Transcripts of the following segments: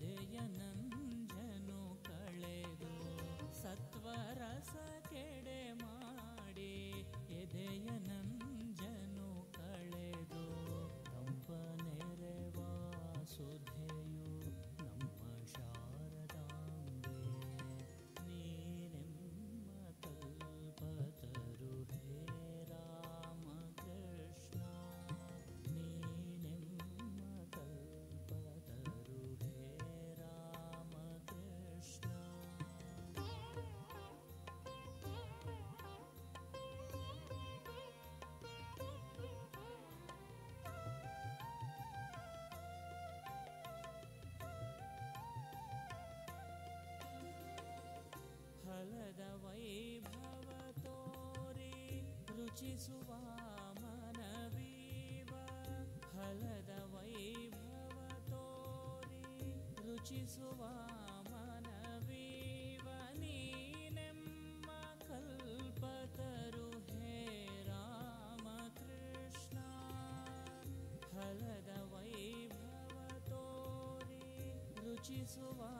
ಹೃದಯನ रुचि वा मानवीव फलद वैभवतो रुचिसु वा मानवीवनीनं कल्पतरु हे रामकृष्ण फलद वैभवतो रुचिसुवा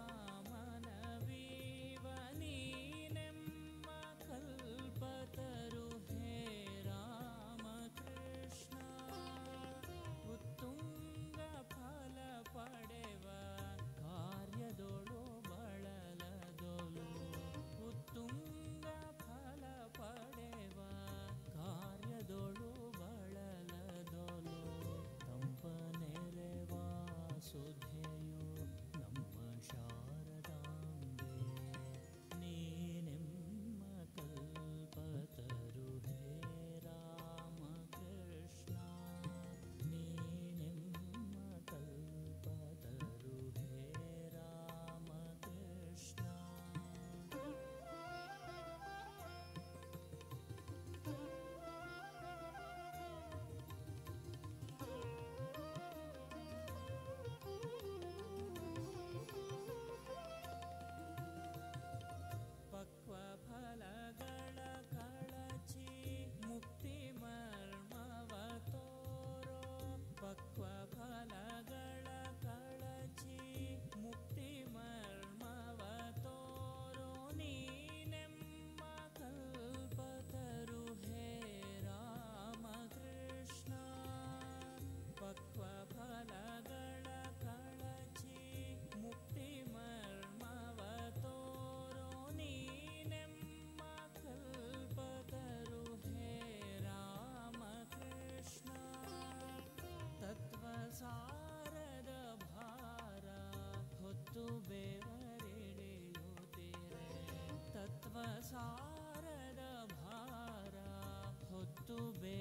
तु बु देव तत्त्वसारणभारतु बे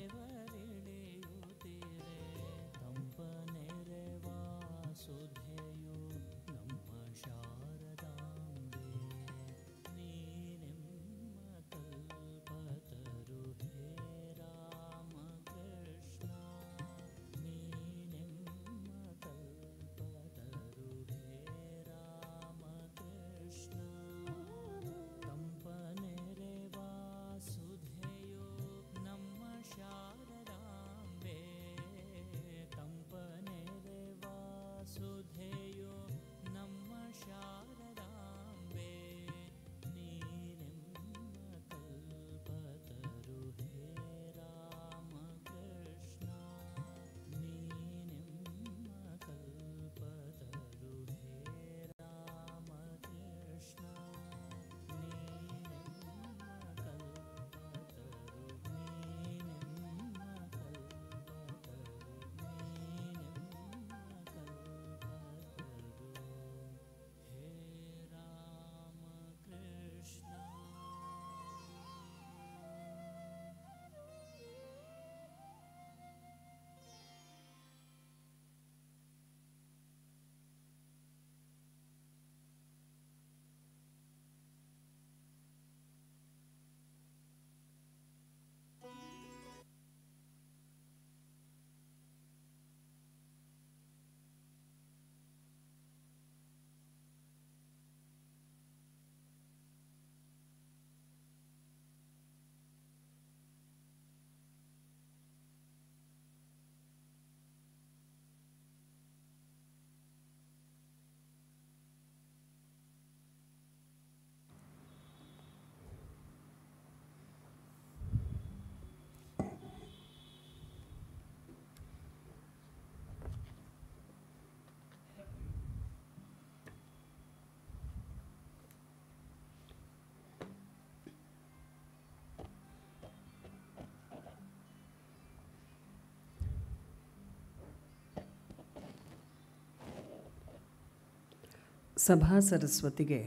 ಸಭಾ ಸರಸ್ವತಿಗೆ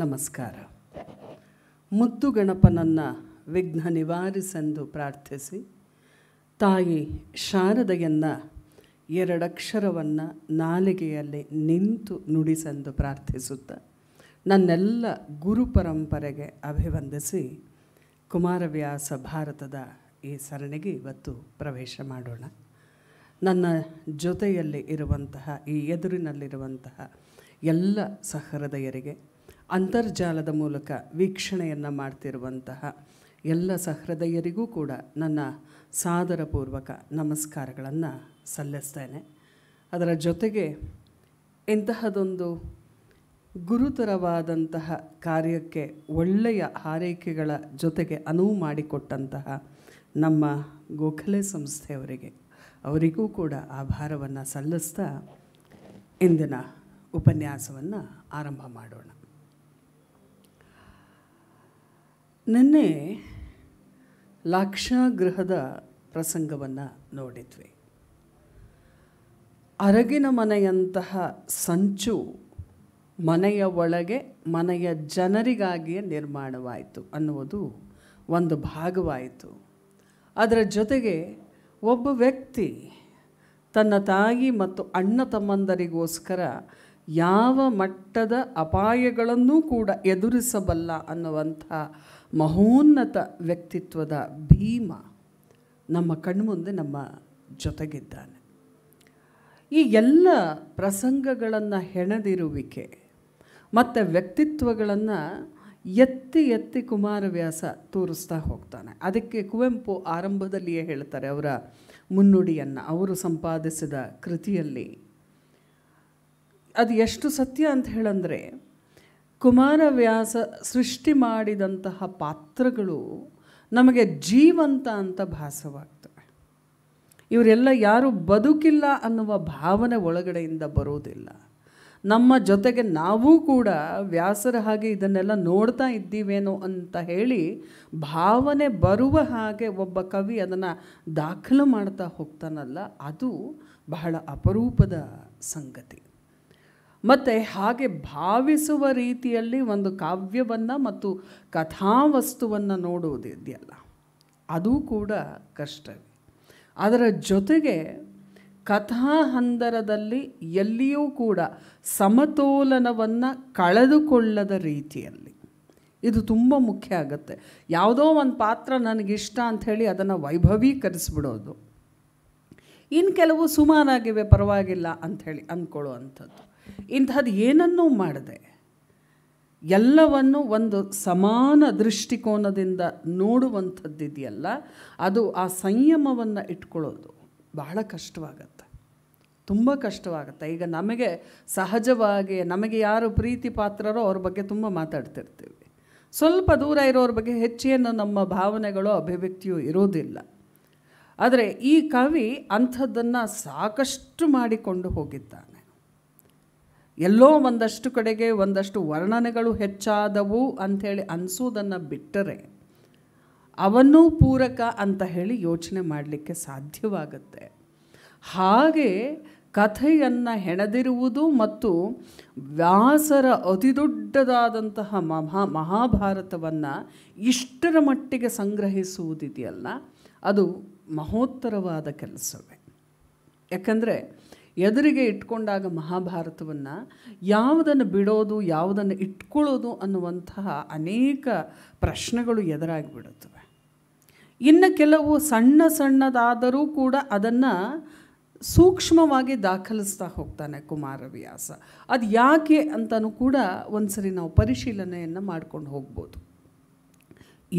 ನಮಸ್ಕಾರ ಮುತ್ತುಗಣಪನನ್ನು ಗಣಪನನ್ನು ವಿಘ್ನ ನಿವಾರಿಸೆಂದು ಪ್ರಾರ್ಥಿಸಿ ತಾಯಿ ಶಾರದೆಯನ್ನ ಎರಡಕ್ಷರವನ್ನು ನಾಲಿಗೆಯಲ್ಲಿ ನಿಂತು ನುಡಿಸೆಂದು ಪ್ರಾರ್ಥಿಸುತ್ತ ನನ್ನೆಲ್ಲ ಗುರು ಪರಂಪರೆಗೆ ಅಭಿವಂದಿಸಿ ಕುಮಾರವ್ಯಾಸ ಭಾರತದ ಈ ಸರಣಿಗೆ ಇವತ್ತು ಪ್ರವೇಶ ಮಾಡೋಣ ನನ್ನ ಜೊತೆಯಲ್ಲಿ ಇರುವಂತಹ ಈ ಎದುರಿನಲ್ಲಿರುವಂತಹ ಎಲ್ಲ ಸಹೃದಯರಿಗೆ ಅಂತರ್ಜಾಲದ ಮೂಲಕ ವೀಕ್ಷಣೆಯನ್ನು ಮಾಡ್ತಿರುವಂತಹ ಎಲ್ಲ ಸಹೃದಯರಿಗೂ ಕೂಡ ನನ್ನ ಸಾದರಪೂರ್ವಕ ನಮಸ್ಕಾರಗಳನ್ನು ಸಲ್ಲಿಸ್ತೇನೆ ಅದರ ಜೊತೆಗೆ ಇಂತಹದೊಂದು ಗುರುತರವಾದಂತಹ ಕಾರ್ಯಕ್ಕೆ ಒಳ್ಳೆಯ ಹಾರೈಕೆಗಳ ಜೊತೆಗೆ ಅನುವು ಮಾಡಿಕೊಟ್ಟಂತಹ ನಮ್ಮ ಗೋಖಲೆ ಸಂಸ್ಥೆಯವರಿಗೆ ಅವರಿಗೂ ಕೂಡ ಆಭಾರವನ್ನು ಸಲ್ಲಿಸ್ತಾ ಇಂದಿನ ಉಪನ್ಯಾಸವನ್ನು ಆರಂಭ ಮಾಡೋಣ ನಿನ್ನೆ ಲಾಕ್ಷಾಗೃಹದ ಪ್ರಸಂಗವನ್ನು ನೋಡಿದ್ವಿ ಅರಗಿನ ಮನೆಯಂತಹ ಸಂಚು ಮನೆಯ ಒಳಗೆ ಮನೆಯ ಜನರಿಗಾಗಿಯೇ ನಿರ್ಮಾಣವಾಯಿತು ಅನ್ನುವುದು ಒಂದು ಭಾಗವಾಯಿತು ಅದರ ಜೊತೆಗೆ ಒಬ್ಬ ವ್ಯಕ್ತಿ ತನ್ನ ತಾಯಿ ಮತ್ತು ಅಣ್ಣ ತಮ್ಮಂದರಿಗೋಸ್ಕರ ಯಾವ ಮಟ್ಟದ ಅಪಾಯಗಳನ್ನೂ ಕೂಡ ಎದುರಿಸಬಲ್ಲ ಅನ್ನುವಂಥ ಮಹೋನ್ನತ ವ್ಯಕ್ತಿತ್ವದ ಭೀಮ ನಮ್ಮ ಕಣ್ಮುಂದೆ ನಮ್ಮ ಜೊತೆಗಿದ್ದಾನೆ ಈ ಎಲ್ಲ ಪ್ರಸಂಗಗಳನ್ನು ಹೆಣೆದಿರುವಿಕೆ ಮತ್ತು ವ್ಯಕ್ತಿತ್ವಗಳನ್ನು ಎತ್ತಿ ಎತ್ತಿ ಕುಮಾರವ್ಯಾಸ ತೋರಿಸ್ತಾ ಹೋಗ್ತಾನೆ ಅದಕ್ಕೆ ಕುವೆಂಪು ಆರಂಭದಲ್ಲಿಯೇ ಹೇಳ್ತಾರೆ ಅವರ ಮುನ್ನುಡಿಯನ್ನು ಅವರು ಸಂಪಾದಿಸಿದ ಕೃತಿಯಲ್ಲಿ ಅದು ಎಷ್ಟು ಸತ್ಯ ಅಂತ ಹೇಳಂದರೆ ಕುಮಾರವ್ಯಾಸ ಸೃಷ್ಟಿ ಮಾಡಿದಂತಹ ಪಾತ್ರಗಳು ನಮಗೆ ಜೀವಂತ ಅಂತ ಭಾಸವಾಗ್ತವೆ ಇವರೆಲ್ಲ ಯಾರು ಬದುಕಿಲ್ಲ ಅನ್ನುವ ಭಾವನೆ ಒಳಗಡೆಯಿಂದ ಬರೋದಿಲ್ಲ ನಮ್ಮ ಜೊತೆಗೆ ನಾವು ಕೂಡ ವ್ಯಾಸರ ಹಾಗೆ ಇದನ್ನೆಲ್ಲ ನೋಡ್ತಾ ಇದ್ದೀವೇನೋ ಅಂತ ಹೇಳಿ ಭಾವನೆ ಬರುವ ಹಾಗೆ ಒಬ್ಬ ಕವಿ ಅದನ್ನು ದಾಖಲು ಮಾಡ್ತಾ ಹೋಗ್ತಾನಲ್ಲ ಅದು ಬಹಳ ಅಪರೂಪದ ಸಂಗತಿ ಮತ್ತು ಹಾಗೆ ಭಾವಿಸುವ ರೀತಿಯಲ್ಲಿ ಒಂದು ಕಾವ್ಯವನ್ನು ಮತ್ತು ಕಥಾವಸ್ತುವನ್ನು ನೋಡುವುದಿದೆಯಲ್ಲ ಅದು ಕೂಡ ಕಷ್ಟವೇ ಅದರ ಜೊತೆಗೆ ಕಥಾ ಹಂದರದಲ್ಲಿ ಎಲ್ಲಿಯೂ ಕೂಡ ಸಮತೋಲನವನ್ನು ಕಳೆದುಕೊಳ್ಳದ ರೀತಿಯಲ್ಲಿ ಇದು ತುಂಬ ಮುಖ್ಯ ಆಗುತ್ತೆ ಯಾವುದೋ ಒಂದು ಪಾತ್ರ ನನಗಿಷ್ಟ ಅಂಥೇಳಿ ಅದನ್ನು ವೈಭವೀಕರಿಸ್ಬಿಡೋದು ಇನ್ನು ಕೆಲವು ಸುಮಾನಾಗಿವೆ ಪರವಾಗಿಲ್ಲ ಅಂಥೇಳಿ ಅಂದ್ಕೊಳ್ಳುವಂಥದ್ದು ಇಂಥದ್ದು ಏನನ್ನೂ ಮಾಡದೆ ಎಲ್ಲವನ್ನು ಒಂದು ಸಮಾನ ದೃಷ್ಟಿಕೋನದಿಂದ ನೋಡುವಂಥದ್ದಿದೆಯಲ್ಲ ಅದು ಆ ಸಂಯಮವನ್ನು ಇಟ್ಕೊಳ್ಳೋದು ಬಹಳ ಕಷ್ಟವಾಗತ್ತೆ ತುಂಬ ಕಷ್ಟವಾಗುತ್ತೆ ಈಗ ನಮಗೆ ಸಹಜವಾಗಿ ನಮಗೆ ಯಾರು ಪ್ರೀತಿ ಪಾತ್ರರೋ ಅವ್ರ ಬಗ್ಗೆ ತುಂಬ ಮಾತಾಡ್ತಿರ್ತೀವಿ ಸ್ವಲ್ಪ ದೂರ ಇರೋರ ಬಗ್ಗೆ ಹೆಚ್ಚೇನು ನಮ್ಮ ಭಾವನೆಗಳು ಅಭಿವ್ಯಕ್ತಿಯೂ ಇರೋದಿಲ್ಲ ಆದರೆ ಈ ಕವಿ ಅಂಥದ್ದನ್ನು ಸಾಕಷ್ಟು ಮಾಡಿಕೊಂಡು ಹೋಗಿದ್ದಾನೆ ಎಲ್ಲೋ ಒಂದಷ್ಟು ಕಡೆಗೆ ಒಂದಷ್ಟು ವರ್ಣನೆಗಳು ಹೆಚ್ಚಾದವು ಅಂಥೇಳಿ ಅನಿಸೋದನ್ನು ಬಿಟ್ಟರೆ ಅವನ್ನೂ ಪೂರಕ ಅಂತ ಹೇಳಿ ಯೋಚನೆ ಮಾಡಲಿಕ್ಕೆ ಸಾಧ್ಯವಾಗುತ್ತೆ ಹಾಗೆ ಕಥೆಯನ್ನು ಹೆಣೆದಿರುವುದು ಮತ್ತು ವ್ಯಾಸರ ಅತಿದೊಡ್ಡದಾದಂತಹ ಮಹಾ ಮಹಾಭಾರತವನ್ನು ಇಷ್ಟರ ಮಟ್ಟಿಗೆ ಸಂಗ್ರಹಿಸುವುದಿದೆಯಲ್ಲ ಅದು ಮಹೋತ್ತರವಾದ ಕೆಲಸವೇ ಯಾಕಂದರೆ ಎದುರಿಗೆ ಇಟ್ಕೊಂಡಾಗ ಮಹಾಭಾರತವನ್ನು ಯಾವುದನ್ನು ಬಿಡೋದು ಯಾವುದನ್ನು ಇಟ್ಕೊಳ್ಳೋದು ಅನ್ನುವಂತಹ ಅನೇಕ ಪ್ರಶ್ನೆಗಳು ಎದುರಾಗಿ ಬಿಡುತ್ತವೆ ಇನ್ನು ಕೆಲವು ಸಣ್ಣ ಸಣ್ಣದಾದರೂ ಕೂಡ ಅದನ್ನು ಸೂಕ್ಷ್ಮವಾಗಿ ದಾಖಲಿಸ್ತಾ ಹೋಗ್ತಾನೆ ಕುಮಾರವ್ಯಾಸ ಅದು ಯಾಕೆ ಅಂತಲೂ ಕೂಡ ಒಂದು ಸರಿ ನಾವು ಪರಿಶೀಲನೆಯನ್ನು ಮಾಡ್ಕೊಂಡು ಹೋಗ್ಬೋದು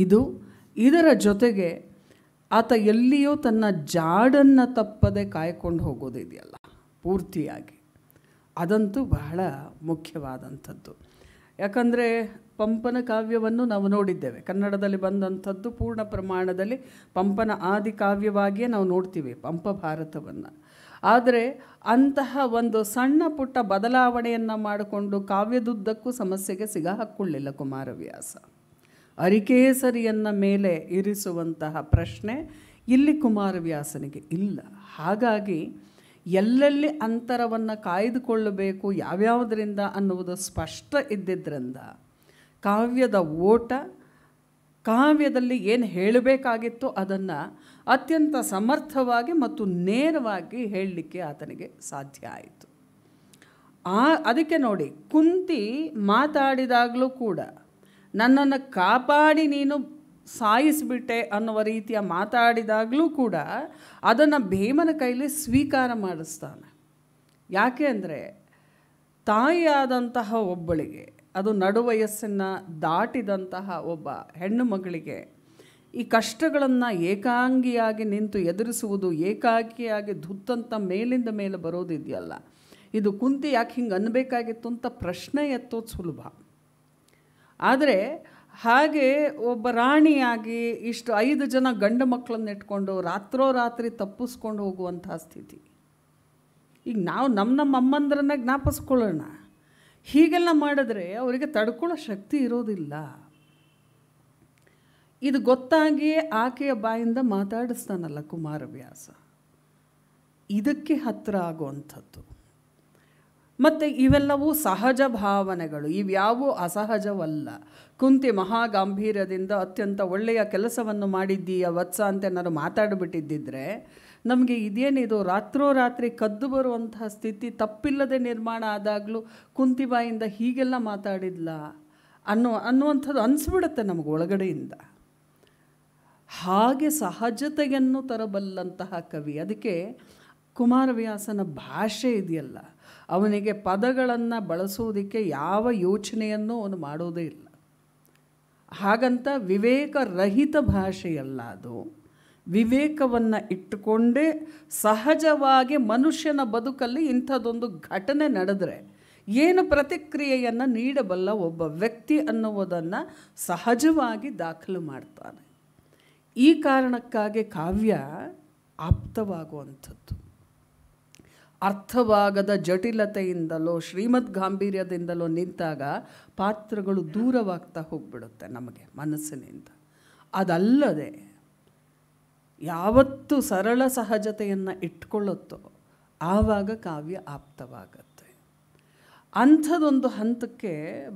ಇದು ಇದರ ಜೊತೆಗೆ ಆತ ಎಲ್ಲಿಯೂ ತನ್ನ ಜಾಡನ್ನು ತಪ್ಪದೆ ಕಾಯ್ಕೊಂಡು ಹೋಗೋದಿದೆಯಲ್ಲ ಪೂರ್ತಿಯಾಗಿ ಅದಂತೂ ಬಹಳ ಮುಖ್ಯವಾದಂಥದ್ದು ಯಾಕಂದರೆ ಪಂಪನ ಕಾವ್ಯವನ್ನು ನಾವು ನೋಡಿದ್ದೇವೆ ಕನ್ನಡದಲ್ಲಿ ಬಂದಂಥದ್ದು ಪೂರ್ಣ ಪ್ರಮಾಣದಲ್ಲಿ ಪಂಪನ ಆದಿ ಕಾವ್ಯವಾಗಿಯೇ ನಾವು ನೋಡ್ತೀವಿ ಪಂಪ ಭಾರತವನ್ನು ಆದರೆ ಅಂತಹ ಒಂದು ಸಣ್ಣ ಪುಟ್ಟ ಬದಲಾವಣೆಯನ್ನು ಮಾಡಿಕೊಂಡು ಕಾವ್ಯದುದ್ದಕ್ಕೂ ಸಮಸ್ಯೆಗೆ ಸಿಗ ಹಾಕ್ಕೊಳ್ಳಿಲ್ಲ ಕುಮಾರವ್ಯಾಸ ಅರಿಕೇಸರಿಯನ್ನು ಮೇಲೆ ಇರಿಸುವಂತಹ ಪ್ರಶ್ನೆ ಇಲ್ಲಿ ಕುಮಾರವ್ಯಾಸನಿಗೆ ಇಲ್ಲ ಹಾಗಾಗಿ ಎಲ್ಲೆಲ್ಲಿ ಅಂತರವನ್ನು ಕಾಯ್ದುಕೊಳ್ಳಬೇಕು ಯಾವ್ಯಾವುದರಿಂದ ಅನ್ನುವುದು ಸ್ಪಷ್ಟ ಇದ್ದಿದ್ದರಿಂದ ಕಾವ್ಯದ ಓಟ ಕಾವ್ಯದಲ್ಲಿ ಏನು ಹೇಳಬೇಕಾಗಿತ್ತು ಅದನ್ನು ಅತ್ಯಂತ ಸಮರ್ಥವಾಗಿ ಮತ್ತು ನೇರವಾಗಿ ಹೇಳಲಿಕ್ಕೆ ಆತನಿಗೆ ಸಾಧ್ಯ ಆಯಿತು ಆ ಅದಕ್ಕೆ ನೋಡಿ ಕುಂತಿ ಮಾತಾಡಿದಾಗಲೂ ಕೂಡ ನನ್ನನ್ನು ಕಾಪಾಡಿ ನೀನು ಸಾಯಿಸಿಬಿಟ್ಟೆ ಅನ್ನುವ ರೀತಿಯ ಮಾತಾಡಿದಾಗಲೂ ಕೂಡ ಅದನ್ನು ಭೀಮನ ಕೈಲಿ ಸ್ವೀಕಾರ ಮಾಡಿಸ್ತಾನೆ ಯಾಕೆ ಅಂದರೆ ತಾಯಿಯಾದಂತಹ ಒಬ್ಬಳಿಗೆ ಅದು ನಡುವಯಸ್ಸನ್ನು ದಾಟಿದಂತಹ ಒಬ್ಬ ಹೆಣ್ಣು ಮಗಳಿಗೆ ಈ ಕಷ್ಟಗಳನ್ನು ಏಕಾಂಗಿಯಾಗಿ ನಿಂತು ಎದುರಿಸುವುದು ಏಕಾಕಿಯಾಗಿ ಧುತ್ತಂತ ಮೇಲಿಂದ ಮೇಲೆ ಬರೋದಿದೆಯಲ್ಲ ಇದು ಕುಂತಿ ಯಾಕೆ ಹಿಂಗೆ ಅನ್ನಬೇಕಾಗಿತ್ತು ಅಂತ ಪ್ರಶ್ನೆ ಎತ್ತೋದು ಸುಲಭ ಆದರೆ ಹಾಗೆ ಒಬ್ಬ ರಾಣಿಯಾಗಿ ಇಷ್ಟು ಐದು ಜನ ಗಂಡು ಮಕ್ಕಳನ್ನ ಇಟ್ಕೊಂಡು ರಾತ್ರೋರಾತ್ರಿ ತಪ್ಪಿಸ್ಕೊಂಡು ಹೋಗುವಂಥ ಸ್ಥಿತಿ ಈಗ ನಾವು ನಮ್ಮ ನಮ್ಮ ಅಮ್ಮಂದ್ರನ್ನ ಜ್ಞಾಪಿಸ್ಕೊಳ್ಳೋಣ ಹೀಗೆಲ್ಲ ಮಾಡಿದ್ರೆ ಅವರಿಗೆ ತಡ್ಕೊಳ್ಳೋ ಶಕ್ತಿ ಇರೋದಿಲ್ಲ ಇದು ಗೊತ್ತಾಗಿಯೇ ಆಕೆಯ ಬಾಯಿಂದ ಮಾತಾಡಿಸ್ತಾನಲ್ಲ ಕುಮಾರವ್ಯಾಸ ಇದಕ್ಕೆ ಹತ್ತಿರ ಆಗುವಂಥದ್ದು ಮತ್ತು ಇವೆಲ್ಲವೂ ಸಹಜ ಭಾವನೆಗಳು ಇವ್ಯಾವೂ ಅಸಹಜವಲ್ಲ ಕುಂತಿ ಮಹಾಗಾಂಭೀರ್ಯದಿಂದ ಅತ್ಯಂತ ಒಳ್ಳೆಯ ಕೆಲಸವನ್ನು ಮಾಡಿದ್ದೀಯ ವತ್ಸ ಅಂತ ಏನಾದ್ರು ಮಾತಾಡಿಬಿಟ್ಟಿದ್ದಿದ್ರೆ ನಮಗೆ ಇದೇನಿದು ರಾತ್ರೋರಾತ್ರಿ ಕದ್ದು ಬರುವಂತಹ ಸ್ಥಿತಿ ತಪ್ಪಿಲ್ಲದೆ ನಿರ್ಮಾಣ ಆದಾಗಲೂ ಕುಂತಿಬಾಯಿಂದ ಹೀಗೆಲ್ಲ ಮಾತಾಡಿದ್ಲ ಅನ್ನೋ ಅನ್ನುವಂಥದ್ದು ಅನಿಸ್ಬಿಡುತ್ತೆ ನಮಗೆ ಒಳಗಡೆಯಿಂದ ಹಾಗೆ ಸಹಜತೆಯನ್ನು ತರಬಲ್ಲಂತಹ ಕವಿ ಅದಕ್ಕೆ ಕುಮಾರವ್ಯಾಸನ ಭಾಷೆ ಇದೆಯಲ್ಲ ಅವನಿಗೆ ಪದಗಳನ್ನು ಬಳಸುವುದಕ್ಕೆ ಯಾವ ಯೋಚನೆಯನ್ನು ಅವನು ಮಾಡೋದೇ ಇಲ್ಲ ಹಾಗಂತ ವಿವೇಕರಹಿತ ಭಾಷೆಯಲ್ಲ ಅದು ವಿವೇಕವನ್ನು ಇಟ್ಟುಕೊಂಡೇ ಸಹಜವಾಗಿ ಮನುಷ್ಯನ ಬದುಕಲ್ಲಿ ಇಂಥದ್ದೊಂದು ಘಟನೆ ನಡೆದರೆ ಏನು ಪ್ರತಿಕ್ರಿಯೆಯನ್ನು ನೀಡಬಲ್ಲ ಒಬ್ಬ ವ್ಯಕ್ತಿ ಅನ್ನುವುದನ್ನು ಸಹಜವಾಗಿ ದಾಖಲು ಮಾಡ್ತಾನೆ ಈ ಕಾರಣಕ್ಕಾಗಿ ಕಾವ್ಯ ಆಪ್ತವಾಗುವಂಥದ್ದು ಅರ್ಥವಾಗದ ಜಟಿಲತೆಯಿಂದಲೋ ಶ್ರೀಮದ್ ಗಾಂಭೀರ್ಯದಿಂದಲೋ ನಿಂತಾಗ ಪಾತ್ರಗಳು ದೂರವಾಗ್ತಾ ಹೋಗ್ಬಿಡುತ್ತೆ ನಮಗೆ ಮನಸ್ಸಿನಿಂದ ಅದಲ್ಲದೆ ಯಾವತ್ತು ಸರಳ ಸಹಜತೆಯನ್ನು ಇಟ್ಕೊಳ್ಳುತ್ತೋ ಆವಾಗ ಕಾವ್ಯ ಆಪ್ತವಾಗತ್ತೆ ಅಂಥದೊಂದು ಹಂತಕ್ಕೆ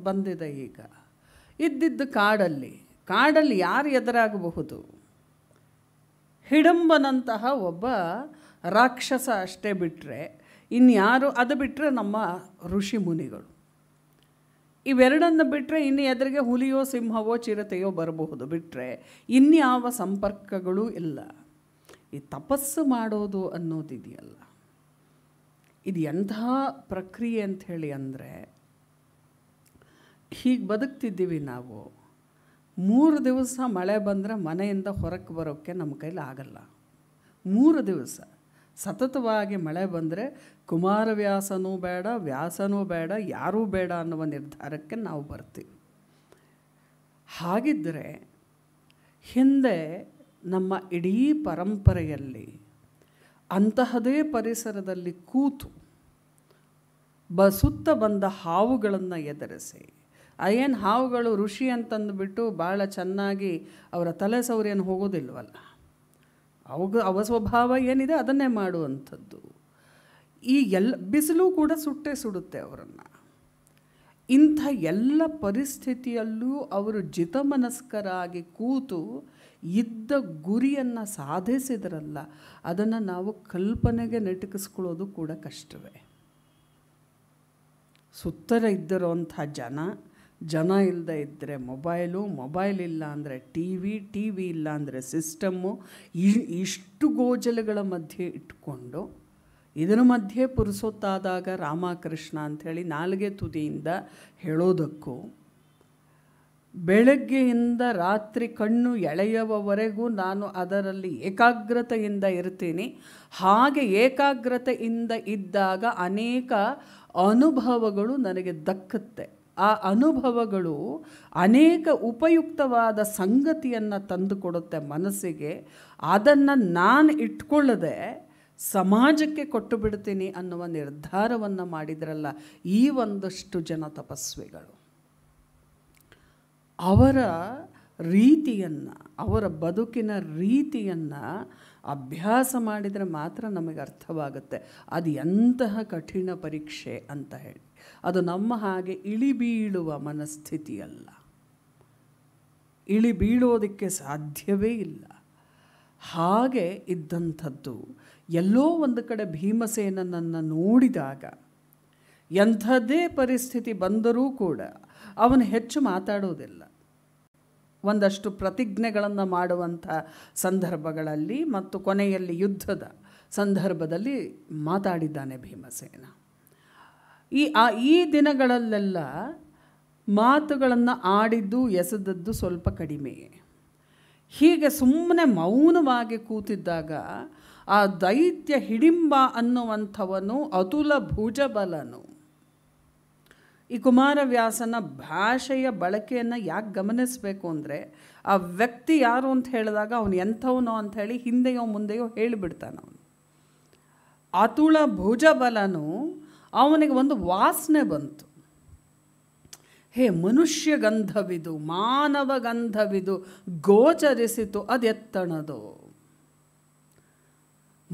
ಬಂದಿದೆ ಈಗ ಇದ್ದಿದ್ದು ಕಾಡಲ್ಲಿ ಕಾಡಲ್ಲಿ ಯಾರು ಎದುರಾಗಬಹುದು ಹಿಡಂಬನಂತಹ ಒಬ್ಬ ರಾಕ್ಷಸ ಅಷ್ಟೇ ಬಿಟ್ಟರೆ ಇನ್ಯಾರು ಅದು ಬಿಟ್ಟರೆ ನಮ್ಮ ಋಷಿ ಮುನಿಗಳು ಇವೆರಡನ್ನು ಬಿಟ್ಟರೆ ಇನ್ನು ಎದುರಿಗೆ ಹುಲಿಯೋ ಸಿಂಹವೋ ಚಿರತೆಯೋ ಬರಬಹುದು ಬಿಟ್ಟರೆ ಇನ್ಯಾವ ಸಂಪರ್ಕಗಳೂ ಇಲ್ಲ ಈ ತಪಸ್ಸು ಮಾಡೋದು ಅನ್ನೋದಿದೆಯಲ್ಲ ಇದು ಎಂಥ ಪ್ರಕ್ರಿಯೆ ಅಂಥೇಳಿ ಅಂದರೆ ಹೀಗೆ ಬದುಕ್ತಿದ್ದೀವಿ ನಾವು ಮೂರು ದಿವಸ ಮಳೆ ಬಂದರೆ ಮನೆಯಿಂದ ಹೊರಕ್ಕೆ ಬರೋಕ್ಕೆ ನಮ್ಮ ಕೈಲಿ ಆಗಲ್ಲ ಮೂರು ದಿವಸ ಸತತವಾಗಿ ಮಳೆ ಬಂದರೆ ಕುಮಾರವ್ಯಾಸನೂ ಬೇಡ ವ್ಯಾಸನೂ ಬೇಡ ಯಾರೂ ಬೇಡ ಅನ್ನುವ ನಿರ್ಧಾರಕ್ಕೆ ನಾವು ಬರ್ತೀವಿ ಹಾಗಿದ್ದರೆ ಹಿಂದೆ ನಮ್ಮ ಇಡೀ ಪರಂಪರೆಯಲ್ಲಿ ಅಂತಹದೇ ಪರಿಸರದಲ್ಲಿ ಕೂತು ಬ ಸುತ್ತ ಬಂದ ಹಾವುಗಳನ್ನು ಎದುರಿಸಿ ಏನು ಹಾವುಗಳು ಋಷಿ ಅಂತಂದುಬಿಟ್ಟು ಭಾಳ ಚೆನ್ನಾಗಿ ಅವರ ತಲೆ ಸೌರ್ಯನ ಹೋಗೋದಿಲ್ವಲ್ಲ ಅವಾಗ ಅವ ಸ್ವಭಾವ ಏನಿದೆ ಅದನ್ನೇ ಮಾಡುವಂಥದ್ದು ಈ ಎಲ್ಲ ಬಿಸಿಲು ಕೂಡ ಸುಟ್ಟೆ ಸುಡುತ್ತೆ ಅವರನ್ನು ಇಂಥ ಎಲ್ಲ ಪರಿಸ್ಥಿತಿಯಲ್ಲೂ ಅವರು ಜಿತಮನಸ್ಕರಾಗಿ ಕೂತು ಇದ್ದ ಗುರಿಯನ್ನು ಸಾಧಿಸಿದ್ರಲ್ಲ ಅದನ್ನು ನಾವು ಕಲ್ಪನೆಗೆ ನೆಟಕಿಸ್ಕೊಳ್ಳೋದು ಕೂಡ ಕಷ್ಟವೇ ಸುತ್ತರ ಅಂಥ ಜನ ಜನ ಇಲ್ಲದೆ ಇದ್ದರೆ ಮೊಬೈಲು ಮೊಬೈಲ್ ಇಲ್ಲ ಅಂದರೆ ಟಿ ವಿ ಟಿ ವಿ ಇಲ್ಲ ಅಂದರೆ ಸಿಸ್ಟಮ್ಮು ಇಷ್ಟು ಗೋಜಲಗಳ ಮಧ್ಯೆ ಇಟ್ಕೊಂಡು ಇದರ ಮಧ್ಯೆ ಪುರುಸೊತ್ತಾದಾಗ ರಾಮಕೃಷ್ಣ ಅಂಥೇಳಿ ನಾಲ್ಗೆ ತುದಿಯಿಂದ ಹೇಳೋದಕ್ಕೂ ಬೆಳಗ್ಗೆಯಿಂದ ರಾತ್ರಿ ಕಣ್ಣು ಎಳೆಯುವವರೆಗೂ ನಾನು ಅದರಲ್ಲಿ ಏಕಾಗ್ರತೆಯಿಂದ ಇರ್ತೀನಿ ಹಾಗೆ ಏಕಾಗ್ರತೆಯಿಂದ ಇದ್ದಾಗ ಅನೇಕ ಅನುಭವಗಳು ನನಗೆ ದಕ್ಕುತ್ತೆ ಆ ಅನುಭವಗಳು ಅನೇಕ ಉಪಯುಕ್ತವಾದ ಸಂಗತಿಯನ್ನು ತಂದುಕೊಡುತ್ತೆ ಮನಸ್ಸಿಗೆ ಅದನ್ನು ನಾನು ಇಟ್ಕೊಳ್ಳದೆ ಸಮಾಜಕ್ಕೆ ಕೊಟ್ಟು ಬಿಡ್ತೀನಿ ಅನ್ನುವ ನಿರ್ಧಾರವನ್ನು ಮಾಡಿದ್ರಲ್ಲ ಈ ಒಂದಷ್ಟು ಜನ ತಪಸ್ವಿಗಳು ಅವರ ರೀತಿಯನ್ನು ಅವರ ಬದುಕಿನ ರೀತಿಯನ್ನು ಅಭ್ಯಾಸ ಮಾಡಿದರೆ ಮಾತ್ರ ನಮಗೆ ಅರ್ಥವಾಗುತ್ತೆ ಅದು ಎಂತಹ ಕಠಿಣ ಪರೀಕ್ಷೆ ಅಂತ ಹೇಳಿ ಅದು ನಮ್ಮ ಹಾಗೆ ಇಳಿಬೀಳುವ ಮನಸ್ಥಿತಿಯಲ್ಲ ಇಳಿ ಸಾಧ್ಯವೇ ಇಲ್ಲ ಹಾಗೆ ಇದ್ದಂಥದ್ದು ಎಲ್ಲೋ ಒಂದು ಕಡೆ ಭೀಮಸೇನನನ್ನು ನೋಡಿದಾಗ ಎಂಥದ್ದೇ ಪರಿಸ್ಥಿತಿ ಬಂದರೂ ಕೂಡ ಅವನು ಹೆಚ್ಚು ಮಾತಾಡೋದಿಲ್ಲ ಒಂದಷ್ಟು ಪ್ರತಿಜ್ಞೆಗಳನ್ನು ಮಾಡುವಂಥ ಸಂದರ್ಭಗಳಲ್ಲಿ ಮತ್ತು ಕೊನೆಯಲ್ಲಿ ಯುದ್ಧದ ಸಂದರ್ಭದಲ್ಲಿ ಮಾತಾಡಿದ್ದಾನೆ ಭೀಮಸೇನ ಈ ಆ ಈ ದಿನಗಳಲ್ಲೆಲ್ಲ ಮಾತುಗಳನ್ನು ಆಡಿದ್ದು ಎಸೆದದ್ದು ಸ್ವಲ್ಪ ಕಡಿಮೆ ಹೀಗೆ ಸುಮ್ಮನೆ ಮೌನವಾಗಿ ಕೂತಿದ್ದಾಗ ಆ ದೈತ್ಯ ಹಿಡಿಂಬ ಅನ್ನುವಂಥವನು ಅತುಲ ಭುಜಬಲನು ಈ ಕುಮಾರವ್ಯಾಸನ ಭಾಷೆಯ ಬಳಕೆಯನ್ನು ಯಾಕೆ ಗಮನಿಸಬೇಕು ಅಂದರೆ ಆ ವ್ಯಕ್ತಿ ಯಾರು ಅಂತ ಹೇಳಿದಾಗ ಅವನು ಅಂತ ಹೇಳಿ ಹಿಂದೆಯೋ ಮುಂದೆಯೋ ಹೇಳಿಬಿಡ್ತಾನವನು ಅತುಳ ಭುಜಬಲನು ಅವನಿಗೆ ಒಂದು ವಾಸನೆ ಬಂತು ಹೇ ಮನುಷ್ಯ ಗಂಧವಿದು ಮಾನವ ಗಂಧವಿದು ಗೋಚರಿಸಿತು ಅದೆತ್ತಣದು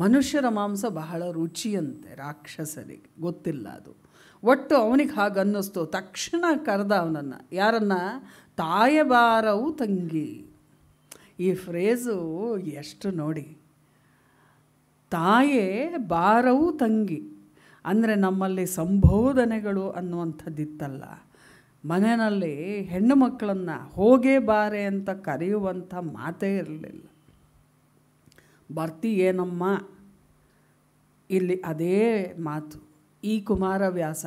ಮನುಷ್ಯರ ಮಾಂಸ ಬಹಳ ರುಚಿಯಂತೆ ರಾಕ್ಷಸರಿಗೆ ಗೊತ್ತಿಲ್ಲ ಅದು ಒಟ್ಟು ಅವನಿಗೆ ಹಾಗನ್ನಿಸ್ತು ಅನ್ನಿಸ್ತು ತಕ್ಷಣ ಕರೆದ ಅವನನ್ನು ಯಾರನ್ನು ತಾಯಬಾರವು ತಂಗಿ ಈ ಫ್ರೇಜು ಎಷ್ಟು ನೋಡಿ ತಾಯೇ ಬಾರವು ತಂಗಿ ಅಂದರೆ ನಮ್ಮಲ್ಲಿ ಸಂಬೋಧನೆಗಳು ಅನ್ನುವಂಥದ್ದಿತ್ತಲ್ಲ ಮನೆಯಲ್ಲಿ ಹೆಣ್ಣು ಮಕ್ಕಳನ್ನು ಹೋಗೇ ಬಾರೆ ಅಂತ ಕರೆಯುವಂಥ ಮಾತೇ ಇರಲಿಲ್ಲ ಏನಮ್ಮ ಇಲ್ಲಿ ಅದೇ ಮಾತು ಈ ಕುಮಾರವ್ಯಾಸ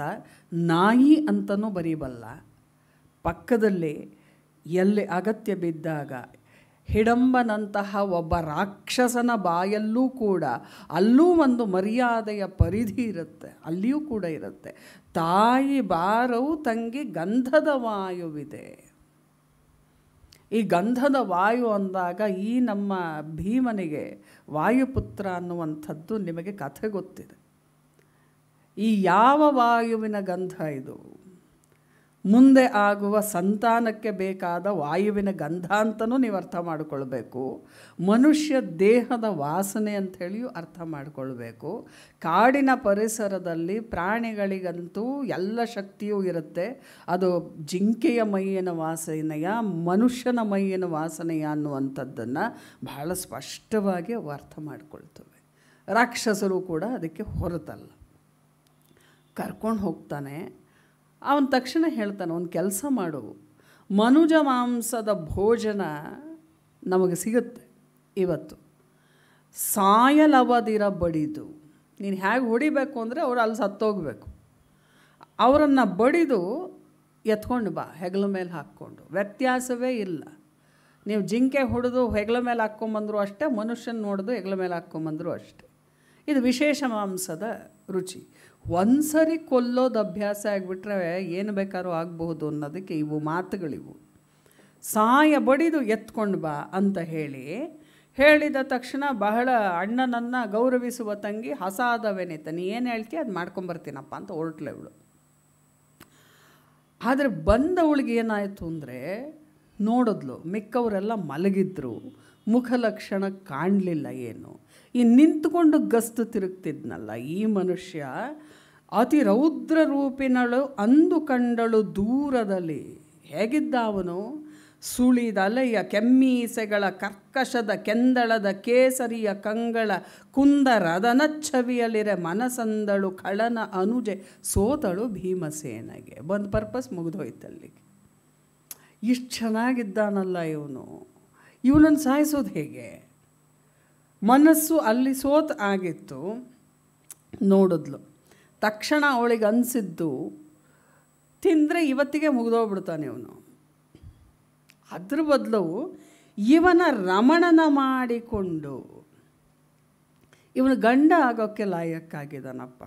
ನಾಯಿ ಅಂತಲೂ ಬರೀಬಲ್ಲ ಪಕ್ಕದಲ್ಲಿ ಎಲ್ಲಿ ಅಗತ್ಯ ಬಿದ್ದಾಗ ಹಿಡಂಬನಂತಹ ಒಬ್ಬ ರಾಕ್ಷಸನ ಬಾಯಲ್ಲೂ ಕೂಡ ಅಲ್ಲೂ ಒಂದು ಮರ್ಯಾದೆಯ ಪರಿಧಿ ಇರುತ್ತೆ ಅಲ್ಲಿಯೂ ಕೂಡ ಇರುತ್ತೆ ತಾಯಿ ಬಾರವು ತಂಗಿ ಗಂಧದ ವಾಯುವಿದೆ ಈ ಗಂಧದ ವಾಯು ಅಂದಾಗ ಈ ನಮ್ಮ ಭೀಮನಿಗೆ ವಾಯುಪುತ್ರ ಅನ್ನುವಂಥದ್ದು ನಿಮಗೆ ಕಥೆ ಗೊತ್ತಿದೆ ಈ ಯಾವ ವಾಯುವಿನ ಗಂಧ ಇದು ಮುಂದೆ ಆಗುವ ಸಂತಾನಕ್ಕೆ ಬೇಕಾದ ವಾಯುವಿನ ಗಂಧ ಅಂತಲೂ ನೀವು ಅರ್ಥ ಮಾಡಿಕೊಳ್ಬೇಕು ಮನುಷ್ಯ ದೇಹದ ವಾಸನೆ ಅಂಥೇಳಿಯೂ ಅರ್ಥ ಮಾಡಿಕೊಳ್ಬೇಕು ಕಾಡಿನ ಪರಿಸರದಲ್ಲಿ ಪ್ರಾಣಿಗಳಿಗಂತೂ ಎಲ್ಲ ಶಕ್ತಿಯೂ ಇರುತ್ತೆ ಅದು ಜಿಂಕೆಯ ಮೈಯಿನ ವಾಸನೆಯ ಮನುಷ್ಯನ ಮೈಯಿನ ವಾಸನೆಯ ಅನ್ನುವಂಥದ್ದನ್ನು ಬಹಳ ಸ್ಪಷ್ಟವಾಗಿ ಅವು ಅರ್ಥ ಮಾಡಿಕೊಳ್ತವೆ ರಾಕ್ಷಸರು ಕೂಡ ಅದಕ್ಕೆ ಹೊರತಲ್ಲ ಕರ್ಕೊಂಡು ಹೋಗ್ತಾನೆ ಅವನ ತಕ್ಷಣ ಹೇಳ್ತಾನೆ ಒಂದು ಕೆಲಸ ಮಾಡು ಮನುಜ ಮಾಂಸದ ಭೋಜನ ನಮಗೆ ಸಿಗುತ್ತೆ ಇವತ್ತು ಸಾಯಲವದಿರ ಬಡಿದು ನೀನು ಹೇಗೆ ಹೊಡಿಬೇಕು ಅಂದರೆ ಅವ್ರು ಅಲ್ಲಿ ಸತ್ತೋಗಬೇಕು ಅವರನ್ನು ಬಡಿದು ಎತ್ಕೊಂಡು ಬಾ ಹೆಗಲ ಮೇಲೆ ಹಾಕ್ಕೊಂಡು ವ್ಯತ್ಯಾಸವೇ ಇಲ್ಲ ನೀವು ಜಿಂಕೆ ಹೊಡೆದು ಹೆಗಲ ಮೇಲೆ ಹಾಕ್ಕೊಂಬಂದ್ರು ಅಷ್ಟೇ ಮನುಷ್ಯನ ನೋಡಿದು ಹೆಗಲ ಮೇಲೆ ಹಾಕ್ಕೊಂಬಂದರೂ ಅಷ್ಟೇ ಇದು ವಿಶೇಷ ಮಾಂಸದ ರುಚಿ ಒಂದು ಸರಿ ಕೊಲ್ಲೋದು ಅಭ್ಯಾಸ ಆಗಿಬಿಟ್ರೆ ಏನು ಬೇಕಾದ್ರೂ ಆಗಬಹುದು ಅನ್ನೋದಕ್ಕೆ ಇವು ಮಾತುಗಳಿವು ಸಾಯ ಬಡಿದು ಎತ್ಕೊಂಡು ಬಾ ಅಂತ ಹೇಳಿ ಹೇಳಿದ ತಕ್ಷಣ ಬಹಳ ಅಣ್ಣನನ್ನು ಗೌರವಿಸುವ ತಂಗಿ ಹಸಾದವೆನಿತ ನೀ ಏನು ಹೇಳ್ತಿ ಅದು ಮಾಡ್ಕೊಂಬರ್ತೀನಪ್ಪ ಅಂತ ಇವಳು ಆದರೆ ಬಂದವಳಿಗೆ ಏನಾಯಿತು ಅಂದರೆ ನೋಡಿದ್ಲು ಮಿಕ್ಕವರೆಲ್ಲ ಮಲಗಿದ್ರು ಮುಖ ಲಕ್ಷಣ ಕಾಣಲಿಲ್ಲ ಏನು ಈ ನಿಂತ್ಕೊಂಡು ಗಸ್ತು ತಿರುಗ್ತಿದ್ನಲ್ಲ ಈ ಮನುಷ್ಯ ಅತಿ ರೌದ್ರ ರೂಪಿನಳು ಅಂದು ಕಂಡಳು ದೂರದಲ್ಲಿ ಹೇಗಿದ್ದ ಅವನು ಸುಳಿದಲೆಯ ಕೆಮ್ಮೀಸೆಗಳ ಕರ್ಕಶದ ಕೆಂದಳದ ಕೇಸರಿಯ ಕಂಗಳ ರದನ ಛವಿಯಲಿರೆ ಮನಸಂದಳು ಖಳನ ಅನುಜೆ ಸೋತಳು ಭೀಮಸೇನೆಗೆ ಒಂದು ಪರ್ಪಸ್ ಮುಗಿದೋಯ್ತಲ್ಲಿಗೆ ಇಷ್ಟು ಚೆನ್ನಾಗಿದ್ದಾನಲ್ಲ ಇವನು ಇವನನ್ನು ಸಾಯಿಸೋದು ಹೇಗೆ ಮನಸ್ಸು ಅಲ್ಲಿ ಸೋತ್ ಆಗಿತ್ತು ನೋಡಿದ್ಲು ತಕ್ಷಣ ಅವಳಿಗೆ ಅನಿಸಿದ್ದು ತಿಂದರೆ ಇವತ್ತಿಗೆ ಮುಗಿದೋಗ್ಬಿಡ್ತಾನೆ ಇವನು ಅದ್ರ ಬದಲು ಇವನ ರಮಣನ ಮಾಡಿಕೊಂಡು ಇವನು ಗಂಡ ಆಗೋಕ್ಕೆ ಲಾಯಕ್ಕಾಗಿದ್ದಾನಪ್ಪ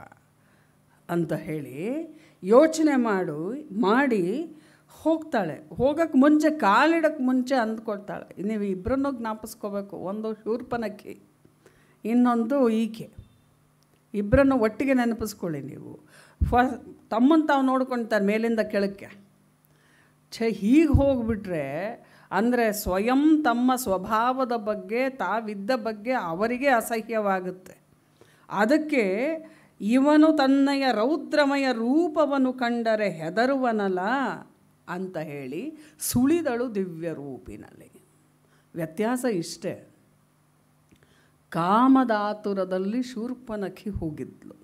ಅಂತ ಹೇಳಿ ಯೋಚನೆ ಮಾಡು ಮಾಡಿ ಹೋಗ್ತಾಳೆ ಹೋಗೋಕ್ಕೆ ಮುಂಚೆ ಕಾಲಿಡೋಕ್ಕೆ ಮುಂಚೆ ಅಂದ್ಕೊಳ್ತಾಳೆ ನೀವು ಇಬ್ಬರನ್ನೂ ಜ್ಞಾಪಿಸ್ಕೋಬೇಕು ಒಂದು ಶೂರ್ಪನಕ್ಕಿ ಇನ್ನೊಂದು ಈಕೆ ಇಬ್ಬರನ್ನು ಒಟ್ಟಿಗೆ ನೆನಪಿಸ್ಕೊಳ್ಳಿ ನೀವು ಫ ತಮ್ಮನ್ನು ತಾವು ನೋಡ್ಕೊಳ್ತಾರೆ ಮೇಲಿಂದ ಕೆಳಕ್ಕೆ ಛೆ ಹೀಗೆ ಹೋಗ್ಬಿಟ್ರೆ ಅಂದರೆ ಸ್ವಯಂ ತಮ್ಮ ಸ್ವಭಾವದ ಬಗ್ಗೆ ತಾವಿದ್ದ ಬಗ್ಗೆ ಅವರಿಗೆ ಅಸಹ್ಯವಾಗುತ್ತೆ ಅದಕ್ಕೆ ಇವನು ತನ್ನಯ ರೌದ್ರಮಯ ರೂಪವನ್ನು ಕಂಡರೆ ಹೆದರುವನಲ ಅಂತ ಹೇಳಿ ಸುಳಿದಳು ದಿವ್ಯ ರೂಪಿನಲ್ಲಿ ವ್ಯತ್ಯಾಸ ಇಷ್ಟೇ ಕಾಮದಾತುರದಲ್ಲಿ ಶೂರ್ಪನಖಿ ಹೋಗಿದ್ಲು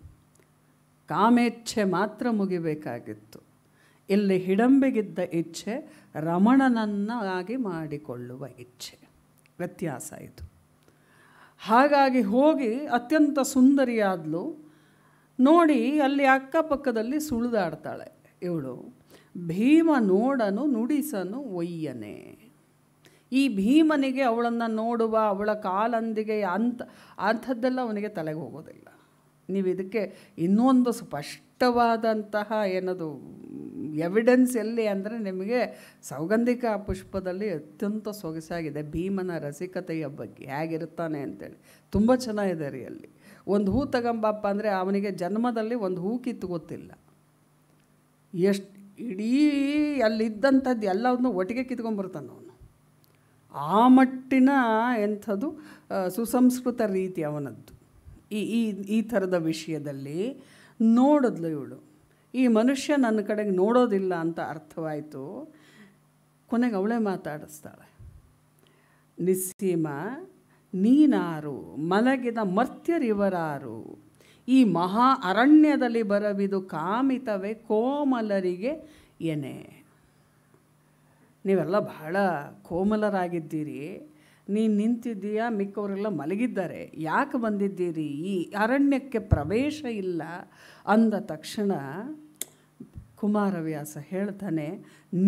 ಕಾಮೇಚ್ಛೆ ಮಾತ್ರ ಮುಗಿಬೇಕಾಗಿತ್ತು ಇಲ್ಲಿ ಹಿಡಂಬೆಗಿದ್ದ ಇಚ್ಛೆ ರಮಣನನ್ನಾಗಿ ಮಾಡಿಕೊಳ್ಳುವ ಇಚ್ಛೆ ವ್ಯತ್ಯಾಸ ಇದು ಹಾಗಾಗಿ ಹೋಗಿ ಅತ್ಯಂತ ಸುಂದರಿಯಾದ್ಲು ನೋಡಿ ಅಲ್ಲಿ ಅಕ್ಕಪಕ್ಕದಲ್ಲಿ ಸುಳಿದಾಡ್ತಾಳೆ ಇವಳು ಭೀಮ ನೋಡನು ನುಡಿಸನು ಒಯ್ಯನೇ ಈ ಭೀಮನಿಗೆ ಅವಳನ್ನು ನೋಡುವ ಅವಳ ಕಾಲಂದಿಗೆ ಅಂಥ ಅಂಥದ್ದೆಲ್ಲ ಅವನಿಗೆ ತಲೆಗೆ ಹೋಗೋದಿಲ್ಲ ನೀವು ಇದಕ್ಕೆ ಇನ್ನೊಂದು ಸ್ಪಷ್ಟವಾದಂತಹ ಏನದು ಎವಿಡೆನ್ಸ್ ಎಲ್ಲಿ ಅಂದರೆ ನಿಮಗೆ ಸೌಗಂಧಿಕ ಪುಷ್ಪದಲ್ಲಿ ಅತ್ಯಂತ ಸೊಗಸಾಗಿದೆ ಭೀಮನ ರಸಿಕತೆಯ ಬಗ್ಗೆ ಹೇಗಿರ್ತಾನೆ ಅಂತೇಳಿ ತುಂಬ ಚೆನ್ನಾಗಿದೆ ರೀ ಅಲ್ಲಿ ಒಂದು ಹೂ ತಗೊಂಬಪ್ಪ ಅಂದರೆ ಅವನಿಗೆ ಜನ್ಮದಲ್ಲಿ ಒಂದು ಹೂ ಕಿತ್ತು ಗೊತ್ತಿಲ್ಲ ಎಷ್ಟು ಇಡೀ ಅಲ್ಲಿದ್ದಂಥದ್ದು ಎಲ್ಲವನ್ನು ಒಟ್ಟಿಗೆ ಕಿತ್ಕೊಂಡ್ಬರ್ತಾನೆ ಅವನು ಆ ಮಟ್ಟಿನ ಎಂಥದ್ದು ಸುಸಂಸ್ಕೃತ ರೀತಿ ಅವನದ್ದು ಈ ಈ ಈ ಥರದ ವಿಷಯದಲ್ಲಿ ನೋಡಿದ್ಲು ಇವಳು ಈ ಮನುಷ್ಯ ನನ್ನ ಕಡೆಗೆ ನೋಡೋದಿಲ್ಲ ಅಂತ ಅರ್ಥವಾಯಿತು ಕೊನೆಗೆ ಅವಳೇ ಮಾತಾಡಿಸ್ತಾಳೆ ನಿಸ್ಸೀಮ ನೀನಾರು ಮಲಗಿದ ಮರ್ತ್ಯರಿವರಾರು ಈ ಮಹಾ ಅರಣ್ಯದಲ್ಲಿ ಬರವಿದು ಕಾಮಿತವೇ ಕೋಮಲರಿಗೆ ಎನೆ ನೀವೆಲ್ಲ ಬಹಳ ಕೋಮಲರಾಗಿದ್ದೀರಿ ನೀನು ನಿಂತಿದ್ದೀಯಾ ಮಿಕ್ಕವರೆಲ್ಲ ಮಲಗಿದ್ದಾರೆ ಯಾಕೆ ಬಂದಿದ್ದೀರಿ ಈ ಅರಣ್ಯಕ್ಕೆ ಪ್ರವೇಶ ಇಲ್ಲ ಅಂದ ತಕ್ಷಣ ಕುಮಾರವ್ಯಾಸ ಹೇಳ್ತಾನೆ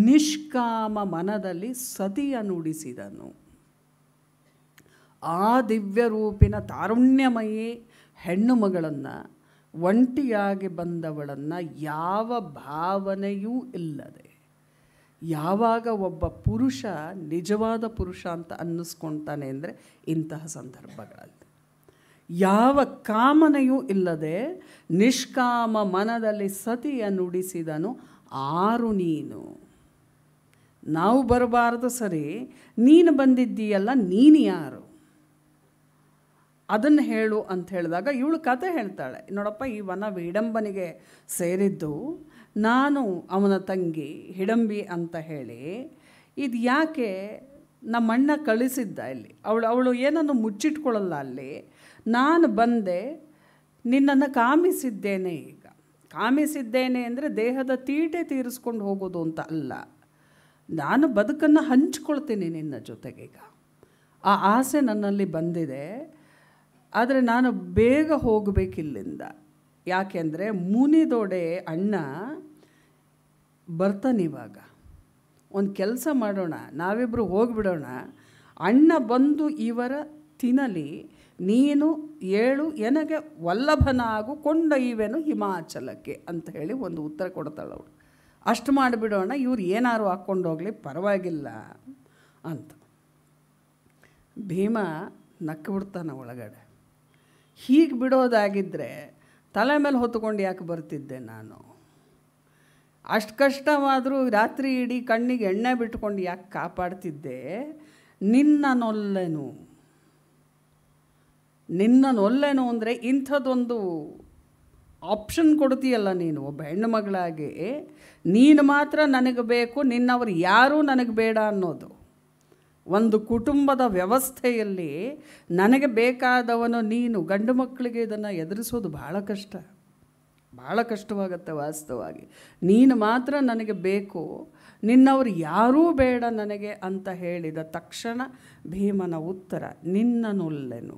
ನಿಷ್ಕಾಮ ಮನದಲ್ಲಿ ಸತಿಯ ನುಡಿಸಿದನು ಆ ದಿವ್ಯ ರೂಪಿನ ತಾರುಣ್ಯಮಯಿ ಹೆಣ್ಣು ಮಗಳನ್ನು ಒಂಟಿಯಾಗಿ ಬಂದವಳನ್ನು ಯಾವ ಭಾವನೆಯೂ ಇಲ್ಲದೆ ಯಾವಾಗ ಒಬ್ಬ ಪುರುಷ ನಿಜವಾದ ಪುರುಷ ಅಂತ ಅನ್ನಿಸ್ಕೊಳ್ತಾನೆ ಅಂದರೆ ಇಂತಹ ಸಂದರ್ಭಗಳಲ್ಲಿ ಯಾವ ಕಾಮನೆಯೂ ಇಲ್ಲದೆ ನಿಷ್ಕಾಮ ಮನದಲ್ಲಿ ಸತಿಯ ನುಡಿಸಿದನು ಆರು ನೀನು ನಾವು ಬರಬಾರ್ದು ಸರಿ ನೀನು ಬಂದಿದ್ದೀಯಲ್ಲ ನೀನು ಯಾರು ಅದನ್ನು ಹೇಳು ಅಂತ ಹೇಳಿದಾಗ ಇವಳು ಕತೆ ಹೇಳ್ತಾಳೆ ನೋಡಪ್ಪ ಈ ವನ ವಿಡಂಬನಿಗೆ ಸೇರಿದ್ದು ನಾನು ಅವನ ತಂಗಿ ಹಿಡಂಬಿ ಅಂತ ಹೇಳಿ ಇದು ಯಾಕೆ ನಮ್ಮಣ್ಣ ಕಳಿಸಿದ್ದ ಇಲ್ಲಿ ಅವಳು ಅವಳು ಏನನ್ನು ಮುಚ್ಚಿಟ್ಕೊಳ್ಳಲ್ಲ ಅಲ್ಲಿ ನಾನು ಬಂದೆ ನಿನ್ನನ್ನು ಕಾಮಿಸಿದ್ದೇನೆ ಈಗ ಕಾಮಿಸಿದ್ದೇನೆ ಅಂದರೆ ದೇಹದ ತೀಟೆ ತೀರಿಸ್ಕೊಂಡು ಹೋಗೋದು ಅಂತ ಅಲ್ಲ ನಾನು ಬದುಕನ್ನು ಹಂಚ್ಕೊಳ್ತೀನಿ ನಿನ್ನ ಜೊತೆಗೀಗ ಆ ಆಸೆ ನನ್ನಲ್ಲಿ ಬಂದಿದೆ ಆದರೆ ನಾನು ಬೇಗ ಹೋಗಬೇಕಿಲ್ಲಿಂದ ಯಾಕೆಂದರೆ ಮುನಿದೊಡೆ ಅಣ್ಣ ಬರ್ತಾನೆ ಇವಾಗ ಒಂದು ಕೆಲಸ ಮಾಡೋಣ ನಾವಿಬ್ಬರು ಹೋಗಿಬಿಡೋಣ ಅಣ್ಣ ಬಂದು ಇವರ ತಿನ್ನಲಿ ನೀನು ಏಳು ಎನಗೆ ವಲ್ಲಭನಾಗು ಕೊಂಡೊಯ್ಯುವೆನು ಹಿಮಾಚಲಕ್ಕೆ ಅಂತ ಹೇಳಿ ಒಂದು ಉತ್ತರ ಕೊಡ್ತಾಳೆ ಅವಳು ಅಷ್ಟು ಮಾಡಿಬಿಡೋಣ ಇವ್ರು ಏನಾರು ಹಾಕ್ಕೊಂಡೋಗ್ಲಿ ಪರವಾಗಿಲ್ಲ ಅಂತ ಭೀಮ ನಕ್ಕಿಬಿಡ್ತಾನೆ ಒಳಗಡೆ ಹೀಗೆ ಬಿಡೋದಾಗಿದ್ದರೆ ತಲೆ ಮೇಲೆ ಹೊತ್ಕೊಂಡು ಯಾಕೆ ಬರ್ತಿದ್ದೆ ನಾನು ಅಷ್ಟು ಕಷ್ಟವಾದರೂ ರಾತ್ರಿ ಇಡೀ ಕಣ್ಣಿಗೆ ಎಣ್ಣೆ ಬಿಟ್ಕೊಂಡು ಯಾಕೆ ಕಾಪಾಡ್ತಿದ್ದೆ ನಿನ್ನ ನೊಲ್ಲೆನು ನಿನ್ನ ನೊಲ್ಲೆನು ಅಂದರೆ ಇಂಥದ್ದೊಂದು ಆಪ್ಷನ್ ಕೊಡ್ತೀಯಲ್ಲ ನೀನು ಒಬ್ಬ ಹೆಣ್ಣು ಮಗಳಾಗಿ ನೀನು ಮಾತ್ರ ನನಗೆ ಬೇಕು ನಿನ್ನವರು ಯಾರೂ ನನಗೆ ಬೇಡ ಅನ್ನೋದು ಒಂದು ಕುಟುಂಬದ ವ್ಯವಸ್ಥೆಯಲ್ಲಿ ನನಗೆ ಬೇಕಾದವನು ನೀನು ಗಂಡು ಮಕ್ಕಳಿಗೆ ಇದನ್ನು ಎದುರಿಸೋದು ಭಾಳ ಕಷ್ಟ ಭಾಳ ಕಷ್ಟವಾಗತ್ತೆ ವಾಸ್ತವವಾಗಿ ನೀನು ಮಾತ್ರ ನನಗೆ ಬೇಕು ನಿನ್ನವರು ಯಾರೂ ಬೇಡ ನನಗೆ ಅಂತ ಹೇಳಿದ ತಕ್ಷಣ ಭೀಮನ ಉತ್ತರ ನಿನ್ನನುಲ್ಲೆನು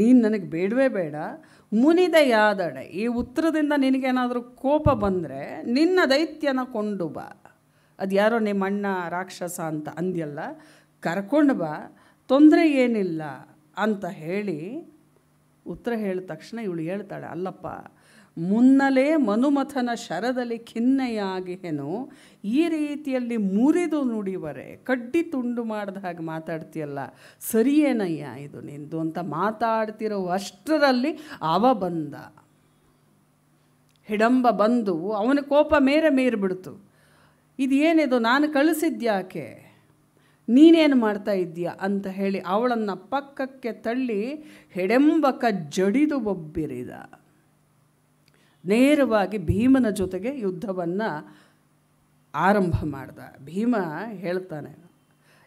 ನೀನು ನನಗೆ ಬೇಡವೇ ಬೇಡ ಮುನಿದ ಯಾದಡೆ ಈ ಉತ್ತರದಿಂದ ನಿನಗೇನಾದರೂ ಕೋಪ ಬಂದರೆ ನಿನ್ನ ದೈತ್ಯನ ಕೊಂಡು ಬಾ ಅದು ಯಾರೋ ನಿಮ್ಮ ಅಣ್ಣ ರಾಕ್ಷಸ ಅಂತ ಅಂದ್ಯಲ್ಲ ಕರ್ಕೊಂಡು ಬಾ ತೊಂದರೆ ಏನಿಲ್ಲ ಅಂತ ಹೇಳಿ ಉತ್ತರ ಹೇಳಿದ ತಕ್ಷಣ ಇವಳು ಹೇಳ್ತಾಳೆ ಅಲ್ಲಪ್ಪ ಮುನ್ನಲೇ ಮನುಮಥನ ಶರದಲ್ಲಿ ಏನು ಈ ರೀತಿಯಲ್ಲಿ ಮುರಿದು ನುಡಿವರೆ ಕಡ್ಡಿ ತುಂಡು ಮಾಡಿದ ಹಾಗೆ ಮಾತಾಡ್ತೀಯಲ್ಲ ಸರಿಯೇನಯ್ಯ ಇದು ನಿಂದು ಅಂತ ಮಾತಾಡ್ತಿರೋ ಅಷ್ಟರಲ್ಲಿ ಅವ ಬಂದ ಹಿಡಂಬ ಬಂದು ಅವನ ಕೋಪ ಮೇರೆ ಇದು ಏನಿದು ನಾನು ಕಳಿಸಿದ್ಯಾಕೆ ನೀನೇನು ಮಾಡ್ತಾ ಇದ್ದೀಯ ಅಂತ ಹೇಳಿ ಅವಳನ್ನು ಪಕ್ಕಕ್ಕೆ ತಳ್ಳಿ ಹೆಡೆಂಬಕ ಜಡಿದು ಒಬ್ಬಿರಿದ ನೇರವಾಗಿ ಭೀಮನ ಜೊತೆಗೆ ಯುದ್ಧವನ್ನು ಆರಂಭ ಮಾಡ್ದ ಭೀಮ ಹೇಳ್ತಾನೆ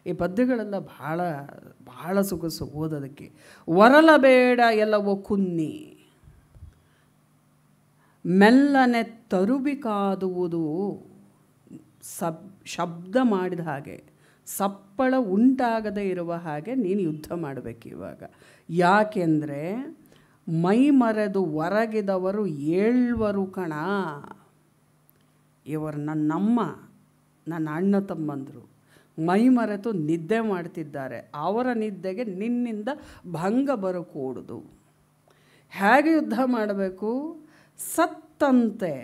ಈ ಪದ್ಯಗಳೆಲ್ಲ ಭಾಳ ಭಾಳ ಸೊಗಸು ಓದೋದಕ್ಕೆ ವರಲಬೇಡ ಎಲ್ಲವೋ ಕುನ್ನಿ ಮೆಲ್ಲನೆ ತರುಬಿಕಾದುವುದು ಸಬ್ ಶಬ್ದ ಮಾಡಿದ ಹಾಗೆ ಸಪ್ಪಳ ಉಂಟಾಗದೇ ಇರುವ ಹಾಗೆ ನೀನು ಯುದ್ಧ ಮಾಡಬೇಕು ಇವಾಗ ಯಾಕೆಂದರೆ ಮೈ ಮರೆದು ಹೊರಗಿದವರು ಏಳ್ವರು ಕಣ ಇವರು ನನ್ನಮ್ಮ ನನ್ನ ಅಣ್ಣ ತಮ್ಮಂದರು ಮೈ ಮರೆತು ನಿದ್ದೆ ಮಾಡ್ತಿದ್ದಾರೆ ಅವರ ನಿದ್ದೆಗೆ ನಿನ್ನಿಂದ ಭಂಗ ಬರಕೂಡುದು ಹೇಗೆ ಯುದ್ಧ ಮಾಡಬೇಕು ಸತ್ತಂತೆ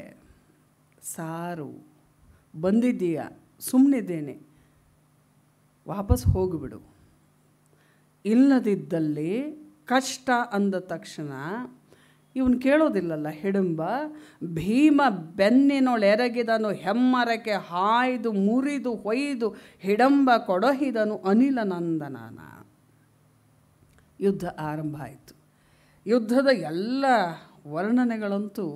ಸಾರು ಬಂದಿದ್ದೀಯ ಸುಮ್ಮನಿದ್ದೇನೆ ವಾಪಸ್ ಹೋಗಿಬಿಡು ಇಲ್ಲದಿದ್ದಲ್ಲಿ ಕಷ್ಟ ಅಂದ ತಕ್ಷಣ ಇವನು ಕೇಳೋದಿಲ್ಲಲ್ಲ ಹಿಡಂಬ ಭೀಮ ಬೆನ್ನಿನೊಳೆರಗಿದನು ಹೆಮ್ಮರಕ್ಕೆ ಹಾಯ್ದು ಮುರಿದು ಹೊಯ್ದು ಹಿಡಂಬ ಕೊಡಹಿದನು ಅನಿಲ ನಂದನನ ಯುದ್ಧ ಆರಂಭ ಆಯಿತು ಯುದ್ಧದ ಎಲ್ಲ ವರ್ಣನೆಗಳಂತೂ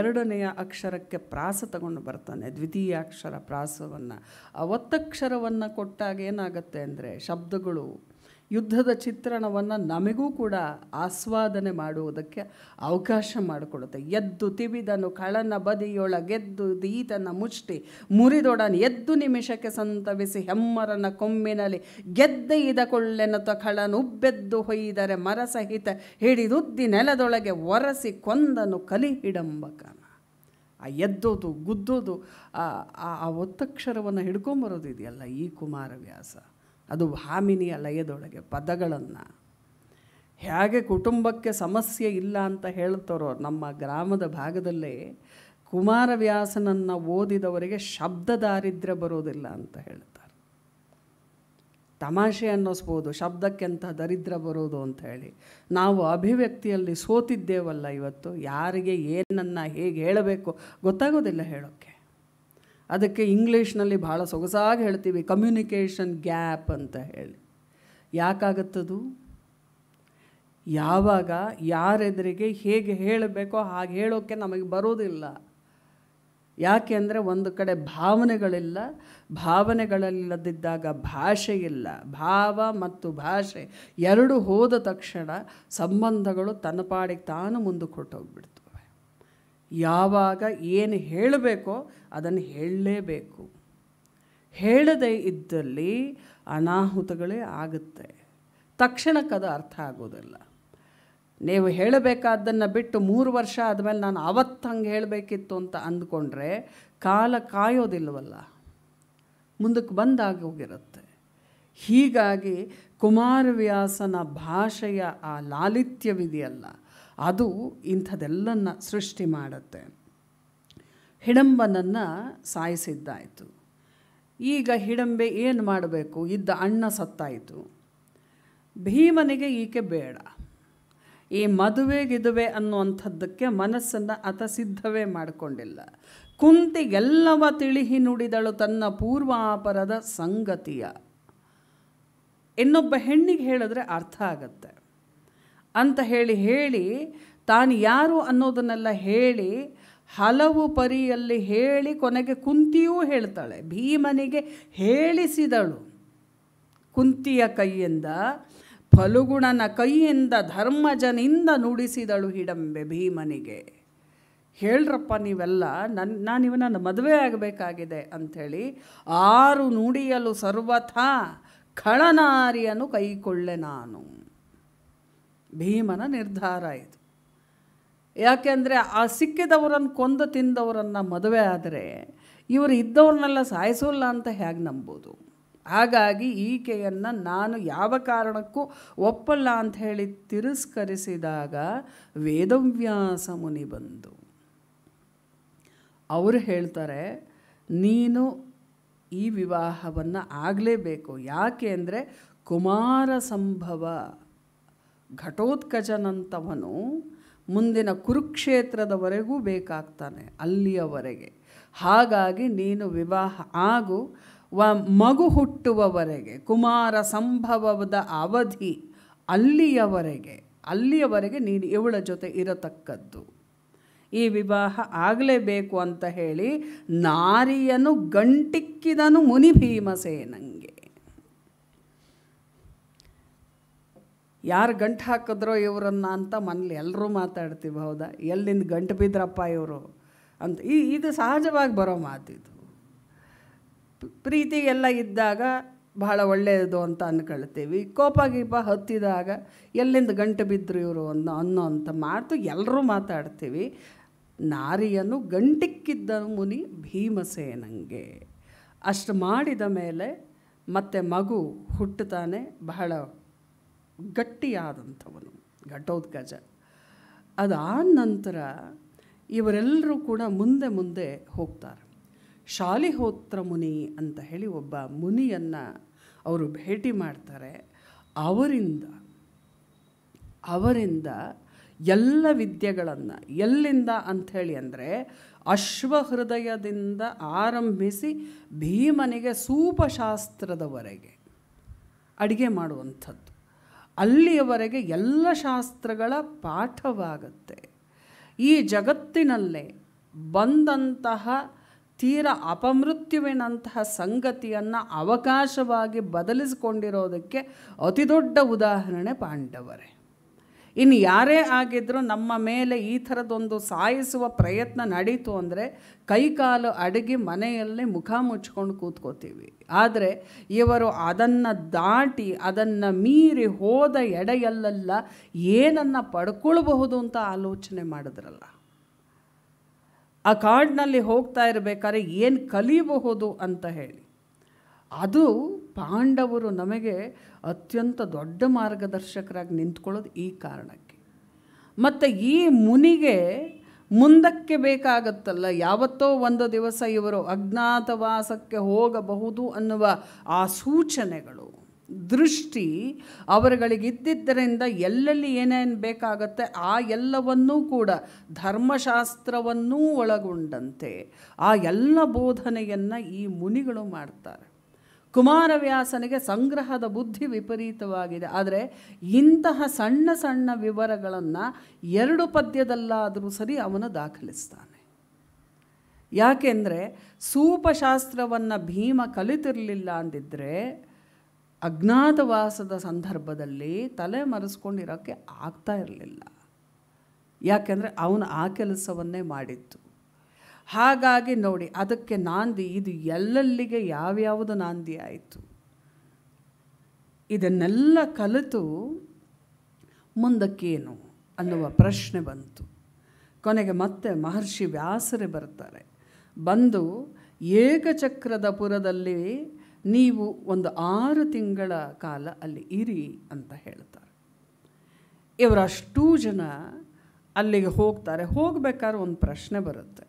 ಎರಡನೆಯ ಅಕ್ಷರಕ್ಕೆ ಪ್ರಾಸ ತಗೊಂಡು ಬರ್ತಾನೆ ದ್ವಿತೀಯ ಅಕ್ಷರ ಪ್ರಾಸವನ್ನು ಆ ಒತ್ತಕ್ಷರವನ್ನು ಕೊಟ್ಟಾಗ ಏನಾಗುತ್ತೆ ಅಂದರೆ ಶಬ್ದಗಳು ಯುದ್ಧದ ಚಿತ್ರಣವನ್ನು ನಮಗೂ ಕೂಡ ಆಸ್ವಾದನೆ ಮಾಡುವುದಕ್ಕೆ ಅವಕಾಶ ಮಾಡಿಕೊಡುತ್ತೆ ಎದ್ದು ತಿವಿದನು ಕಳನ ಗೆದ್ದು ದೀತನ ಮುಷ್ಟಿ ಮುರಿದೊಡನು ಎದ್ದು ನಿಮಿಷಕ್ಕೆ ಸಂತವಿಸಿ ಹೆಮ್ಮರನ ಕೊಮ್ಮಿನಲ್ಲಿ ಗೆದ್ದೆ ಇದ ಕಳನು ಉಬ್ಬೆದ್ದು ಹೊಯ್ದರೆ ಮರಸಹಿತ ಹಿಡಿದುದ್ದಿ ನೆಲದೊಳಗೆ ಒರೆಸಿ ಕೊಂದನು ಕಲಿ ಹಿಡಂಬಕನ ಆ ಎದ್ದೋದು ಗುದ್ದೋದು ಆ ಒತ್ತಕ್ಷರವನ್ನು ಹಿಡ್ಕೊಂಬರೋದು ಇದೆಯಲ್ಲ ಈ ಕುಮಾರವ್ಯಾಸ ಅದು ಭಾಮಿನಿಯ ಲಯದೊಳಗೆ ಪದಗಳನ್ನು ಹೇಗೆ ಕುಟುಂಬಕ್ಕೆ ಸಮಸ್ಯೆ ಇಲ್ಲ ಅಂತ ಹೇಳ್ತಾರೋ ನಮ್ಮ ಗ್ರಾಮದ ಭಾಗದಲ್ಲೇ ಕುಮಾರವ್ಯಾಸನನ್ನು ಓದಿದವರಿಗೆ ಶಬ್ದ ದಾರಿದ್ರ್ಯ ಬರೋದಿಲ್ಲ ಅಂತ ಹೇಳ್ತಾರೆ ತಮಾಷೆ ಅನ್ನಿಸ್ಬೋದು ಅಂತ ದರಿದ್ರ ಬರೋದು ಅಂತ ಹೇಳಿ ನಾವು ಅಭಿವ್ಯಕ್ತಿಯಲ್ಲಿ ಸೋತಿದ್ದೇವಲ್ಲ ಇವತ್ತು ಯಾರಿಗೆ ಏನನ್ನು ಹೇಗೆ ಹೇಳಬೇಕು ಗೊತ್ತಾಗೋದಿಲ್ಲ ಹೇಳೋಕ್ಕೆ ಅದಕ್ಕೆ ಇಂಗ್ಲೀಷ್ನಲ್ಲಿ ಭಾಳ ಸೊಗಸಾಗಿ ಹೇಳ್ತೀವಿ ಕಮ್ಯುನಿಕೇಷನ್ ಗ್ಯಾಪ್ ಅಂತ ಹೇಳಿ ಯಾಕಾಗತ್ತದು ಯಾವಾಗ ಯಾರೆದುರಿಗೆ ಹೇಗೆ ಹೇಳಬೇಕೋ ಹಾಗೆ ಹೇಳೋಕ್ಕೆ ನಮಗೆ ಬರೋದಿಲ್ಲ ಯಾಕೆ ಅಂದರೆ ಒಂದು ಕಡೆ ಭಾವನೆಗಳಿಲ್ಲ ಭಾವನೆಗಳಿಲ್ಲದಿದ್ದಾಗ ಭಾಷೆ ಇಲ್ಲ ಭಾವ ಮತ್ತು ಭಾಷೆ ಎರಡು ಹೋದ ತಕ್ಷಣ ಸಂಬಂಧಗಳು ತನ್ನ ಪಾಡಿಗೆ ತಾನು ಮುಂದಕ್ಕೆ ಹೊಟ್ಟೋಗ್ಬಿಡ್ತು ಯಾವಾಗ ಏನು ಹೇಳಬೇಕೋ ಅದನ್ನು ಹೇಳಲೇಬೇಕು ಹೇಳದೆ ಇದ್ದಲ್ಲಿ ಅನಾಹುತಗಳೇ ಆಗುತ್ತೆ ತಕ್ಷಣಕ್ಕೆ ಅದು ಅರ್ಥ ಆಗೋದಿಲ್ಲ ನೀವು ಹೇಳಬೇಕಾದ್ದನ್ನು ಬಿಟ್ಟು ಮೂರು ವರ್ಷ ಆದಮೇಲೆ ನಾನು ಅವತ್ತು ಹಂಗೆ ಹೇಳಬೇಕಿತ್ತು ಅಂತ ಅಂದ್ಕೊಂಡ್ರೆ ಕಾಲ ಕಾಯೋದಿಲ್ವಲ್ಲ ಮುಂದಕ್ಕೆ ಬಂದಾಗ ಹೋಗಿರುತ್ತೆ ಹೀಗಾಗಿ ಕುಮಾರವ್ಯಾಸನ ಭಾಷೆಯ ಆ ಲಾಲಿತ್ಯವಿದೆಯಲ್ಲ ಅದು ಇಂಥದೆಲ್ಲ ಸೃಷ್ಟಿ ಮಾಡುತ್ತೆ ಹಿಡಂಬನನ್ನು ಸಾಯಿಸಿದ್ದಾಯಿತು ಈಗ ಹಿಡಂಬೆ ಏನು ಮಾಡಬೇಕು ಇದ್ದ ಅಣ್ಣ ಸತ್ತಾಯಿತು ಭೀಮನಿಗೆ ಈಕೆ ಬೇಡ ಈ ಮದುವೆಗಿದುವೆ ಅನ್ನುವಂಥದ್ದಕ್ಕೆ ಮನಸ್ಸನ್ನು ಅತ ಸಿದ್ಧವೇ ಮಾಡಿಕೊಂಡಿಲ್ಲ ಕುಂತಿಗೆಲ್ಲವ ತಿಳಿಹಿ ನುಡಿದಳು ತನ್ನ ಪೂರ್ವಾಪರದ ಸಂಗತಿಯ ಇನ್ನೊಬ್ಬ ಹೆಣ್ಣಿಗೆ ಹೇಳಿದ್ರೆ ಅರ್ಥ ಆಗತ್ತೆ ಅಂತ ಹೇಳಿ ಹೇಳಿ ತಾನು ಯಾರು ಅನ್ನೋದನ್ನೆಲ್ಲ ಹೇಳಿ ಹಲವು ಪರಿಯಲ್ಲಿ ಹೇಳಿ ಕೊನೆಗೆ ಕುಂತಿಯೂ ಹೇಳ್ತಾಳೆ ಭೀಮನಿಗೆ ಹೇಳಿಸಿದಳು ಕುಂತಿಯ ಕೈಯಿಂದ ಫಲುಗುಣನ ಕೈಯಿಂದ ಧರ್ಮಜನಿಂದ ನುಡಿಸಿದಳು ಹಿಡಂಬೆ ಭೀಮನಿಗೆ ಹೇಳ್ರಪ್ಪ ನೀವೆಲ್ಲ ನನ್ನ ನಾನು ಇವನನ್ನು ಮದುವೆ ಆಗಬೇಕಾಗಿದೆ ಅಂಥೇಳಿ ಆರು ನುಡಿಯಲು ಸರ್ವಥಾ ಖಳನಾರಿಯನ್ನು ಕೈಕೊಳ್ಳೆ ನಾನು ಭೀಮನ ನಿರ್ಧಾರ ಇದು ಯಾಕೆಂದರೆ ಆ ಸಿಕ್ಕಿದವರನ್ನು ಕೊಂದು ತಿಂದವರನ್ನು ಮದುವೆ ಆದರೆ ಇವರು ಇದ್ದವ್ರನ್ನೆಲ್ಲ ಸಾಯಿಸೋಲ್ಲ ಅಂತ ಹೇಗೆ ನಂಬೋದು ಹಾಗಾಗಿ ಈಕೆಯನ್ನು ನಾನು ಯಾವ ಕಾರಣಕ್ಕೂ ಒಪ್ಪಲ್ಲ ಅಂತ ಹೇಳಿ ತಿರಸ್ಕರಿಸಿದಾಗ ವೇದವ್ಯಾಸ ಮುನಿ ಬಂದು ಅವರು ಹೇಳ್ತಾರೆ ನೀನು ಈ ವಿವಾಹವನ್ನು ಆಗಲೇಬೇಕು ಯಾಕೆ ಅಂದರೆ ಕುಮಾರ ಸಂಭವ ಘಟೋತ್ಕಜನಂತವನು ಮುಂದಿನ ಕುರುಕ್ಷೇತ್ರದವರೆಗೂ ಬೇಕಾಗ್ತಾನೆ ಅಲ್ಲಿಯವರೆಗೆ ಹಾಗಾಗಿ ನೀನು ವಿವಾಹ ಆಗು ವ ಮಗು ಹುಟ್ಟುವವರೆಗೆ ಕುಮಾರ ಸಂಭವದ ಅವಧಿ ಅಲ್ಲಿಯವರೆಗೆ ಅಲ್ಲಿಯವರೆಗೆ ನೀನು ಇವಳ ಜೊತೆ ಇರತಕ್ಕದ್ದು ಈ ವಿವಾಹ ಆಗಲೇಬೇಕು ಅಂತ ಹೇಳಿ ನಾರಿಯನು ಗಂಟಿಕ್ಕಿದನು ಮುನಿ ಭೀಮಸೇನಂಗೆ ಯಾರು ಗಂಟು ಹಾಕಿದ್ರೋ ಇವರನ್ನು ಅಂತ ಮನೇಲಿ ಎಲ್ಲರೂ ಮಾತಾಡ್ತೀವಿ ಹೌದಾ ಎಲ್ಲಿಂದ ಗಂಟು ಬಿದ್ರಪ್ಪ ಇವರು ಅಂತ ಈ ಇದು ಸಹಜವಾಗಿ ಬರೋ ಮಾತಿದು ಪ್ರೀತಿ ಎಲ್ಲ ಇದ್ದಾಗ ಬಹಳ ಒಳ್ಳೆಯದು ಅಂತ ಅಂದ್ಕೊಳ್ತೀವಿ ಕೋಪ ಗೀಪ ಹತ್ತಿದಾಗ ಎಲ್ಲಿಂದ ಗಂಟು ಬಿದ್ದರು ಇವರು ಅನ್ನೋ ಅನ್ನೋ ಅಂತ ಮಾತು ಎಲ್ಲರೂ ಮಾತಾಡ್ತೀವಿ ನಾರಿಯನು ಗಂಟಿಕ್ಕಿದ್ದ ಮುನಿ ಭೀಮಸೇನಂಗೆ ಅಷ್ಟು ಮಾಡಿದ ಮೇಲೆ ಮತ್ತೆ ಮಗು ಹುಟ್ಟುತ್ತಾನೆ ಬಹಳ ಗಟ್ಟಿಯಾದಂಥವನು ಗಜ ಅದಾದ ನಂತರ ಇವರೆಲ್ಲರೂ ಕೂಡ ಮುಂದೆ ಮುಂದೆ ಹೋಗ್ತಾರೆ ಶಾಲಿಹೋತ್ರ ಮುನಿ ಅಂತ ಹೇಳಿ ಒಬ್ಬ ಮುನಿಯನ್ನು ಅವರು ಭೇಟಿ ಮಾಡ್ತಾರೆ ಅವರಿಂದ ಅವರಿಂದ ಎಲ್ಲ ವಿದ್ಯೆಗಳನ್ನು ಎಲ್ಲಿಂದ ಅಂಥೇಳಿ ಅಂದರೆ ಅಶ್ವಹೃದಯದಿಂದ ಆರಂಭಿಸಿ ಭೀಮನಿಗೆ ಸೂಪಶಾಸ್ತ್ರದವರೆಗೆ ಅಡುಗೆ ಮಾಡುವಂಥದ್ದು ಅಲ್ಲಿಯವರೆಗೆ ಎಲ್ಲ ಶಾಸ್ತ್ರಗಳ ಪಾಠವಾಗುತ್ತೆ ಈ ಜಗತ್ತಿನಲ್ಲೇ ಬಂದಂತಹ ತೀರ ಅಪಮೃತ್ಯುವಿನಂತಹ ಸಂಗತಿಯನ್ನು ಅವಕಾಶವಾಗಿ ಬದಲಿಸಿಕೊಂಡಿರೋದಕ್ಕೆ ಅತಿದೊಡ್ಡ ಉದಾಹರಣೆ ಪಾಂಡವರೇ ಇನ್ನು ಯಾರೇ ಆಗಿದ್ದರೂ ನಮ್ಮ ಮೇಲೆ ಈ ಥರದೊಂದು ಸಾಯಿಸುವ ಪ್ರಯತ್ನ ನಡೀತು ಅಂದರೆ ಕೈಕಾಲು ಅಡಗಿ ಮನೆಯಲ್ಲೇ ಮುಖ ಮುಚ್ಕೊಂಡು ಕೂತ್ಕೋತೀವಿ ಆದರೆ ಇವರು ಅದನ್ನು ದಾಟಿ ಅದನ್ನು ಮೀರಿ ಹೋದ ಎಡೆಯಲ್ಲೆಲ್ಲ ಏನನ್ನು ಪಡ್ಕೊಳ್ಬಹುದು ಅಂತ ಆಲೋಚನೆ ಮಾಡಿದ್ರಲ್ಲ ಆ ಕಾರ್ಡ್ನಲ್ಲಿ ಹೋಗ್ತಾ ಇರಬೇಕಾದ್ರೆ ಏನು ಕಲಿಯಬಹುದು ಅಂತ ಹೇಳಿ ಅದು ಪಾಂಡವರು ನಮಗೆ ಅತ್ಯಂತ ದೊಡ್ಡ ಮಾರ್ಗದರ್ಶಕರಾಗಿ ನಿಂತ್ಕೊಳ್ಳೋದು ಈ ಕಾರಣಕ್ಕೆ ಮತ್ತು ಈ ಮುನಿಗೆ ಮುಂದಕ್ಕೆ ಬೇಕಾಗತ್ತಲ್ಲ ಯಾವತ್ತೋ ಒಂದು ದಿವಸ ಇವರು ಅಜ್ಞಾತವಾಸಕ್ಕೆ ಹೋಗಬಹುದು ಅನ್ನುವ ಆ ಸೂಚನೆಗಳು ದೃಷ್ಟಿ ಅವರುಗಳಿಗಿದ್ದರಿಂದ ಎಲ್ಲೆಲ್ಲಿ ಏನೇನು ಬೇಕಾಗತ್ತೆ ಆ ಎಲ್ಲವನ್ನೂ ಕೂಡ ಧರ್ಮಶಾಸ್ತ್ರವನ್ನೂ ಒಳಗೊಂಡಂತೆ ಆ ಎಲ್ಲ ಬೋಧನೆಯನ್ನು ಈ ಮುನಿಗಳು ಮಾಡ್ತಾರೆ ಕುಮಾರವ್ಯಾಸನಿಗೆ ಸಂಗ್ರಹದ ಬುದ್ಧಿ ವಿಪರೀತವಾಗಿದೆ ಆದರೆ ಇಂತಹ ಸಣ್ಣ ಸಣ್ಣ ವಿವರಗಳನ್ನು ಎರಡು ಪದ್ಯದಲ್ಲಾದರೂ ಸರಿ ಅವನು ದಾಖಲಿಸ್ತಾನೆ ಯಾಕೆಂದರೆ ಸೂಪಶಾಸ್ತ್ರವನ್ನು ಭೀಮ ಕಲಿತಿರಲಿಲ್ಲ ಅಂದಿದ್ದರೆ ಅಜ್ಞಾತವಾಸದ ಸಂದರ್ಭದಲ್ಲಿ ತಲೆ ಮರೆಸ್ಕೊಂಡಿರೋಕ್ಕೆ ಆಗ್ತಾ ಇರಲಿಲ್ಲ ಯಾಕೆಂದರೆ ಅವನು ಆ ಕೆಲಸವನ್ನೇ ಮಾಡಿತ್ತು ಹಾಗಾಗಿ ನೋಡಿ ಅದಕ್ಕೆ ನಾಂದಿ ಇದು ಎಲ್ಲೆಲ್ಲಿಗೆ ಯಾವ್ಯಾವುದು ನಾಂದಿ ಆಯಿತು ಇದನ್ನೆಲ್ಲ ಕಲಿತು ಮುಂದಕ್ಕೇನು ಅನ್ನುವ ಪ್ರಶ್ನೆ ಬಂತು ಕೊನೆಗೆ ಮತ್ತೆ ಮಹರ್ಷಿ ವ್ಯಾಸರೇ ಬರ್ತಾರೆ ಬಂದು ಏಕಚಕ್ರದ ಪುರದಲ್ಲಿ ನೀವು ಒಂದು ಆರು ತಿಂಗಳ ಕಾಲ ಅಲ್ಲಿ ಇರಿ ಅಂತ ಹೇಳ್ತಾರೆ ಇವರಷ್ಟೂ ಜನ ಅಲ್ಲಿಗೆ ಹೋಗ್ತಾರೆ ಹೋಗ್ಬೇಕಾದ್ರೆ ಒಂದು ಪ್ರಶ್ನೆ ಬರುತ್ತೆ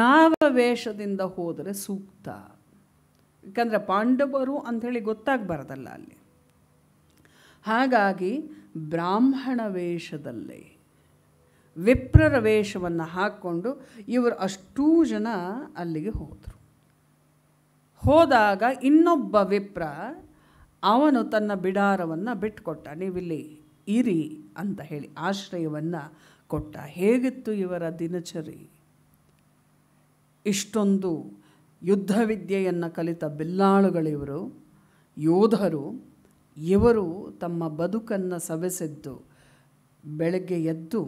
ಯಾವ ವೇಷದಿಂದ ಹೋದರೆ ಸೂಕ್ತ ಯಾಕಂದರೆ ಪಾಂಡವರು ಅಂಥೇಳಿ ಗೊತ್ತಾಗಬಾರ್ದಲ್ಲ ಅಲ್ಲಿ ಹಾಗಾಗಿ ಬ್ರಾಹ್ಮಣ ವೇಷದಲ್ಲಿ ವಿಪ್ರರ ವೇಷವನ್ನು ಹಾಕ್ಕೊಂಡು ಇವರು ಅಷ್ಟೂ ಜನ ಅಲ್ಲಿಗೆ ಹೋದರು ಹೋದಾಗ ಇನ್ನೊಬ್ಬ ವಿಪ್ರ ಅವನು ತನ್ನ ಬಿಡಾರವನ್ನು ಬಿಟ್ಟುಕೊಟ್ಟ ನೀವಿಲ್ಲಿ ಇರಿ ಅಂತ ಹೇಳಿ ಆಶ್ರಯವನ್ನು ಕೊಟ್ಟ ಹೇಗಿತ್ತು ಇವರ ದಿನಚರಿ ಇಷ್ಟೊಂದು ಯುದ್ಧ ವಿದ್ಯೆಯನ್ನು ಕಲಿತ ಬಿಲ್ಲಾಳುಗಳಿವರು ಯೋಧರು ಇವರು ತಮ್ಮ ಬದುಕನ್ನು ಸವೆಸೆದ್ದು ಬೆಳಗ್ಗೆ ಎದ್ದು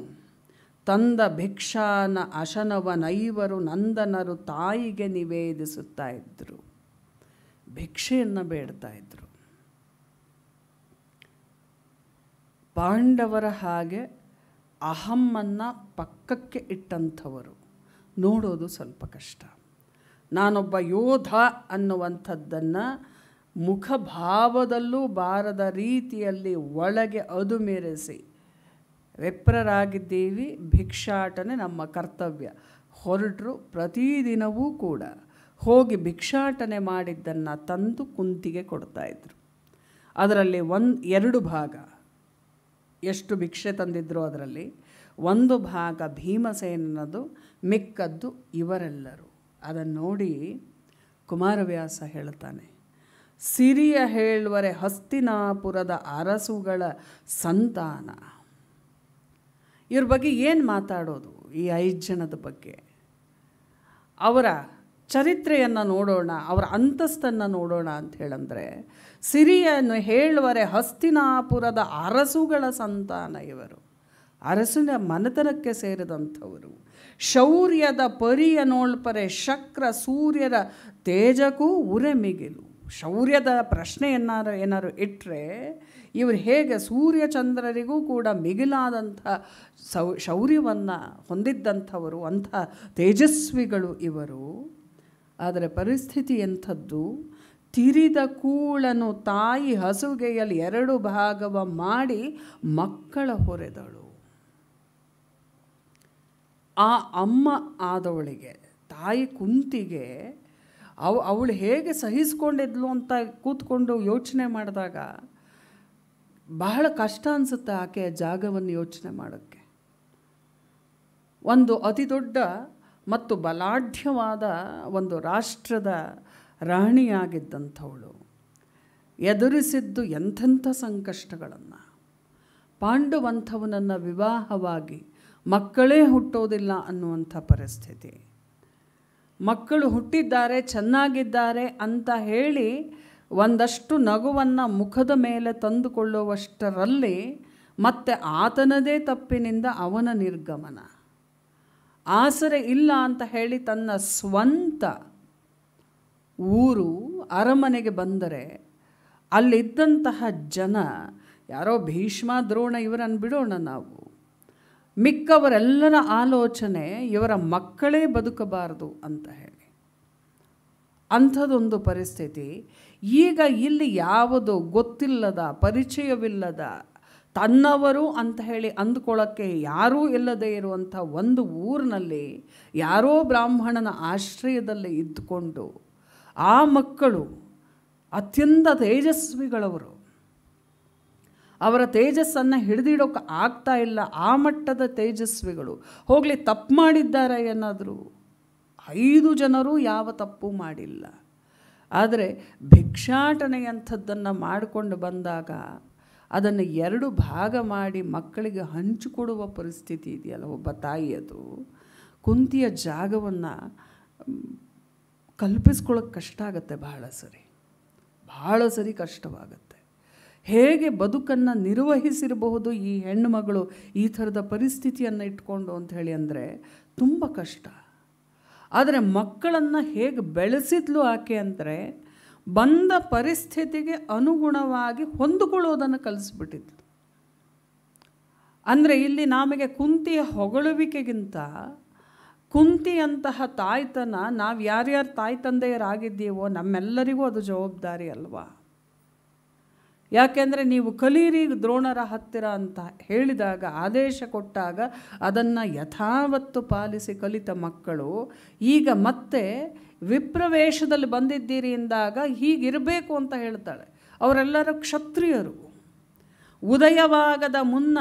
ತಂದ ಭಿಕ್ಷಾನ ಅಶನವನೈವರು ನಂದನರು ತಾಯಿಗೆ ನಿವೇದಿಸುತ್ತಾ ಇದ್ದರು ಭಿಕ್ಷೆಯನ್ನು ಬೇಡ್ತಾ ಇದ್ದರು ಪಾಂಡವರ ಹಾಗೆ ಅಹಮ್ಮನ್ನು ಪಕ್ಕಕ್ಕೆ ಇಟ್ಟಂಥವರು ನೋಡೋದು ಸ್ವಲ್ಪ ಕಷ್ಟ ನಾನೊಬ್ಬ ಯೋಧ ಅನ್ನುವಂಥದ್ದನ್ನು ಮುಖಭಾವದಲ್ಲೂ ಬಾರದ ರೀತಿಯಲ್ಲಿ ಒಳಗೆ ಅದುಮೆರೆಸಿ ವೆಪ್ರರಾಗಿದ್ದೀವಿ ಭಿಕ್ಷಾಟನೆ ನಮ್ಮ ಕರ್ತವ್ಯ ಹೊರಟರು ಪ್ರತಿದಿನವೂ ಕೂಡ ಹೋಗಿ ಭಿಕ್ಷಾಟನೆ ಮಾಡಿದ್ದನ್ನು ತಂದು ಕುಂತಿಗೆ ಕೊಡ್ತಾಯಿದ್ರು ಅದರಲ್ಲಿ ಒಂದು ಎರಡು ಭಾಗ ಎಷ್ಟು ಭಿಕ್ಷೆ ತಂದಿದ್ರು ಅದರಲ್ಲಿ ಒಂದು ಭಾಗ ಭೀಮಸೇನದು ಮಿಕ್ಕದ್ದು ಇವರೆಲ್ಲರೂ ಅದನ್ನು ನೋಡಿ ಕುಮಾರವ್ಯಾಸ ಹೇಳ್ತಾನೆ ಸಿರಿಯ ಹೇಳುವರೆ ಹಸ್ತಿನಾಪುರದ ಅರಸುಗಳ ಸಂತಾನ ಇವ್ರ ಬಗ್ಗೆ ಏನು ಮಾತಾಡೋದು ಈ ಐದು ಜನದ ಬಗ್ಗೆ ಅವರ ಚರಿತ್ರೆಯನ್ನು ನೋಡೋಣ ಅವರ ಅಂತಸ್ತನ್ನು ನೋಡೋಣ ಅಂತ ಹೇಳಂದರೆ ಸಿರಿಯನ್ನು ಹೇಳುವರೆ ಹಸ್ತಿನಾಪುರದ ಅರಸುಗಳ ಸಂತಾನ ಇವರು ಅರಸಿನ ಮನೆತನಕ್ಕೆ ಸೇರಿದಂಥವರು ಶೌರ್ಯದ ಪರಿಯ ನೋಳ್ಪರೆ ಶಕ್ರ ಸೂರ್ಯರ ತೇಜಕ್ಕೂ ಮಿಗಿಲು ಶೌರ್ಯದ ಪ್ರಶ್ನೆ ಏನಾರು ಏನಾರು ಇಟ್ಟರೆ ಇವರು ಹೇಗೆ ಸೂರ್ಯಚಂದ್ರರಿಗೂ ಕೂಡ ಮಿಗಿಲಾದಂಥ ಸೌ ಶೌರ್ಯವನ್ನು ಹೊಂದಿದ್ದಂಥವರು ಅಂಥ ತೇಜಸ್ವಿಗಳು ಇವರು ಆದರೆ ಪರಿಸ್ಥಿತಿ ಎಂಥದ್ದು ತಿರಿದ ಕೂಳನು ತಾಯಿ ಹಸುಗೆಯಲ್ಲಿ ಎರಡು ಭಾಗವ ಮಾಡಿ ಮಕ್ಕಳ ಹೊರೆದಳು ಆ ಅಮ್ಮ ಆದವಳಿಗೆ ತಾಯಿ ಕುಂತಿಗೆ ಅವ ಅವಳು ಹೇಗೆ ಸಹಿಸ್ಕೊಂಡಿದ್ಲು ಅಂತ ಕೂತ್ಕೊಂಡು ಯೋಚನೆ ಮಾಡಿದಾಗ ಬಹಳ ಕಷ್ಟ ಅನಿಸುತ್ತೆ ಆಕೆಯ ಜಾಗವನ್ನು ಯೋಚನೆ ಮಾಡೋಕ್ಕೆ ಒಂದು ಅತಿ ದೊಡ್ಡ ಮತ್ತು ಬಲಾಢ್ಯವಾದ ಒಂದು ರಾಷ್ಟ್ರದ ರಾಣಿಯಾಗಿದ್ದಂಥವಳು ಎದುರಿಸಿದ್ದು ಎಂಥೆಂಥ ಸಂಕಷ್ಟಗಳನ್ನು ಪಾಂಡುವಂಥವನನ್ನು ವಿವಾಹವಾಗಿ ಮಕ್ಕಳೇ ಹುಟ್ಟೋದಿಲ್ಲ ಅನ್ನುವಂಥ ಪರಿಸ್ಥಿತಿ ಮಕ್ಕಳು ಹುಟ್ಟಿದ್ದಾರೆ ಚೆನ್ನಾಗಿದ್ದಾರೆ ಅಂತ ಹೇಳಿ ಒಂದಷ್ಟು ನಗುವನ್ನು ಮುಖದ ಮೇಲೆ ತಂದುಕೊಳ್ಳುವಷ್ಟರಲ್ಲಿ ಮತ್ತೆ ಆತನದೇ ತಪ್ಪಿನಿಂದ ಅವನ ನಿರ್ಗಮನ ಆಸರೆ ಇಲ್ಲ ಅಂತ ಹೇಳಿ ತನ್ನ ಸ್ವಂತ ಊರು ಅರಮನೆಗೆ ಬಂದರೆ ಅಲ್ಲಿದ್ದಂತಹ ಜನ ಯಾರೋ ಭೀಷ್ಮ ದ್ರೋಣ ಇವರನ್ನು ಬಿಡೋಣ ನಾವು ಮಿಕ್ಕವರೆಲ್ಲರ ಆಲೋಚನೆ ಇವರ ಮಕ್ಕಳೇ ಬದುಕಬಾರದು ಅಂತ ಹೇಳಿ ಅಂಥದ್ದೊಂದು ಪರಿಸ್ಥಿತಿ ಈಗ ಇಲ್ಲಿ ಯಾವುದು ಗೊತ್ತಿಲ್ಲದ ಪರಿಚಯವಿಲ್ಲದ ತನ್ನವರು ಅಂತ ಹೇಳಿ ಅಂದ್ಕೊಳ್ಳೋಕ್ಕೆ ಯಾರೂ ಇಲ್ಲದೆ ಇರುವಂಥ ಒಂದು ಊರಿನಲ್ಲಿ ಯಾರೋ ಬ್ರಾಹ್ಮಣನ ಆಶ್ರಯದಲ್ಲಿ ಇದ್ದುಕೊಂಡು ಆ ಮಕ್ಕಳು ಅತ್ಯಂತ ತೇಜಸ್ವಿಗಳವರು ಅವರ ತೇಜಸ್ಸನ್ನು ಹಿಡಿದಿಡೋಕೆ ಆಗ್ತಾ ಇಲ್ಲ ಆ ಮಟ್ಟದ ತೇಜಸ್ವಿಗಳು ಹೋಗಲಿ ತಪ್ಪು ಮಾಡಿದ್ದಾರೆ ಏನಾದರೂ ಐದು ಜನರು ಯಾವ ತಪ್ಪು ಮಾಡಿಲ್ಲ ಆದರೆ ಭಿಕ್ಷಾಟನೆಯಂಥದ್ದನ್ನು ಮಾಡಿಕೊಂಡು ಬಂದಾಗ ಅದನ್ನು ಎರಡು ಭಾಗ ಮಾಡಿ ಮಕ್ಕಳಿಗೆ ಹಂಚಿಕೊಡುವ ಪರಿಸ್ಥಿತಿ ಇದೆಯಲ್ಲ ಒಬ್ಬ ತಾಯಿಯದು ಕುಂತಿಯ ಜಾಗವನ್ನು ಕಲ್ಪಿಸ್ಕೊಳ್ಳೋಕೆ ಕಷ್ಟ ಆಗುತ್ತೆ ಬಹಳ ಸರಿ ಭಾಳ ಸರಿ ಕಷ್ಟವಾಗುತ್ತೆ ಹೇಗೆ ಬದುಕನ್ನು ನಿರ್ವಹಿಸಿರಬಹುದು ಈ ಮಗಳು ಈ ಥರದ ಪರಿಸ್ಥಿತಿಯನ್ನು ಇಟ್ಕೊಂಡು ಅಂತ ಹೇಳಿ ಅಂದರೆ ತುಂಬ ಕಷ್ಟ ಆದರೆ ಮಕ್ಕಳನ್ನು ಹೇಗೆ ಬೆಳೆಸಿದ್ಲು ಆಕೆ ಅಂದರೆ ಬಂದ ಪರಿಸ್ಥಿತಿಗೆ ಅನುಗುಣವಾಗಿ ಹೊಂದಿಕೊಳ್ಳೋದನ್ನು ಕಲಿಸ್ಬಿಟ್ಟಿದ್ಲು ಅಂದರೆ ಇಲ್ಲಿ ನಮಗೆ ಕುಂತಿಯ ಹೊಗಳುವಿಕೆಗಿಂತ ಕುಂತಿಯಂತಹ ತಾಯ್ತನ ನಾವು ಯಾರ್ಯಾರು ತಾಯ್ತಂದೆಯರಾಗಿದ್ದೀವೋ ನಮ್ಮೆಲ್ಲರಿಗೂ ಅದು ಜವಾಬ್ದಾರಿ ಅಲ್ವಾ ಯಾಕೆಂದರೆ ನೀವು ಕಲೀರಿ ದ್ರೋಣರ ಹತ್ತಿರ ಅಂತ ಹೇಳಿದಾಗ ಆದೇಶ ಕೊಟ್ಟಾಗ ಅದನ್ನು ಯಥಾವತ್ತು ಪಾಲಿಸಿ ಕಲಿತ ಮಕ್ಕಳು ಈಗ ಮತ್ತೆ ವಿಪ್ರವೇಶದಲ್ಲಿ ಬಂದಿದ್ದೀರಿ ಎಂದಾಗ ಹೀಗಿರಬೇಕು ಅಂತ ಹೇಳ್ತಾಳೆ ಅವರೆಲ್ಲರೂ ಕ್ಷತ್ರಿಯರು ಉದಯವಾಗದ ಮುನ್ನ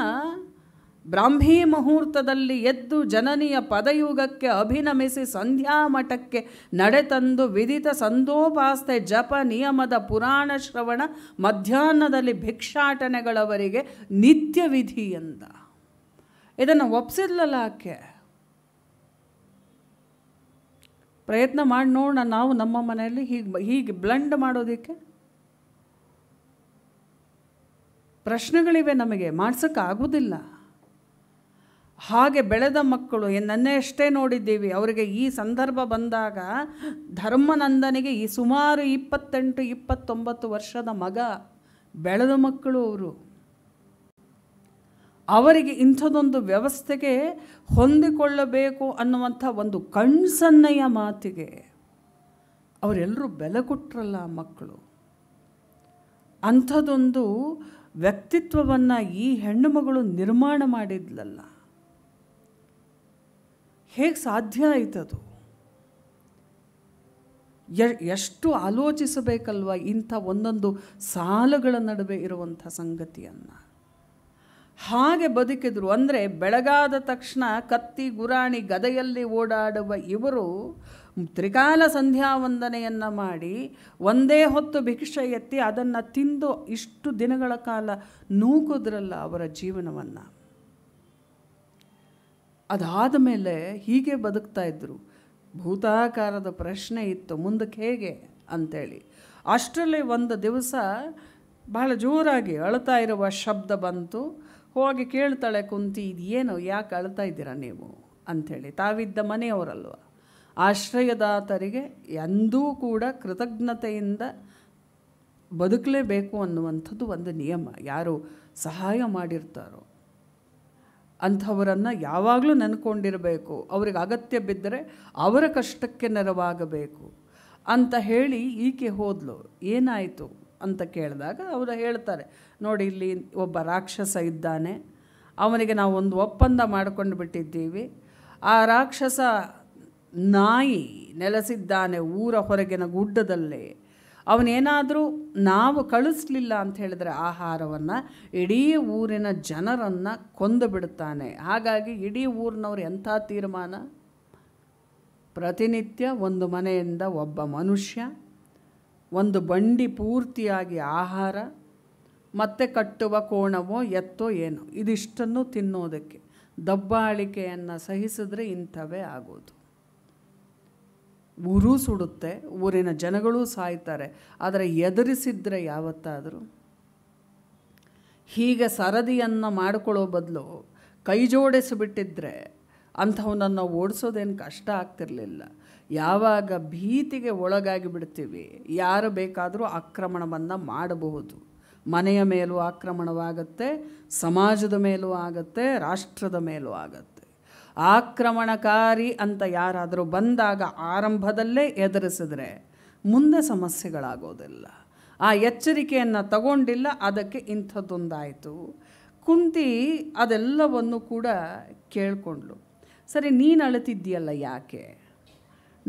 ಬ್ರಾಹ್ಮೀ ಮುಹೂರ್ತದಲ್ಲಿ ಎದ್ದು ಜನನಿಯ ಪದಯುಗಕ್ಕೆ ಅಭಿನಮಿಸಿ ಸಂಧ್ಯಾ ಮಠಕ್ಕೆ ನಡೆತಂದು ವಿಧಿತ ಸಂದೋಪಾಸ್ತೆ ಜಪ ನಿಯಮದ ಪುರಾಣ ಶ್ರವಣ ಮಧ್ಯಾಹ್ನದಲ್ಲಿ ಭಿಕ್ಷಾಟನೆಗಳವರಿಗೆ ನಿತ್ಯ ವಿಧಿ ಎಂದ ಇದನ್ನು ಒಪ್ಸಿರ್ಲಲ್ಲ ಆಕೆ ಪ್ರಯತ್ನ ಮಾಡಿ ನೋಡೋಣ ನಾವು ನಮ್ಮ ಮನೆಯಲ್ಲಿ ಹೀಗೆ ಹೀಗೆ ಬ್ಲಂಡ್ ಮಾಡೋದಕ್ಕೆ ಪ್ರಶ್ನೆಗಳಿವೆ ನಮಗೆ ಮಾಡ್ಸೋಕ್ಕಾಗೋದಿಲ್ಲ ಹಾಗೆ ಬೆಳೆದ ಮಕ್ಕಳು ಅಷ್ಟೇ ನೋಡಿದ್ದೀವಿ ಅವರಿಗೆ ಈ ಸಂದರ್ಭ ಬಂದಾಗ ಧರ್ಮನಂದನಿಗೆ ಈ ಸುಮಾರು ಇಪ್ಪತ್ತೆಂಟು ಇಪ್ಪತ್ತೊಂಬತ್ತು ವರ್ಷದ ಮಗ ಬೆಳೆದ ಮಕ್ಕಳು ಅವರು ಅವರಿಗೆ ಇಂಥದ್ದೊಂದು ವ್ಯವಸ್ಥೆಗೆ ಹೊಂದಿಕೊಳ್ಳಬೇಕು ಅನ್ನುವಂಥ ಒಂದು ಕಣ್ಸನ್ನಯ ಮಾತಿಗೆ ಅವರೆಲ್ಲರೂ ಬೆಲೆ ಕೊಟ್ಟರಲ್ಲ ಮಕ್ಕಳು ಅಂಥದ್ದೊಂದು ವ್ಯಕ್ತಿತ್ವವನ್ನು ಈ ಹೆಣ್ಣು ಮಗಳು ನಿರ್ಮಾಣ ಮಾಡಿದ್ಲಲ್ಲ ಹೇಗೆ ಸಾಧ್ಯ ಆಯ್ತದು ಎಷ್ಟು ಆಲೋಚಿಸಬೇಕಲ್ವ ಇಂಥ ಒಂದೊಂದು ಸಾಲುಗಳ ನಡುವೆ ಇರುವಂಥ ಸಂಗತಿಯನ್ನು ಹಾಗೆ ಬದುಕಿದ್ರು ಅಂದರೆ ಬೆಳಗಾದ ತಕ್ಷಣ ಕತ್ತಿ ಗುರಾಣಿ ಗದೆಯಲ್ಲಿ ಓಡಾಡುವ ಇವರು ತ್ರಿಕಾಲ ಸಂಧ್ಯಾ ವಂದನೆಯನ್ನು ಮಾಡಿ ಒಂದೇ ಹೊತ್ತು ಭಿಕ್ಷೆ ಎತ್ತಿ ಅದನ್ನು ತಿಂದು ಇಷ್ಟು ದಿನಗಳ ಕಾಲ ನೂಕುದ್ರಲ್ಲ ಅವರ ಜೀವನವನ್ನು ಅದಾದ ಮೇಲೆ ಹೀಗೆ ಬದುಕ್ತಾ ಇದ್ದರು ಭೂತಾಕಾರದ ಪ್ರಶ್ನೆ ಇತ್ತು ಮುಂದಕ್ಕೆ ಹೇಗೆ ಅಂಥೇಳಿ ಅಷ್ಟರಲ್ಲಿ ಒಂದು ದಿವಸ ಬಹಳ ಜೋರಾಗಿ ಅಳತಾ ಇರುವ ಶಬ್ದ ಬಂತು ಹೋಗಿ ಕೇಳ್ತಾಳೆ ಕುಂತಿ ಇದೇನು ಯಾಕೆ ಅಳ್ತಾ ಇದ್ದೀರಾ ನೀವು ಅಂಥೇಳಿ ತಾವಿದ್ದ ಮನೆಯವರಲ್ವ ಆಶ್ರಯದಾತರಿಗೆ ಎಂದೂ ಕೂಡ ಕೃತಜ್ಞತೆಯಿಂದ ಬದುಕಲೇಬೇಕು ಅನ್ನುವಂಥದ್ದು ಒಂದು ನಿಯಮ ಯಾರು ಸಹಾಯ ಮಾಡಿರ್ತಾರೋ ಅಂಥವರನ್ನು ಯಾವಾಗಲೂ ನೆನ್ಕೊಂಡಿರಬೇಕು ಅವ್ರಿಗೆ ಅಗತ್ಯ ಬಿದ್ದರೆ ಅವರ ಕಷ್ಟಕ್ಕೆ ನೆರವಾಗಬೇಕು ಅಂತ ಹೇಳಿ ಈಕೆ ಹೋದಲು ಏನಾಯಿತು ಅಂತ ಕೇಳಿದಾಗ ಅವರು ಹೇಳ್ತಾರೆ ನೋಡಿ ಇಲ್ಲಿ ಒಬ್ಬ ರಾಕ್ಷಸ ಇದ್ದಾನೆ ಅವನಿಗೆ ನಾವು ಒಂದು ಒಪ್ಪಂದ ಮಾಡಿಕೊಂಡು ಬಿಟ್ಟಿದ್ದೀವಿ ಆ ರಾಕ್ಷಸ ನಾಯಿ ನೆಲೆಸಿದ್ದಾನೆ ಊರ ಹೊರಗಿನ ಗುಡ್ಡದಲ್ಲೇ ಅವನೇನಾದರೂ ನಾವು ಕಳಿಸ್ಲಿಲ್ಲ ಅಂತ ಹೇಳಿದ್ರೆ ಆಹಾರವನ್ನು ಇಡೀ ಊರಿನ ಜನರನ್ನು ಕೊಂದು ಬಿಡುತ್ತಾನೆ ಹಾಗಾಗಿ ಇಡೀ ಊರಿನವ್ರು ಎಂಥ ತೀರ್ಮಾನ ಪ್ರತಿನಿತ್ಯ ಒಂದು ಮನೆಯಿಂದ ಒಬ್ಬ ಮನುಷ್ಯ ಒಂದು ಬಂಡಿ ಪೂರ್ತಿಯಾಗಿ ಆಹಾರ ಮತ್ತೆ ಕಟ್ಟುವ ಕೋಣವೋ ಎತ್ತೋ ಏನೋ ಇದಿಷ್ಟನ್ನು ತಿನ್ನೋದಕ್ಕೆ ದಬ್ಬಾಳಿಕೆಯನ್ನು ಸಹಿಸಿದ್ರೆ ಇಂಥವೇ ಆಗೋದು ಊರೂ ಸುಡುತ್ತೆ ಊರಿನ ಜನಗಳೂ ಸಾಯ್ತಾರೆ ಆದರೆ ಎದುರಿಸಿದ್ರೆ ಯಾವತ್ತಾದರೂ ಹೀಗೆ ಸರದಿಯನ್ನು ಮಾಡಿಕೊಳ್ಳೋ ಬದಲು ಕೈ ಜೋಡಿಸಿಬಿಟ್ಟಿದ್ರೆ ಅಂಥವನನ್ನು ಓಡಿಸೋದೇನು ಕಷ್ಟ ಆಗ್ತಿರಲಿಲ್ಲ ಯಾವಾಗ ಭೀತಿಗೆ ಒಳಗಾಗಿ ಬಿಡ್ತೀವಿ ಯಾರು ಬೇಕಾದರೂ ಆಕ್ರಮಣವನ್ನು ಮಾಡಬಹುದು ಮನೆಯ ಮೇಲೂ ಆಕ್ರಮಣವಾಗುತ್ತೆ ಸಮಾಜದ ಮೇಲೂ ಆಗುತ್ತೆ ರಾಷ್ಟ್ರದ ಮೇಲೂ ಆಗುತ್ತೆ ಆಕ್ರಮಣಕಾರಿ ಅಂತ ಯಾರಾದರೂ ಬಂದಾಗ ಆರಂಭದಲ್ಲೇ ಎದುರಿಸಿದ್ರೆ ಮುಂದೆ ಸಮಸ್ಯೆಗಳಾಗೋದಿಲ್ಲ ಆ ಎಚ್ಚರಿಕೆಯನ್ನು ತಗೊಂಡಿಲ್ಲ ಅದಕ್ಕೆ ಇಂಥದ್ದೊಂದಾಯಿತು ಕುಂತಿ ಅದೆಲ್ಲವನ್ನು ಕೂಡ ಕೇಳಿಕೊಂಡ್ಳು ಸರಿ ನೀನು ಅಳತಿದ್ದೀಯಲ್ಲ ಯಾಕೆ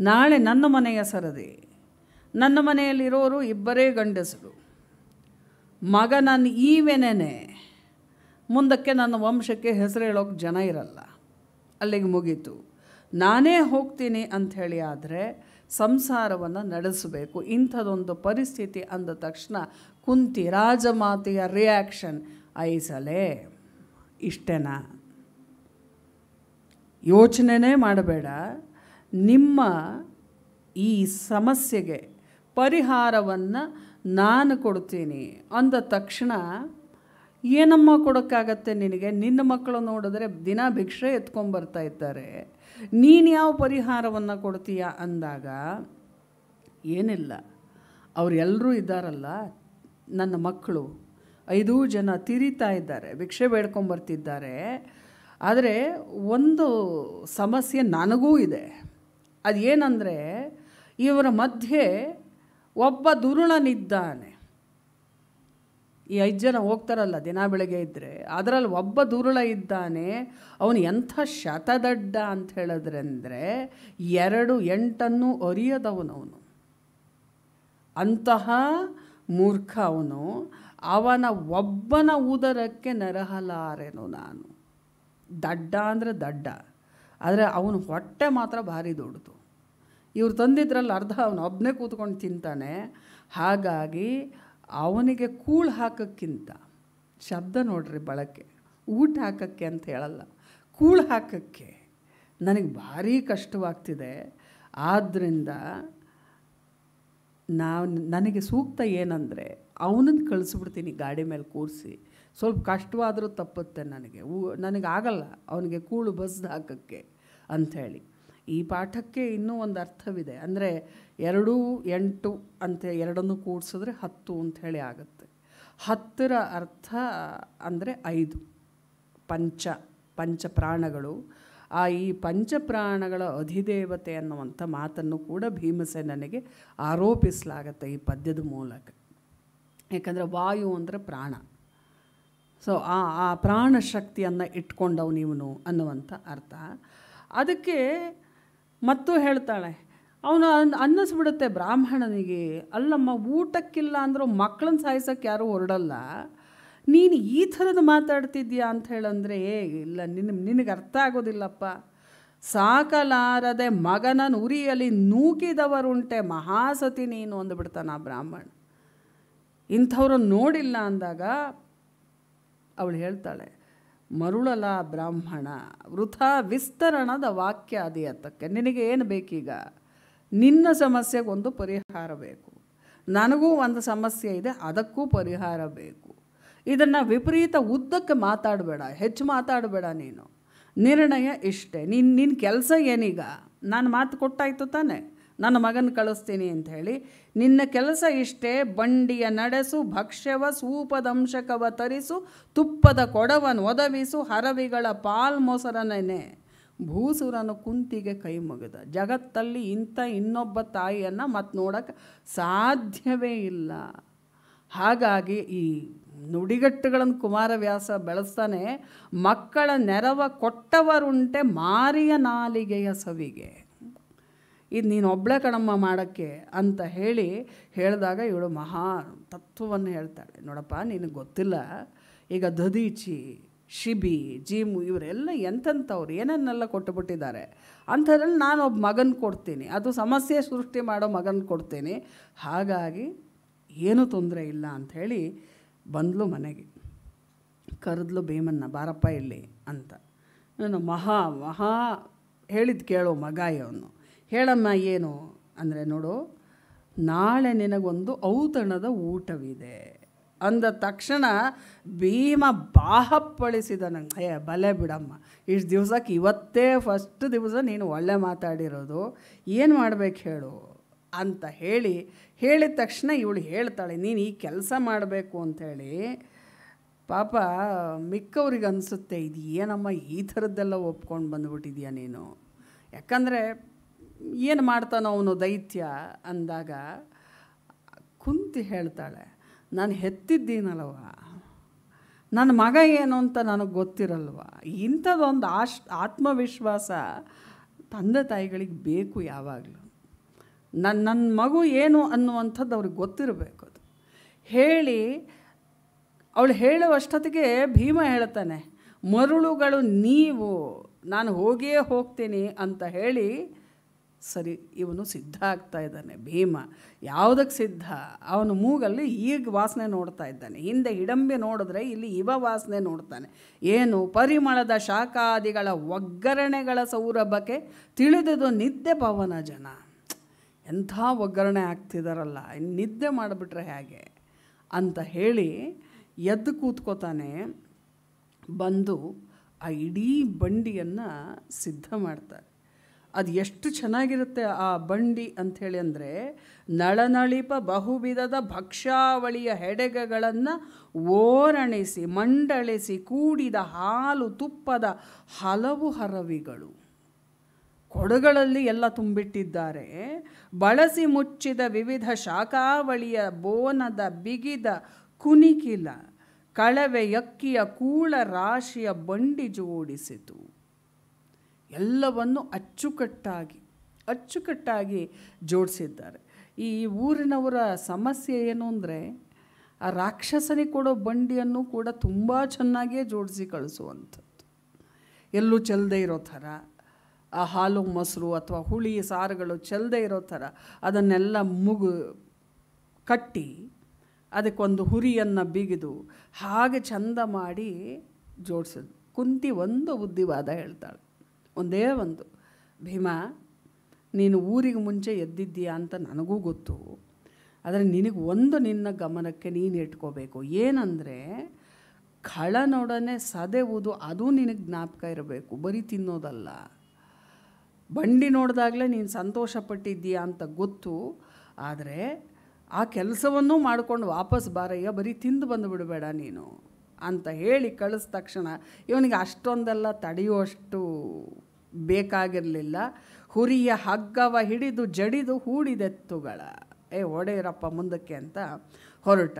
ನಾಳೆ ನನ್ನ ಮನೆಯ ಸರದಿ ನನ್ನ ಮನೆಯಲ್ಲಿರೋರು ಇಬ್ಬರೇ ಗಂಡಸರು ಮಗ ನನ್ನ ಈವೆನೇ ಮುಂದಕ್ಕೆ ನನ್ನ ವಂಶಕ್ಕೆ ಹೆಸರು ಹೇಳೋಕ್ಕೆ ಜನ ಇರಲ್ಲ ಅಲ್ಲಿಗೆ ಮುಗೀತು ನಾನೇ ಹೋಗ್ತೀನಿ ಅಂಥೇಳಿ ಆದರೆ ಸಂಸಾರವನ್ನು ನಡೆಸಬೇಕು ಇಂಥದೊಂದು ಪರಿಸ್ಥಿತಿ ಅಂದ ತಕ್ಷಣ ಕುಂತಿ ರಾಜಮಾತೆಯ ರಿಯಾಕ್ಷನ್ ಐಸಲೇ ಇಷ್ಟೇನಾ ಯೋಚನೆನೇ ಮಾಡಬೇಡ ನಿಮ್ಮ ಈ ಸಮಸ್ಯೆಗೆ ಪರಿಹಾರವನ್ನು ನಾನು ಕೊಡ್ತೀನಿ ಅಂದ ತಕ್ಷಣ ಏನಮ್ಮ ಕೊಡೋಕ್ಕಾಗತ್ತೆ ನಿನಗೆ ನಿನ್ನ ಮಕ್ಕಳು ನೋಡಿದ್ರೆ ದಿನ ಭಿಕ್ಷೆ ಎತ್ಕೊಂಡ್ಬರ್ತಾ ಇದ್ದಾರೆ ನೀನು ಯಾವ ಪರಿಹಾರವನ್ನು ಕೊಡ್ತೀಯ ಅಂದಾಗ ಏನಿಲ್ಲ ಅವರೆಲ್ಲರೂ ಇದ್ದಾರಲ್ಲ ನನ್ನ ಮಕ್ಕಳು ಐದೂ ಜನ ತಿರಿತಾ ಇದ್ದಾರೆ ಭಿಕ್ಷೆ ಬೇಡ್ಕೊಂಬರ್ತಿದ್ದಾರೆ ಆದರೆ ಒಂದು ಸಮಸ್ಯೆ ನನಗೂ ಇದೆ ಏನಂದರೆ ಇವರ ಮಧ್ಯೆ ಒಬ್ಬ ದುರುಳನಿದ್ದಾನೆ ಈ ಐದು ಜನ ಹೋಗ್ತಾರಲ್ಲ ದಿನ ಬೆಳಗ್ಗೆ ಇದ್ದರೆ ಅದರಲ್ಲಿ ಒಬ್ಬ ದುರುಳ ಇದ್ದಾನೆ ಅವನು ಎಂಥ ಶತದಡ್ಡ ಅಂತ ಅಂದರೆ ಎರಡು ಎಂಟನ್ನು ಅರಿಯದವನವನು ಅಂತಹ ಮೂರ್ಖ ಅವನು ಅವನ ಒಬ್ಬನ ಉದರಕ್ಕೆ ನರಹಲಾರೆನು ನಾನು ದಡ್ಡ ಅಂದರೆ ದಡ್ಡ ಆದರೆ ಅವನು ಹೊಟ್ಟೆ ಮಾತ್ರ ಭಾರಿ ದೊಡ್ಡದು ಇವ್ರು ತಂದಿದ್ರಲ್ಲಿ ಅರ್ಧ ಅವನು ಒಬ್ಬನೇ ಕೂತ್ಕೊಂಡು ತಿಂತಾನೆ ಹಾಗಾಗಿ ಅವನಿಗೆ ಕೂಳು ಹಾಕೋಕ್ಕಿಂತ ಶಬ್ದ ನೋಡ್ರಿ ಬಳಕೆ ಊಟ ಹಾಕೋಕ್ಕೆ ಅಂತ ಹೇಳಲ್ಲ ಕೂಳು ಹಾಕೋಕ್ಕೆ ನನಗೆ ಭಾರಿ ಕಷ್ಟವಾಗ್ತಿದೆ ಆದ್ದರಿಂದ ನಾನು ನನಗೆ ಸೂಕ್ತ ಏನಂದರೆ ಅವನನ್ನು ಕಳಿಸ್ಬಿಡ್ತೀನಿ ಗಾಡಿ ಮೇಲೆ ಕೂರಿಸಿ ಸ್ವಲ್ಪ ಕಷ್ಟವಾದರೂ ತಪ್ಪುತ್ತೆ ನನಗೆ ಊ ನನಗಾಗಲ್ಲ ಅವನಿಗೆ ಕೂಳು ಬಸ್ದು ಹಾಕೋಕ್ಕೆ ಅಂಥೇಳಿ ಈ ಪಾಠಕ್ಕೆ ಇನ್ನೂ ಒಂದು ಅರ್ಥವಿದೆ ಅಂದರೆ ಎರಡು ಎಂಟು ಅಂತ ಎರಡನ್ನು ಕೂಡಿಸಿದ್ರೆ ಹತ್ತು ಅಂಥೇಳಿ ಆಗುತ್ತೆ ಹತ್ತರ ಅರ್ಥ ಅಂದರೆ ಐದು ಪಂಚ ಪಂಚ ಪ್ರಾಣಗಳು ಆ ಈ ಪಂಚಪ್ರಾಣಗಳ ಅಧಿದೇವತೆ ಅನ್ನುವಂಥ ಮಾತನ್ನು ಕೂಡ ಭೀಮಸೇನನಿಗೆ ಆರೋಪಿಸಲಾಗತ್ತೆ ಈ ಪದ್ಯದ ಮೂಲಕ ಯಾಕಂದರೆ ವಾಯು ಅಂದರೆ ಪ್ರಾಣ ಸೊ ಆ ಆ ಪ್ರಾಣ ಶಕ್ತಿಯನ್ನು ಇಟ್ಕೊಂಡವು ನೀವು ಅನ್ನುವಂಥ ಅರ್ಥ ಅದಕ್ಕೆ ಮತ್ತು ಹೇಳ್ತಾಳೆ ಅವನು ಅನ್ ಅನ್ನಿಸ್ಬಿಡುತ್ತೆ ಬ್ರಾಹ್ಮಣನಿಗೆ ಅಲ್ಲಮ್ಮ ಊಟಕ್ಕಿಲ್ಲ ಅಂದರೂ ಮಕ್ಕಳನ್ನ ಸಾಯಿಸೋಕ್ಕೆ ಯಾರೂ ಹೊರಡಲ್ಲ ನೀನು ಈ ಥರದ ಮಾತಾಡ್ತಿದ್ಯಾ ಅಂತ ಹೇಳಂದ್ರೆ ಏ ಇಲ್ಲ ನಿನ್ನ ನಿನಗೆ ಅರ್ಥ ಆಗೋದಿಲ್ಲಪ್ಪ ಸಾಕಲಾರದೆ ಮಗನ ಉರಿಯಲ್ಲಿ ನೂಕಿದವರುಂಟೆ ಮಹಾಸತಿ ನೀನು ಅಂದ್ಬಿಡ್ತಾನ ಆ ಬ್ರಾಹ್ಮಣ ಇಂಥವ್ರನ್ನ ನೋಡಿಲ್ಲ ಅಂದಾಗ ಅವಳು ಹೇಳ್ತಾಳೆ ಮರುಳಲ ಬ್ರಾಹ್ಮಣ ವೃಥ ವಿಸ್ತರಣದ ವಾಕ್ಯ ಅದೇ ಅತ್ತಕ್ಕೆ ನಿನಗೆ ಏನು ಬೇಕೀಗ ನಿನ್ನ ಸಮಸ್ಯೆಗೆ ಒಂದು ಪರಿಹಾರ ಬೇಕು ನನಗೂ ಒಂದು ಸಮಸ್ಯೆ ಇದೆ ಅದಕ್ಕೂ ಪರಿಹಾರ ಬೇಕು ಇದನ್ನು ವಿಪರೀತ ಉದ್ದಕ್ಕೆ ಮಾತಾಡಬೇಡ ಹೆಚ್ಚು ಮಾತಾಡಬೇಡ ನೀನು ನಿರ್ಣಯ ಇಷ್ಟೇ ನಿನ್ನ ನಿನ್ನ ಕೆಲಸ ಏನೀಗ ನಾನು ಮಾತು ಕೊಟ್ಟಾಯ್ತು ತಾನೆ ನನ್ನ ಮಗನ ಕಳಿಸ್ತೀನಿ ಅಂತ ಹೇಳಿ ನಿನ್ನ ಕೆಲಸ ಇಷ್ಟೇ ಬಂಡಿಯ ನಡೆಸು ಭಕ್ಷ್ಯವ ಸೂಪದಂಶಕವ ತರಿಸು ತುಪ್ಪದ ಕೊಡವನ್ನು ಒದಗಿಸು ಹರವಿಗಳ ಪಾಲ್ ಮೊಸರನೇನೆ ಭೂಸುರನು ಕುಂತಿಗೆ ಕೈ ಮುಗಿದ ಜಗತ್ತಲ್ಲಿ ಇಂಥ ಇನ್ನೊಬ್ಬ ತಾಯಿಯನ್ನು ಮತ್ತೆ ನೋಡೋಕ್ಕೆ ಸಾಧ್ಯವೇ ಇಲ್ಲ ಹಾಗಾಗಿ ಈ ನುಡಿಗಟ್ಟುಗಳನ್ನು ಕುಮಾರವ್ಯಾಸ ಬೆಳೆಸ್ತಾನೆ ಮಕ್ಕಳ ನೆರವ ಕೊಟ್ಟವರುಂಟೆ ಮಾರಿಯ ನಾಲಿಗೆಯ ಸವಿಗೆ ಇದು ನೀನು ಒಬ್ಳೆ ಕಣಮ್ಮ ಮಾಡೋಕ್ಕೆ ಅಂತ ಹೇಳಿ ಹೇಳಿದಾಗ ಇವಳು ಮಹಾ ತತ್ವವನ್ನು ಹೇಳ್ತಾಳೆ ನೋಡಪ್ಪ ನಿನಗೆ ಗೊತ್ತಿಲ್ಲ ಈಗ ದದೀಚಿ ಶಿಬಿ ಜಿಮು ಇವರೆಲ್ಲ ಎಂಥವ್ರು ಏನನ್ನೆಲ್ಲ ಕೊಟ್ಟುಬಿಟ್ಟಿದ್ದಾರೆ ಅಂಥದ್ರಲ್ಲಿ ನಾನು ಒಬ್ಬ ಮಗನ ಕೊಡ್ತೀನಿ ಅದು ಸಮಸ್ಯೆ ಸೃಷ್ಟಿ ಮಾಡೋ ಮಗನ ಕೊಡ್ತೀನಿ ಹಾಗಾಗಿ ಏನೂ ತೊಂದರೆ ಇಲ್ಲ ಅಂಥೇಳಿ ಬಂದಲು ಮನೆಗೆ ಕರೆದ್ಲು ಭೀಮನ್ನ ಬಾರಪ್ಪ ಇಲ್ಲಿ ಅಂತ ನಾನು ಮಹಾ ಮಹಾ ಹೇಳಿದ್ದು ಕೇಳೋ ಮಗ ಇವನು ಹೇಳಮ್ಮ ಏನು ಅಂದರೆ ನೋಡು ನಾಳೆ ನಿನಗೊಂದು ಔತಣದ ಊಟವಿದೆ ಅಂದ ತಕ್ಷಣ ಭೀಮ ನಂಗೆ ಏ ಬಲೆ ಬಿಡಮ್ಮ ಇಷ್ಟು ದಿವಸಕ್ಕೆ ಇವತ್ತೇ ಫಸ್ಟ್ ದಿವಸ ನೀನು ಒಳ್ಳೆ ಮಾತಾಡಿರೋದು ಏನು ಮಾಡಬೇಕು ಹೇಳು ಅಂತ ಹೇಳಿ ಹೇಳಿದ ತಕ್ಷಣ ಇವಳು ಹೇಳ್ತಾಳೆ ನೀನು ಈ ಕೆಲಸ ಮಾಡಬೇಕು ಅಂಥೇಳಿ ಪಾಪ ಮಿಕ್ಕವ್ರಿಗೆ ಅನಿಸುತ್ತೆ ಇದು ಏನಮ್ಮ ಈ ಥರದ್ದೆಲ್ಲ ಒಪ್ಕೊಂಡು ಬಂದುಬಿಟ್ಟಿದ್ಯಾ ನೀನು ಯಾಕಂದರೆ ಏನು ಮಾಡ್ತಾನೋ ಅವನು ದೈತ್ಯ ಅಂದಾಗ ಕುಂತು ಹೇಳ್ತಾಳೆ ನಾನು ಹೆತ್ತಿದ್ದೀನಲ್ವ ನನ್ನ ಮಗ ಏನು ಅಂತ ನನಗೆ ಗೊತ್ತಿರಲ್ವ ಇಂಥದ್ದೊಂದು ಆಶ್ ಆತ್ಮವಿಶ್ವಾಸ ತಂದೆ ತಾಯಿಗಳಿಗೆ ಬೇಕು ಯಾವಾಗಲೂ ನನ್ನ ನನ್ನ ಮಗು ಏನು ಅನ್ನುವಂಥದ್ದು ಅವ್ರಿಗೆ ಗೊತ್ತಿರಬೇಕು ಅದು ಹೇಳಿ ಅವಳು ಹೇಳುವಷ್ಟೊತ್ತಿಗೆ ಭೀಮ ಹೇಳ್ತಾನೆ ಮರುಳುಗಳು ನೀವು ನಾನು ಹೋಗಿಯೇ ಹೋಗ್ತೀನಿ ಅಂತ ಹೇಳಿ ಸರಿ ಇವನು ಸಿದ್ಧ ಆಗ್ತಾ ಇದ್ದಾನೆ ಭೀಮ ಯಾವುದಕ್ಕೆ ಸಿದ್ಧ ಅವನು ಮೂಗಲ್ಲಿ ಈಗ ವಾಸನೆ ನೋಡ್ತಾ ಇದ್ದಾನೆ ಹಿಂದೆ ಹಿಡಂಬೆ ನೋಡಿದ್ರೆ ಇಲ್ಲಿ ಇವ ವಾಸನೆ ನೋಡ್ತಾನೆ ಏನು ಪರಿಮಳದ ಶಾಖಾದಿಗಳ ಒಗ್ಗರಣೆಗಳ ಸೌರಭಕ್ಕೆ ತಿಳಿದುದು ನಿದ್ದೆ ಪವನ ಜನ ಎಂಥ ಒಗ್ಗರಣೆ ಆಗ್ತಿದಾರಲ್ಲ ನಿದ್ದೆ ಮಾಡಿಬಿಟ್ರೆ ಹೇಗೆ ಅಂತ ಹೇಳಿ ಎದ್ದು ಕೂತ್ಕೋತಾನೆ ಬಂದು ಆ ಇಡೀ ಬಂಡಿಯನ್ನು ಸಿದ್ಧ ಮಾಡ್ತಾರೆ ಅದು ಎಷ್ಟು ಚೆನ್ನಾಗಿರುತ್ತೆ ಆ ಬಂಡಿ ಅಂಥೇಳಿ ಅಂದರೆ ನಳನಳಿಪ ಬಹುವಿಧದ ಭಕ್ಷಾವಳಿಯ ಹೆಡೆಗಗಳನ್ನು ಓರಣಿಸಿ ಮಂಡಳಿಸಿ ಕೂಡಿದ ಹಾಲು ತುಪ್ಪದ ಹಲವು ಹರವಿಗಳು ಕೊಡಗಳಲ್ಲಿ ಎಲ್ಲ ತುಂಬಿಟ್ಟಿದ್ದಾರೆ ಬಳಸಿ ಮುಚ್ಚಿದ ವಿವಿಧ ಶಾಖಾವಳಿಯ ಬೋನದ ಬಿಗಿದ ಕುನಿಕಿಲ ಕಳವೆ ಯಕ್ಕಿಯ ಕೂಳ ರಾಶಿಯ ಬಂಡಿ ಜೋಡಿಸಿತು ಎಲ್ಲವನ್ನು ಅಚ್ಚುಕಟ್ಟಾಗಿ ಅಚ್ಚುಕಟ್ಟಾಗಿ ಜೋಡಿಸಿದ್ದಾರೆ ಈ ಊರಿನವರ ಸಮಸ್ಯೆ ಏನು ಅಂದರೆ ಆ ರಾಕ್ಷಸನಿಗೆ ಕೊಡೋ ಬಂಡಿಯನ್ನು ಕೂಡ ತುಂಬ ಚೆನ್ನಾಗಿಯೇ ಜೋಡಿಸಿ ಕಳಿಸುವಂಥದ್ದು ಎಲ್ಲೂ ಚೆಲ್ಲದೆ ಇರೋ ಥರ ಆ ಹಾಲು ಮೊಸರು ಅಥವಾ ಹುಳಿ ಸಾರುಗಳು ಚೆಲ್ಲದೆ ಇರೋ ಥರ ಅದನ್ನೆಲ್ಲ ಮುಗು ಕಟ್ಟಿ ಅದಕ್ಕೊಂದು ಹುರಿಯನ್ನು ಬಿಗಿದು ಹಾಗೆ ಚಂದ ಮಾಡಿ ಜೋಡಿಸಿದ್ರು ಕುಂತಿ ಒಂದು ಬುದ್ಧಿವಾದ ಹೇಳ್ತಾಳೆ ಒಂದೇ ಒಂದು ಭೀಮ ನೀನು ಊರಿಗೆ ಮುಂಚೆ ಎದ್ದಿದ್ದೀಯಾ ಅಂತ ನನಗೂ ಗೊತ್ತು ಆದರೆ ನಿನಗೆ ಒಂದು ನಿನ್ನ ಗಮನಕ್ಕೆ ನೀನು ಇಟ್ಕೋಬೇಕು ಏನಂದರೆ ಸದೆ ಸದೆವುದು ಅದು ನಿನಗೆ ಜ್ಞಾಪಕ ಇರಬೇಕು ಬರೀ ತಿನ್ನೋದಲ್ಲ ಬಂಡಿ ನೋಡಿದಾಗಲೇ ನೀನು ಸಂತೋಷಪಟ್ಟಿದ್ದೀಯಾ ಅಂತ ಗೊತ್ತು ಆದರೆ ಆ ಕೆಲಸವನ್ನೂ ಮಾಡ್ಕೊಂಡು ವಾಪಸ್ ಬಾರಯ್ಯ ಬರೀ ತಿಂದು ಬಂದು ಬಿಡಬೇಡ ನೀನು ಅಂತ ಹೇಳಿ ಕಳಿಸಿದ ತಕ್ಷಣ ಇವನಿಗೆ ಅಷ್ಟೊಂದೆಲ್ಲ ತಡೆಯುವಷ್ಟು ಬೇಕಾಗಿರಲಿಲ್ಲ ಹುರಿಯ ಹಗ್ಗವ ಹಿಡಿದು ಜಡಿದು ಹೂಡಿದೆತ್ತುಗಳ ಏ ಒಡೆಯರಪ್ಪ ಮುಂದಕ್ಕೆ ಅಂತ ಹೊರಟ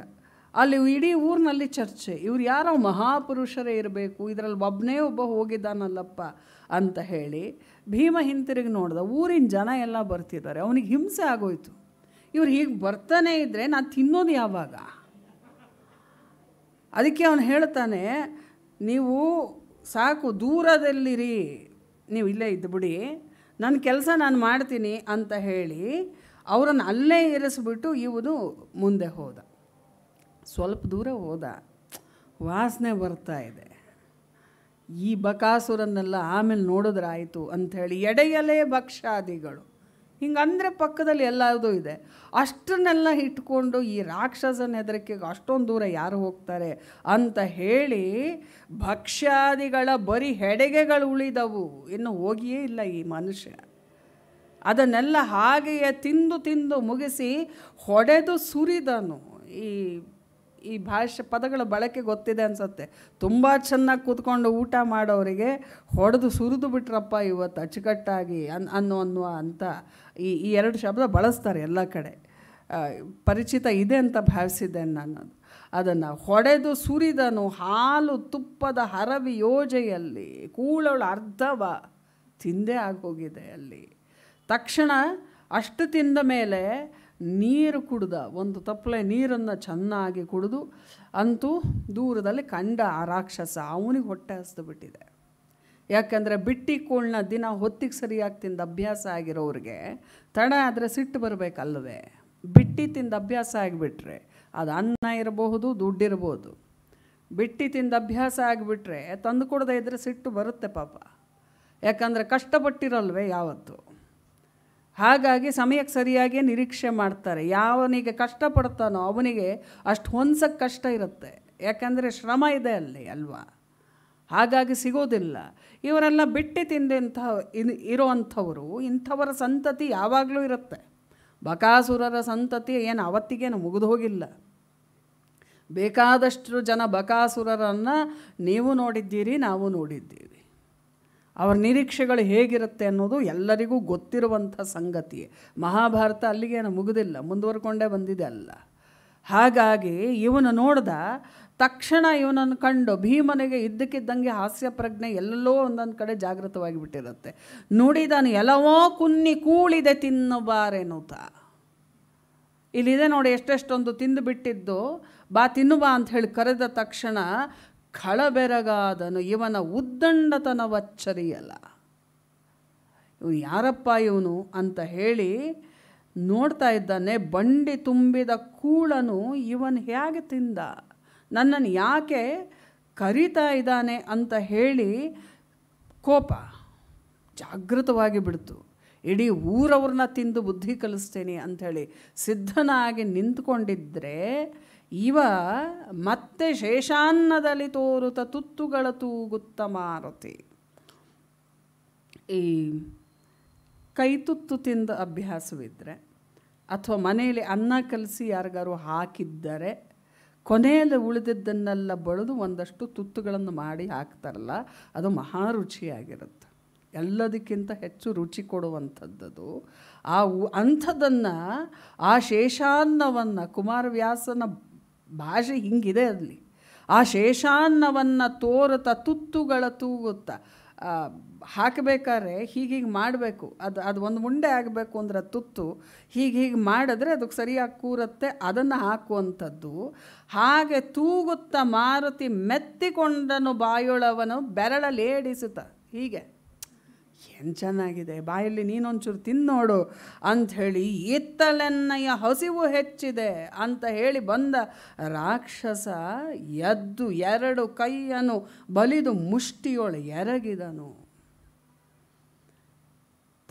ಅಲ್ಲಿ ಇಡೀ ಊರಿನಲ್ಲಿ ಚರ್ಚೆ ಇವ್ರು ಯಾರೋ ಮಹಾಪುರುಷರೇ ಇರಬೇಕು ಇದರಲ್ಲಿ ಒಬ್ಬನೇ ಒಬ್ಬ ಹೋಗಿದ್ದಾನಲ್ಲಪ್ಪ ಅಂತ ಹೇಳಿ ಭೀಮ ಹಿಂತಿರುಗಿ ನೋಡ್ದೆ ಊರಿನ ಜನ ಎಲ್ಲ ಬರ್ತಿದ್ದಾರೆ ಅವನಿಗೆ ಹಿಂಸೆ ಆಗೋಯ್ತು ಇವ್ರು ಹೀಗೆ ಬರ್ತಾನೆ ಇದ್ದರೆ ನಾನು ತಿನ್ನೋದು ಯಾವಾಗ ಅದಕ್ಕೆ ಅವನು ಹೇಳ್ತಾನೆ ನೀವು ಸಾಕು ದೂರದಲ್ಲಿರಿ ನೀವು ಇಲ್ಲೇ ಇದ್ದು ಬಿಡಿ ನನ್ನ ಕೆಲಸ ನಾನು ಮಾಡ್ತೀನಿ ಅಂತ ಹೇಳಿ ಅವರನ್ನು ಅಲ್ಲೇ ಇರಿಸ್ಬಿಟ್ಟು ಇವನು ಮುಂದೆ ಹೋದ ಸ್ವಲ್ಪ ದೂರ ಹೋದ ವಾಸನೆ ಬರ್ತಾ ಇದೆ ಈ ಬಕಾಸುರನ್ನೆಲ್ಲ ಆಮೇಲೆ ನೋಡಿದ್ರಾಯಿತು ಅಂಥೇಳಿ ಎಡೆಯಲೇ ಭಕ್ಷಾದಿಗಳು ಹಿಂಗಂದರೆ ಪಕ್ಕದಲ್ಲಿ ಎಲ್ಲದೂ ಇದೆ ಅಷ್ಟನ್ನೆಲ್ಲ ಇಟ್ಕೊಂಡು ಈ ರಾಕ್ಷಸನ ಹೆದರಿಕೆಗೆ ಅಷ್ಟೊಂದು ದೂರ ಯಾರು ಹೋಗ್ತಾರೆ ಅಂತ ಹೇಳಿ ಭಕ್ಷ್ಯಾದಿಗಳ ಬರೀ ಹೆಡೆಗೆಗಳು ಉಳಿದವು ಇನ್ನು ಹೋಗಿಯೇ ಇಲ್ಲ ಈ ಮನುಷ್ಯ ಅದನ್ನೆಲ್ಲ ಹಾಗೆಯೇ ತಿಂದು ತಿಂದು ಮುಗಿಸಿ ಹೊಡೆದು ಸುರಿದನು ಈ ಈ ಭಾಷೆ ಪದಗಳ ಬಳಕೆ ಗೊತ್ತಿದೆ ಅನಿಸುತ್ತೆ ತುಂಬ ಚೆನ್ನಾಗಿ ಕೂತ್ಕೊಂಡು ಊಟ ಮಾಡೋರಿಗೆ ಹೊಡೆದು ಸುರಿದು ಬಿಟ್ರಪ್ಪ ಇವತ್ತು ಅಚ್ಚುಕಟ್ಟಾಗಿ ಅನ್ ಅನ್ನು ಅನ್ನುವ ಅಂತ ಈ ಈ ಎರಡು ಶಬ್ದ ಬಳಸ್ತಾರೆ ಎಲ್ಲ ಕಡೆ ಪರಿಚಿತ ಇದೆ ಅಂತ ಭಾವಿಸಿದ್ದೇನೆ ನಾನು ಅದನ್ನು ಹೊಡೆದು ಸುರಿದನು ಹಾಲು ತುಪ್ಪದ ಹರವಿ ಯೋಜೆಯಲ್ಲಿ ಕೂಳವಳು ಅರ್ಧವ ತಿಂದೇ ಆಗೋಗಿದೆ ಅಲ್ಲಿ ತಕ್ಷಣ ಅಷ್ಟು ತಿಂದ ಮೇಲೆ ನೀರು ಕುಡ್ದ ಒಂದು ತಪ್ಪಲೆ ನೀರನ್ನು ಚೆನ್ನಾಗಿ ಕುಡಿದು ಅಂತೂ ದೂರದಲ್ಲಿ ಕಂಡ ಆ ರಾಕ್ಷಸ ಅವನಿಗೆ ಹೊಟ್ಟೆ ಹಸ್ದು ಬಿಟ್ಟಿದೆ ಯಾಕಂದರೆ ಬಿಟ್ಟಿ ಕೂಳ್ನ ದಿನ ಹೊತ್ತಿಗೆ ಸರಿಯಾಗಿ ತಿಂದ ಅಭ್ಯಾಸ ಆಗಿರೋರಿಗೆ ತಡ ಆದರೆ ಸಿಟ್ಟು ಬರಬೇಕಲ್ವೇ ಬಿಟ್ಟಿ ತಿಂದ ಅಭ್ಯಾಸ ಆಗಿಬಿಟ್ರೆ ಅದು ಅನ್ನ ಇರಬಹುದು ದುಡ್ಡಿರ್ಬೋದು ಬಿಟ್ಟಿ ತಿಂದ ಅಭ್ಯಾಸ ಆಗಿಬಿಟ್ರೆ ತಂದು ಕೊಡದೆ ಇದ್ದರೆ ಸಿಟ್ಟು ಬರುತ್ತೆ ಪಾಪ ಯಾಕಂದರೆ ಕಷ್ಟಪಟ್ಟಿರಲ್ವೇ ಯಾವತ್ತು ಹಾಗಾಗಿ ಸಮಯಕ್ಕೆ ಸರಿಯಾಗಿ ನಿರೀಕ್ಷೆ ಮಾಡ್ತಾರೆ ಯಾವನಿಗೆ ಕಷ್ಟಪಡ್ತಾನೋ ಅವನಿಗೆ ಅಷ್ಟು ಹೊಂದಕ್ಕೆ ಕಷ್ಟ ಇರುತ್ತೆ ಯಾಕಂದರೆ ಶ್ರಮ ಇದೆ ಅಲ್ಲಿ ಅಲ್ವಾ ಹಾಗಾಗಿ ಸಿಗೋದಿಲ್ಲ ಇವರೆಲ್ಲ ಬಿಟ್ಟು ತಿಂದಂಥ ಇದು ಇರೋವಂಥವರು ಇಂಥವರ ಸಂತತಿ ಯಾವಾಗಲೂ ಇರುತ್ತೆ ಬಕಾಸುರರ ಸಂತತಿ ಏನು ಅವತ್ತಿಗೇನು ಮುಗಿದು ಹೋಗಿಲ್ಲ ಬೇಕಾದಷ್ಟು ಜನ ಬಕಾಸುರರನ್ನು ನೀವು ನೋಡಿದ್ದೀರಿ ನಾವು ನೋಡಿದ್ದೀವಿ ಅವರ ನಿರೀಕ್ಷೆಗಳು ಹೇಗಿರುತ್ತೆ ಅನ್ನೋದು ಎಲ್ಲರಿಗೂ ಗೊತ್ತಿರುವಂಥ ಸಂಗತಿ ಮಹಾಭಾರತ ಅಲ್ಲಿಗೇನು ಮುಗಿದಿಲ್ಲ ಮುಂದುವರ್ಕೊಂಡೇ ಬಂದಿದೆ ಅಲ್ಲ ಹಾಗಾಗಿ ಇವನು ನೋಡ್ದ ತಕ್ಷಣ ಇವನನ್ನು ಕಂಡು ಭೀಮನಿಗೆ ಇದ್ದಕ್ಕಿದ್ದಂಗೆ ಹಾಸ್ಯ ಪ್ರಜ್ಞೆ ಎಲ್ಲೋ ಒಂದೊಂದು ಕಡೆ ಜಾಗೃತವಾಗಿ ಬಿಟ್ಟಿರುತ್ತೆ ನುಡಿದನು ಎಲ್ಲವೋ ಕುನ್ನಿ ಕೂಳಿದೆ ತ ಇಲ್ಲಿದೆ ನೋಡಿ ಎಷ್ಟೆಷ್ಟೊಂದು ತಿಂದು ಬಿಟ್ಟಿದ್ದು ಬಾ ತಿನ್ನು ಬಾ ಅಂತ ಹೇಳಿ ಕರೆದ ತಕ್ಷಣ ಖಳಬೆರಗಾದನು ಇವನ ಉದ್ದಂಡತನವಚ್ಚರಿಯಲ್ಲ ಇವನು ಯಾರಪ್ಪ ಇವನು ಅಂತ ಹೇಳಿ ನೋಡ್ತಾ ಇದ್ದಾನೆ ಬಂಡಿ ತುಂಬಿದ ಕೂಳನು ಇವನು ಹೇಗೆ ತಿಂದ ನನ್ನನ್ನು ಯಾಕೆ ಕರಿತಾ ಇದ್ದಾನೆ ಅಂತ ಹೇಳಿ ಕೋಪ ಜಾಗೃತವಾಗಿ ಬಿಡ್ತು ಇಡೀ ಊರವ್ರನ್ನ ತಿಂದು ಬುದ್ಧಿ ಕಲಿಸ್ತೀನಿ ಅಂಥೇಳಿ ಸಿದ್ಧನಾಗಿ ನಿಂತ್ಕೊಂಡಿದ್ದರೆ ಇವ ಮತ್ತೆ ಶೇಷಾನ್ನದಲ್ಲಿ ತೋರುತ ತುತ್ತುಗಳ ತೂಗುತ್ತ ಮಾರುತಿ ಈ ತುತ್ತು ತಿಂದು ಅಭ್ಯಾಸವಿದ್ದರೆ ಅಥವಾ ಮನೆಯಲ್ಲಿ ಅನ್ನ ಕಲಸಿ ಯಾರಿಗಾರು ಹಾಕಿದ್ದರೆ ಕೊನೆಯಲ್ಲಿ ಉಳಿದಿದ್ದನ್ನೆಲ್ಲ ಬಳಿದು ಒಂದಷ್ಟು ತುತ್ತುಗಳನ್ನು ಮಾಡಿ ಹಾಕ್ತಾರಲ್ಲ ಅದು ಮಹಾ ರುಚಿಯಾಗಿರುತ್ತೆ ಎಲ್ಲದಕ್ಕಿಂತ ಹೆಚ್ಚು ರುಚಿ ಕೊಡುವಂಥದ್ದದು ಆ ಅಂಥದನ್ನು ಆ ಶೇಷಾನ್ನವನ್ನು ಕುಮಾರವ್ಯಾಸನ ಭಾಷೆ ಹಿಂಗಿದೆ ಅಲ್ಲಿ ಆ ಶೇಷಾನ್ನವನ್ನು ತೋರುತ್ತಾ ತುತ್ತುಗಳ ತೂಗುತ್ತಾ ಹಾಕಬೇಕಾದ್ರೆ ಹೀಗೆ ಹೀಗೆ ಮಾಡಬೇಕು ಅದು ಅದು ಒಂದು ಮುಂಡೆ ಆಗಬೇಕು ಅಂದರೆ ತುತ್ತು ಹೀಗೆ ಹೀಗೆ ಮಾಡಿದ್ರೆ ಅದಕ್ಕೆ ಸರಿಯಾಗಿ ಕೂರುತ್ತೆ ಅದನ್ನು ಹಾಕುವಂಥದ್ದು ಹಾಗೆ ತೂಗುತ್ತ ಮಾರುತಿ ಮೆತ್ತಿಕೊಂಡನು ಬಾಯೊಳವನು ಬೆರಳಲೇಡಿಸುತ್ತ ಹೀಗೆ ಏನು ಚೆನ್ನಾಗಿದೆ ಬಾಯಲ್ಲಿ ನೀನೊಂಚೂರು ತಿನ್ನೋಡು ಅಂಥೇಳಿ ಈತ್ತಲೆನ್ನಯ್ಯ ಹಸಿವು ಹೆಚ್ಚಿದೆ ಅಂತ ಹೇಳಿ ಬಂದ ರಾಕ್ಷಸ ಎದ್ದು ಎರಡು ಕೈಯನು ಬಲಿದು ಮುಷ್ಟಿಯೊಳ ಎರಗಿದನು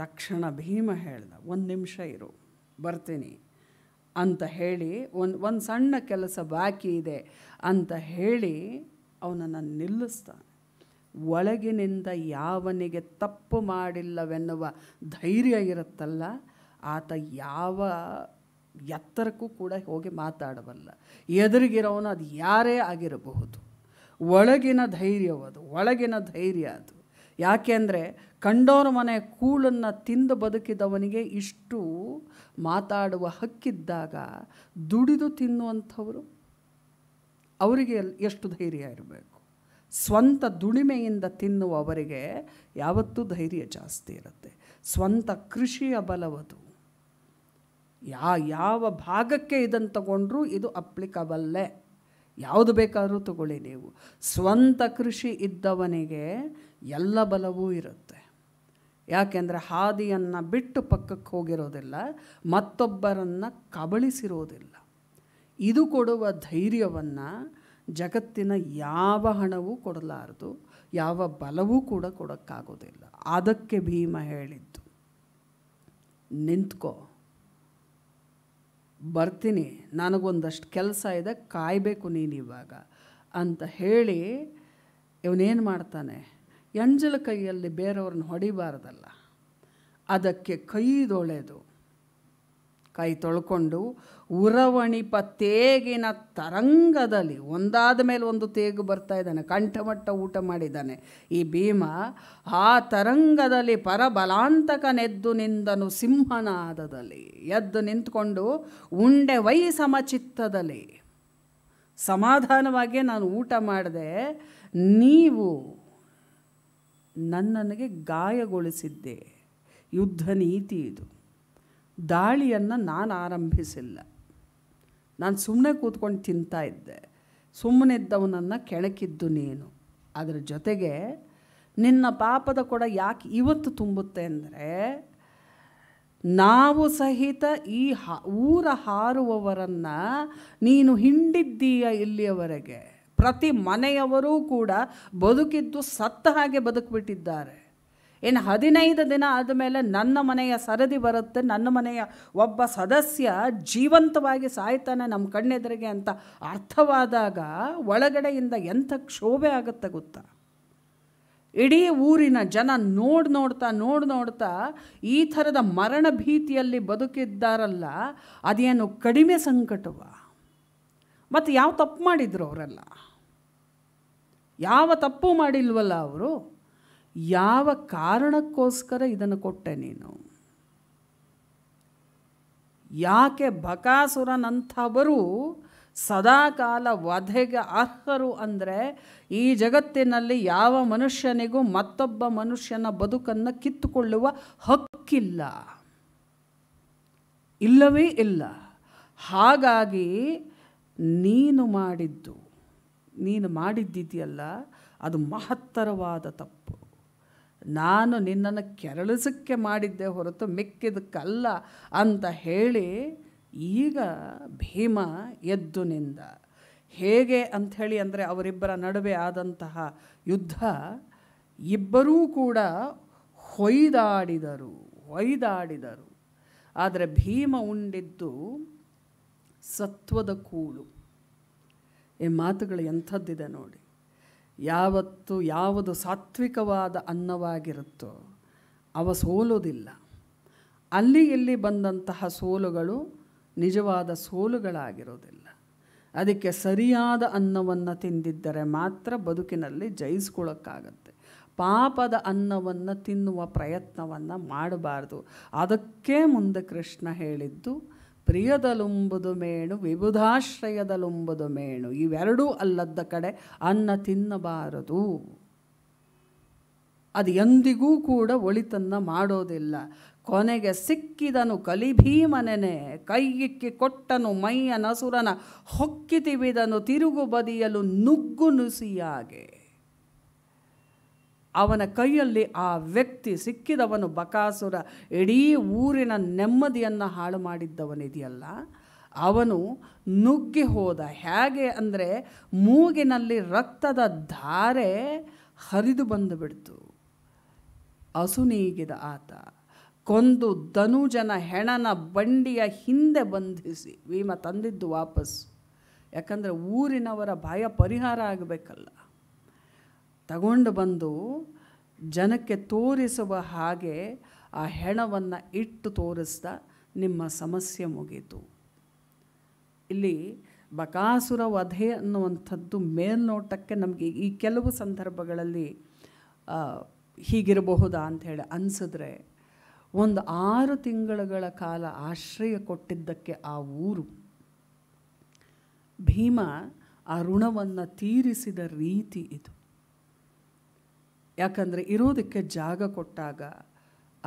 ತಕ್ಷಣ ಭೀಮ ಹೇಳ್ದ ಒಂದು ನಿಮಿಷ ಇರು ಬರ್ತೀನಿ ಅಂತ ಹೇಳಿ ಒಂದು ಒಂದು ಸಣ್ಣ ಕೆಲಸ ಬಾಕಿ ಇದೆ ಅಂತ ಹೇಳಿ ಅವನನ್ನು ನಿಲ್ಲಿಸ್ತಾನೆ ಒಳಗಿನಿಂದ ಯಾವನಿಗೆ ತಪ್ಪು ಮಾಡಿಲ್ಲವೆನ್ನುವ ಧೈರ್ಯ ಇರುತ್ತಲ್ಲ ಆತ ಯಾವ ಎತ್ತರಕ್ಕೂ ಕೂಡ ಹೋಗಿ ಮಾತಾಡಬಲ್ಲ ಎದುರಿಗಿರೋನು ಅದು ಯಾರೇ ಆಗಿರಬಹುದು ಒಳಗಿನ ಧೈರ್ಯವದು ಒಳಗಿನ ಧೈರ್ಯ ಅದು ಯಾಕೆಂದರೆ ಕಂಡೋರ ಮನೆ ಕೂಳನ್ನು ತಿಂದು ಬದುಕಿದವನಿಗೆ ಇಷ್ಟು ಮಾತಾಡುವ ಹಕ್ಕಿದ್ದಾಗ ದುಡಿದು ತಿನ್ನುವಂಥವರು ಅವರಿಗೆ ಎಷ್ಟು ಧೈರ್ಯ ಇರಬೇಕು ಸ್ವಂತ ದುಡಿಮೆಯಿಂದ ತಿನ್ನುವವರಿಗೆ ಯಾವತ್ತೂ ಧೈರ್ಯ ಜಾಸ್ತಿ ಇರುತ್ತೆ ಸ್ವಂತ ಕೃಷಿಯ ಬಲವದು ಯಾ ಯಾವ ಭಾಗಕ್ಕೆ ಇದನ್ನು ತಗೊಂಡ್ರೂ ಇದು ಅಪ್ಲಿಕಬಲ್ಲೇ ಯಾವುದು ಬೇಕಾದರೂ ತಗೊಳ್ಳಿ ನೀವು ಸ್ವಂತ ಕೃಷಿ ಇದ್ದವನಿಗೆ ಎಲ್ಲ ಬಲವೂ ಇರುತ್ತೆ ಯಾಕೆಂದರೆ ಹಾದಿಯನ್ನು ಬಿಟ್ಟು ಪಕ್ಕಕ್ಕೆ ಹೋಗಿರೋದಿಲ್ಲ ಮತ್ತೊಬ್ಬರನ್ನು ಕಬಳಿಸಿರೋದಿಲ್ಲ ಇದು ಕೊಡುವ ಧೈರ್ಯವನ್ನು ಜಗತ್ತಿನ ಯಾವ ಹಣವೂ ಕೊಡಲಾರದು ಯಾವ ಬಲವೂ ಕೂಡ ಕೊಡೋಕ್ಕಾಗೋದಿಲ್ಲ ಅದಕ್ಕೆ ಭೀಮ ಹೇಳಿದ್ದು ನಿಂತ್ಕೋ ಬರ್ತೀನಿ ನನಗೊಂದಷ್ಟು ಕೆಲಸ ಇದೆ ಕಾಯಬೇಕು ನೀನು ಇವಾಗ ಅಂತ ಹೇಳಿ ಇವನೇನು ಮಾಡ್ತಾನೆ ಎಂಜಲ ಕೈಯಲ್ಲಿ ಬೇರೆಯವ್ರನ್ನ ಹೊಡಿಬಾರ್ದಲ್ಲ ಅದಕ್ಕೆ ಕೈದೊಳೆದು ಕೈ ತೊಳ್ಕೊಂಡು ಉರವಣಿಪ ತೇಗಿನ ತರಂಗದಲ್ಲಿ ಒಂದಾದ ಮೇಲೆ ಒಂದು ತೇಗು ಬರ್ತಾ ಇದ್ದಾನೆ ಕಂಠಮಟ್ಟ ಊಟ ಮಾಡಿದ್ದಾನೆ ಈ ಭೀಮ ಆ ತರಂಗದಲ್ಲಿ ನಿಂದನು ಸಿಂಹನಾದದಲ್ಲಿ ಎದ್ದು ನಿಂತ್ಕೊಂಡು ಉಂಡೆ ವೈ ಸಮಚಿತ್ತದಲ್ಲಿ ಸಮಾಧಾನವಾಗಿ ನಾನು ಊಟ ಮಾಡಿದೆ ನೀವು ನನ್ನನಿಗೆ ಗಾಯಗೊಳಿಸಿದ್ದೆ ಯುದ್ಧ ನೀತಿ ಇದು ದಾಳಿಯನ್ನು ನಾನು ಆರಂಭಿಸಿಲ್ಲ ನಾನು ಸುಮ್ಮನೆ ಕೂತ್ಕೊಂಡು ತಿಂತಾ ಇದ್ದೆ ಸುಮ್ಮನಿದ್ದವನನ್ನು ಕೆಣಕಿದ್ದು ನೀನು ಅದರ ಜೊತೆಗೆ ನಿನ್ನ ಪಾಪದ ಕೊಡ ಯಾಕೆ ಇವತ್ತು ತುಂಬುತ್ತೆ ಅಂದರೆ ನಾವು ಸಹಿತ ಈ ಹಾ ಊರ ಹಾರುವವರನ್ನು ನೀನು ಹಿಂಡಿದ್ದೀಯ ಇಲ್ಲಿಯವರೆಗೆ ಪ್ರತಿ ಮನೆಯವರೂ ಕೂಡ ಬದುಕಿದ್ದು ಸತ್ತ ಹಾಗೆ ಬದುಕಿಬಿಟ್ಟಿದ್ದಾರೆ ಇನ್ನು ಹದಿನೈದು ದಿನ ಆದಮೇಲೆ ನನ್ನ ಮನೆಯ ಸರದಿ ಬರುತ್ತೆ ನನ್ನ ಮನೆಯ ಒಬ್ಬ ಸದಸ್ಯ ಜೀವಂತವಾಗಿ ಸಾಯ್ತಾನೆ ನಮ್ಮ ಕಣ್ಣೆದುರಿಗೆ ಅಂತ ಅರ್ಥವಾದಾಗ ಒಳಗಡೆಯಿಂದ ಎಂಥ ಕ್ಷೋಭೆ ಆಗುತ್ತೆ ಗೊತ್ತಾ ಇಡೀ ಊರಿನ ಜನ ನೋಡಿ ನೋಡ್ತಾ ನೋಡಿ ನೋಡ್ತಾ ಈ ಥರದ ಮರಣ ಭೀತಿಯಲ್ಲಿ ಬದುಕಿದ್ದಾರಲ್ಲ ಅದೇನು ಕಡಿಮೆ ಸಂಕಟವ ಮತ್ತು ಯಾವ ತಪ್ಪು ಮಾಡಿದ್ರು ಅವರೆಲ್ಲ ಯಾವ ತಪ್ಪು ಮಾಡಿಲ್ವಲ್ಲ ಅವರು ಯಾವ ಕಾರಣಕ್ಕೋಸ್ಕರ ಇದನ್ನು ಕೊಟ್ಟೆ ನೀನು ಯಾಕೆ ಬಕಾಸುರನಂಥವರು ಸದಾಕಾಲ ವಧೆಗೆ ಅರ್ಹರು ಅಂದರೆ ಈ ಜಗತ್ತಿನಲ್ಲಿ ಯಾವ ಮನುಷ್ಯನಿಗೂ ಮತ್ತೊಬ್ಬ ಮನುಷ್ಯನ ಬದುಕನ್ನು ಕಿತ್ತುಕೊಳ್ಳುವ ಹಕ್ಕಿಲ್ಲ ಇಲ್ಲವೇ ಇಲ್ಲ ಹಾಗಾಗಿ ನೀನು ಮಾಡಿದ್ದು ನೀನು ಮಾಡಿದ್ದಿದೆಯಲ್ಲ ಅದು ಮಹತ್ತರವಾದ ತಪ್ಪು ನಾನು ನಿನ್ನನ್ನು ಕೆರಳಿಸಕ್ಕೆ ಮಾಡಿದ್ದೆ ಹೊರತು ಮೆಕ್ಕಿದಕ್ಕಲ್ಲ ಅಂತ ಹೇಳಿ ಈಗ ಭೀಮ ಎದ್ದು ನಿಂದ ಹೇಗೆ ಅಂಥೇಳಿ ಅಂದರೆ ಅವರಿಬ್ಬರ ನಡುವೆ ಆದಂತಹ ಯುದ್ಧ ಇಬ್ಬರೂ ಕೂಡ ಹೊಯ್ದಾಡಿದರು ಹೊಯ್ದಾಡಿದರು ಆದರೆ ಭೀಮ ಉಂಡಿದ್ದು ಸತ್ವದ ಕೂಳು ಈ ಮಾತುಗಳು ಎಂಥದ್ದಿದೆ ನೋಡಿ ಯಾವತ್ತು ಯಾವುದು ಸಾತ್ವಿಕವಾದ ಅನ್ನವಾಗಿರುತ್ತೋ ಅವ ಸೋಲೋದಿಲ್ಲ ಅಲ್ಲಿ ಇಲ್ಲಿ ಬಂದಂತಹ ಸೋಲುಗಳು ನಿಜವಾದ ಸೋಲುಗಳಾಗಿರೋದಿಲ್ಲ ಅದಕ್ಕೆ ಸರಿಯಾದ ಅನ್ನವನ್ನು ತಿಂದಿದ್ದರೆ ಮಾತ್ರ ಬದುಕಿನಲ್ಲಿ ಜಯಿಸ್ಕೊಳ್ಳೋಕ್ಕಾಗತ್ತೆ ಪಾಪದ ಅನ್ನವನ್ನು ತಿನ್ನುವ ಪ್ರಯತ್ನವನ್ನು ಮಾಡಬಾರ್ದು ಅದಕ್ಕೆ ಮುಂದೆ ಕೃಷ್ಣ ಹೇಳಿದ್ದು ಪ್ರಿಯದಲುಂಬುದು ಮೇಣು ವಿಬುಧಾಶ್ರಯದಲುಂಬುದು ಮೇಣು ಇವೆರಡೂ ಅಲ್ಲದ್ದ ಕಡೆ ಅನ್ನ ತಿನ್ನಬಾರದು ಅದು ಎಂದಿಗೂ ಕೂಡ ಒಳಿತನ್ನ ಮಾಡೋದಿಲ್ಲ ಕೊನೆಗೆ ಸಿಕ್ಕಿದನು ಕಲಿಭೀಮನೆನೆ ಕೈಯಿಕ್ಕಿ ಕೊಟ್ಟನು ಮೈಯ ನಸುರನ ತಿವಿದನು ತಿರುಗು ಬದಿಯಲು ನುಗ್ಗು ನುಸಿಯಾಗೆ ಅವನ ಕೈಯಲ್ಲಿ ಆ ವ್ಯಕ್ತಿ ಸಿಕ್ಕಿದವನು ಬಕಾಸುರ ಇಡೀ ಊರಿನ ನೆಮ್ಮದಿಯನ್ನು ಹಾಳು ಮಾಡಿದ್ದವನಿದೆಯಲ್ಲ ಅವನು ನುಗ್ಗಿ ಹೋದ ಹೇಗೆ ಅಂದರೆ ಮೂಗಿನಲ್ಲಿ ರಕ್ತದ ಧಾರೆ ಹರಿದು ಬಂದು ಬಿಡ್ತು ಅಸುನೀಗಿದ ಆತ ಕೊಂದು ಧನುಜನ ಹೆಣನ ಬಂಡಿಯ ಹಿಂದೆ ಬಂಧಿಸಿ ವಿಮ ತಂದಿದ್ದು ವಾಪಸ್ ಯಾಕಂದರೆ ಊರಿನವರ ಭಯ ಪರಿಹಾರ ಆಗಬೇಕಲ್ಲ ತಗೊಂಡು ಬಂದು ಜನಕ್ಕೆ ತೋರಿಸುವ ಹಾಗೆ ಆ ಹೆಣವನ್ನು ಇಟ್ಟು ತೋರಿಸ್ದ ನಿಮ್ಮ ಸಮಸ್ಯೆ ಮುಗೀತು ಇಲ್ಲಿ ಬಕಾಸುರ ವಧೆ ಅನ್ನುವಂಥದ್ದು ಮೇಲ್ನೋಟಕ್ಕೆ ನಮಗೆ ಈ ಕೆಲವು ಸಂದರ್ಭಗಳಲ್ಲಿ ಹೀಗಿರಬಹುದಾ ಅಂಥೇಳಿ ಅನಿಸಿದ್ರೆ ಒಂದು ಆರು ತಿಂಗಳುಗಳ ಕಾಲ ಆಶ್ರಯ ಕೊಟ್ಟಿದ್ದಕ್ಕೆ ಆ ಊರು ಭೀಮ ಆ ಋಣವನ್ನು ತೀರಿಸಿದ ರೀತಿ ಇದು ಯಾಕಂದರೆ ಇರೋದಕ್ಕೆ ಜಾಗ ಕೊಟ್ಟಾಗ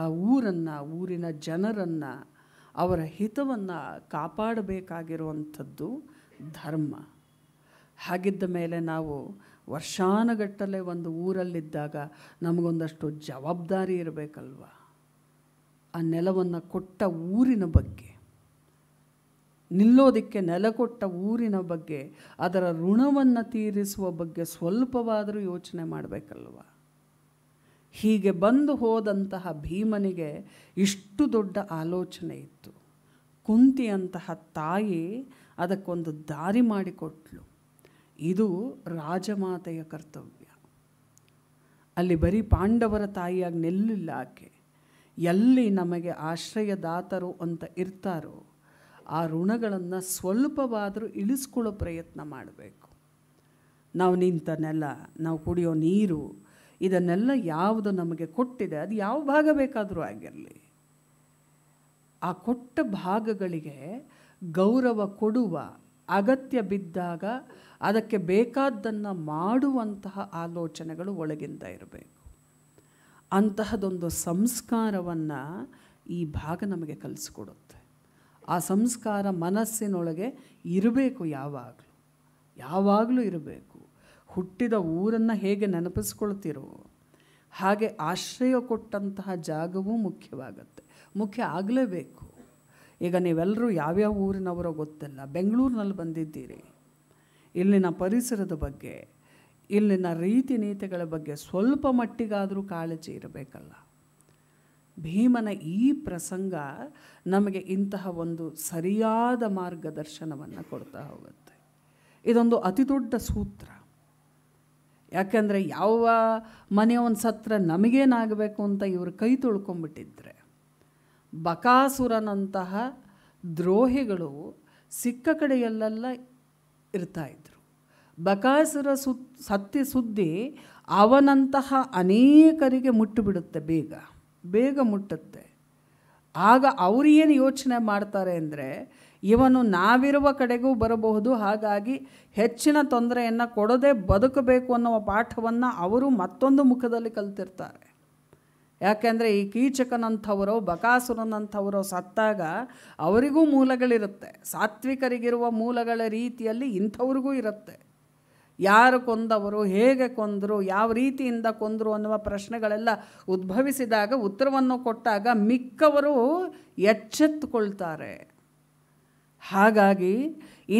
ಆ ಊರನ್ನು ಊರಿನ ಜನರನ್ನು ಅವರ ಹಿತವನ್ನು ಕಾಪಾಡಬೇಕಾಗಿರುವಂಥದ್ದು ಧರ್ಮ ಹಾಗಿದ್ದ ಮೇಲೆ ನಾವು ವರ್ಷಾನುಗಟ್ಟಲೆ ಒಂದು ಊರಲ್ಲಿದ್ದಾಗ ನಮಗೊಂದಷ್ಟು ಜವಾಬ್ದಾರಿ ಇರಬೇಕಲ್ವ ಆ ನೆಲವನ್ನು ಕೊಟ್ಟ ಊರಿನ ಬಗ್ಗೆ ನಿಲ್ಲೋದಕ್ಕೆ ನೆಲ ಕೊಟ್ಟ ಊರಿನ ಬಗ್ಗೆ ಅದರ ಋಣವನ್ನು ತೀರಿಸುವ ಬಗ್ಗೆ ಸ್ವಲ್ಪವಾದರೂ ಯೋಚನೆ ಮಾಡಬೇಕಲ್ವ ಹೀಗೆ ಬಂದು ಹೋದಂತಹ ಭೀಮನಿಗೆ ಇಷ್ಟು ದೊಡ್ಡ ಆಲೋಚನೆ ಇತ್ತು ಕುಂತಿಯಂತಹ ತಾಯಿ ಅದಕ್ಕೊಂದು ದಾರಿ ಮಾಡಿಕೊಟ್ಲು ಇದು ರಾಜಮಾತೆಯ ಕರ್ತವ್ಯ ಅಲ್ಲಿ ಬರೀ ಪಾಂಡವರ ತಾಯಿಯಾಗಿ ನಿಲ್ಲಿಲ್ಲ ಆಕೆ ಎಲ್ಲಿ ನಮಗೆ ಆಶ್ರಯದಾತರು ಅಂತ ಇರ್ತಾರೋ ಆ ಋಣಗಳನ್ನು ಸ್ವಲ್ಪವಾದರೂ ಇಳಿಸ್ಕೊಳ್ಳೋ ಪ್ರಯತ್ನ ಮಾಡಬೇಕು ನಾವು ನಿಂತ ನೆಲ ನಾವು ಕುಡಿಯೋ ನೀರು ಇದನ್ನೆಲ್ಲ ಯಾವುದು ನಮಗೆ ಕೊಟ್ಟಿದೆ ಅದು ಯಾವ ಭಾಗ ಬೇಕಾದರೂ ಆಗಿರಲಿ ಆ ಕೊಟ್ಟ ಭಾಗಗಳಿಗೆ ಗೌರವ ಕೊಡುವ ಅಗತ್ಯ ಬಿದ್ದಾಗ ಅದಕ್ಕೆ ಬೇಕಾದ್ದನ್ನು ಮಾಡುವಂತಹ ಆಲೋಚನೆಗಳು ಒಳಗಿಂದ ಇರಬೇಕು ಅಂತಹದೊಂದು ಸಂಸ್ಕಾರವನ್ನು ಈ ಭಾಗ ನಮಗೆ ಕಲಿಸ್ಕೊಡುತ್ತೆ ಆ ಸಂಸ್ಕಾರ ಮನಸ್ಸಿನೊಳಗೆ ಇರಬೇಕು ಯಾವಾಗಲೂ ಯಾವಾಗಲೂ ಇರಬೇಕು ಹುಟ್ಟಿದ ಊರನ್ನು ಹೇಗೆ ನೆನಪಿಸ್ಕೊಳ್ತೀರೋ ಹಾಗೆ ಆಶ್ರಯ ಕೊಟ್ಟಂತಹ ಜಾಗವೂ ಮುಖ್ಯವಾಗುತ್ತೆ ಮುಖ್ಯ ಆಗಲೇಬೇಕು ಈಗ ನೀವೆಲ್ಲರೂ ಯಾವ್ಯಾವ ಊರಿನವರೋ ಗೊತ್ತಿಲ್ಲ ಬೆಂಗಳೂರಿನಲ್ಲಿ ಬಂದಿದ್ದೀರಿ ಇಲ್ಲಿನ ಪರಿಸರದ ಬಗ್ಗೆ ಇಲ್ಲಿನ ರೀತಿ ನೀತಿಗಳ ಬಗ್ಗೆ ಸ್ವಲ್ಪ ಮಟ್ಟಿಗಾದರೂ ಕಾಳಜಿ ಇರಬೇಕಲ್ಲ ಭೀಮನ ಈ ಪ್ರಸಂಗ ನಮಗೆ ಇಂತಹ ಒಂದು ಸರಿಯಾದ ಮಾರ್ಗದರ್ಶನವನ್ನು ಕೊಡ್ತಾ ಹೋಗುತ್ತೆ ಇದೊಂದು ಅತಿ ದೊಡ್ಡ ಸೂತ್ರ ಯಾಕಂದರೆ ಯಾವ ಮನೆಯ ಒಂದು ಸತ್ರ ನಮಗೇನಾಗಬೇಕು ಅಂತ ಇವರು ಕೈ ತೊಳ್ಕೊಂಡ್ಬಿಟ್ಟಿದ್ರೆ ಬಕಾಸುರನಂತಹ ದ್ರೋಹಿಗಳು ಸಿಕ್ಕ ಕಡೆಯಲ್ಲೆಲ್ಲ ಇರ್ತಾಯಿದ್ರು ಬಕಾಸುರ ಸುತ್ ಸತ್ಯ ಸುದ್ದಿ ಅವನಂತಹ ಅನೇಕರಿಗೆ ಮುಟ್ಟುಬಿಡುತ್ತೆ ಬೇಗ ಬೇಗ ಮುಟ್ಟುತ್ತೆ ಆಗ ಅವರು ಏನು ಯೋಚನೆ ಮಾಡ್ತಾರೆ ಅಂದರೆ ಇವನು ನಾವಿರುವ ಕಡೆಗೂ ಬರಬಹುದು ಹಾಗಾಗಿ ಹೆಚ್ಚಿನ ತೊಂದರೆಯನ್ನು ಕೊಡದೆ ಬದುಕಬೇಕು ಅನ್ನುವ ಪಾಠವನ್ನು ಅವರು ಮತ್ತೊಂದು ಮುಖದಲ್ಲಿ ಕಲ್ತಿರ್ತಾರೆ ಯಾಕೆಂದರೆ ಈ ಕೀಚಕನಂಥವರೋ ಬಕಾಸುರನಂಥವರೋ ಸತ್ತಾಗ ಅವರಿಗೂ ಮೂಲಗಳಿರುತ್ತೆ ಸಾತ್ವಿಕರಿಗಿರುವ ಮೂಲಗಳ ರೀತಿಯಲ್ಲಿ ಇಂಥವ್ರಿಗೂ ಇರುತ್ತೆ ಯಾರು ಕೊಂದವರು ಹೇಗೆ ಕೊಂದರು ಯಾವ ರೀತಿಯಿಂದ ಕೊಂದರು ಅನ್ನುವ ಪ್ರಶ್ನೆಗಳೆಲ್ಲ ಉದ್ಭವಿಸಿದಾಗ ಉತ್ತರವನ್ನು ಕೊಟ್ಟಾಗ ಮಿಕ್ಕವರು ಎಚ್ಚೆತ್ತುಕೊಳ್ತಾರೆ ಹಾಗಾಗಿ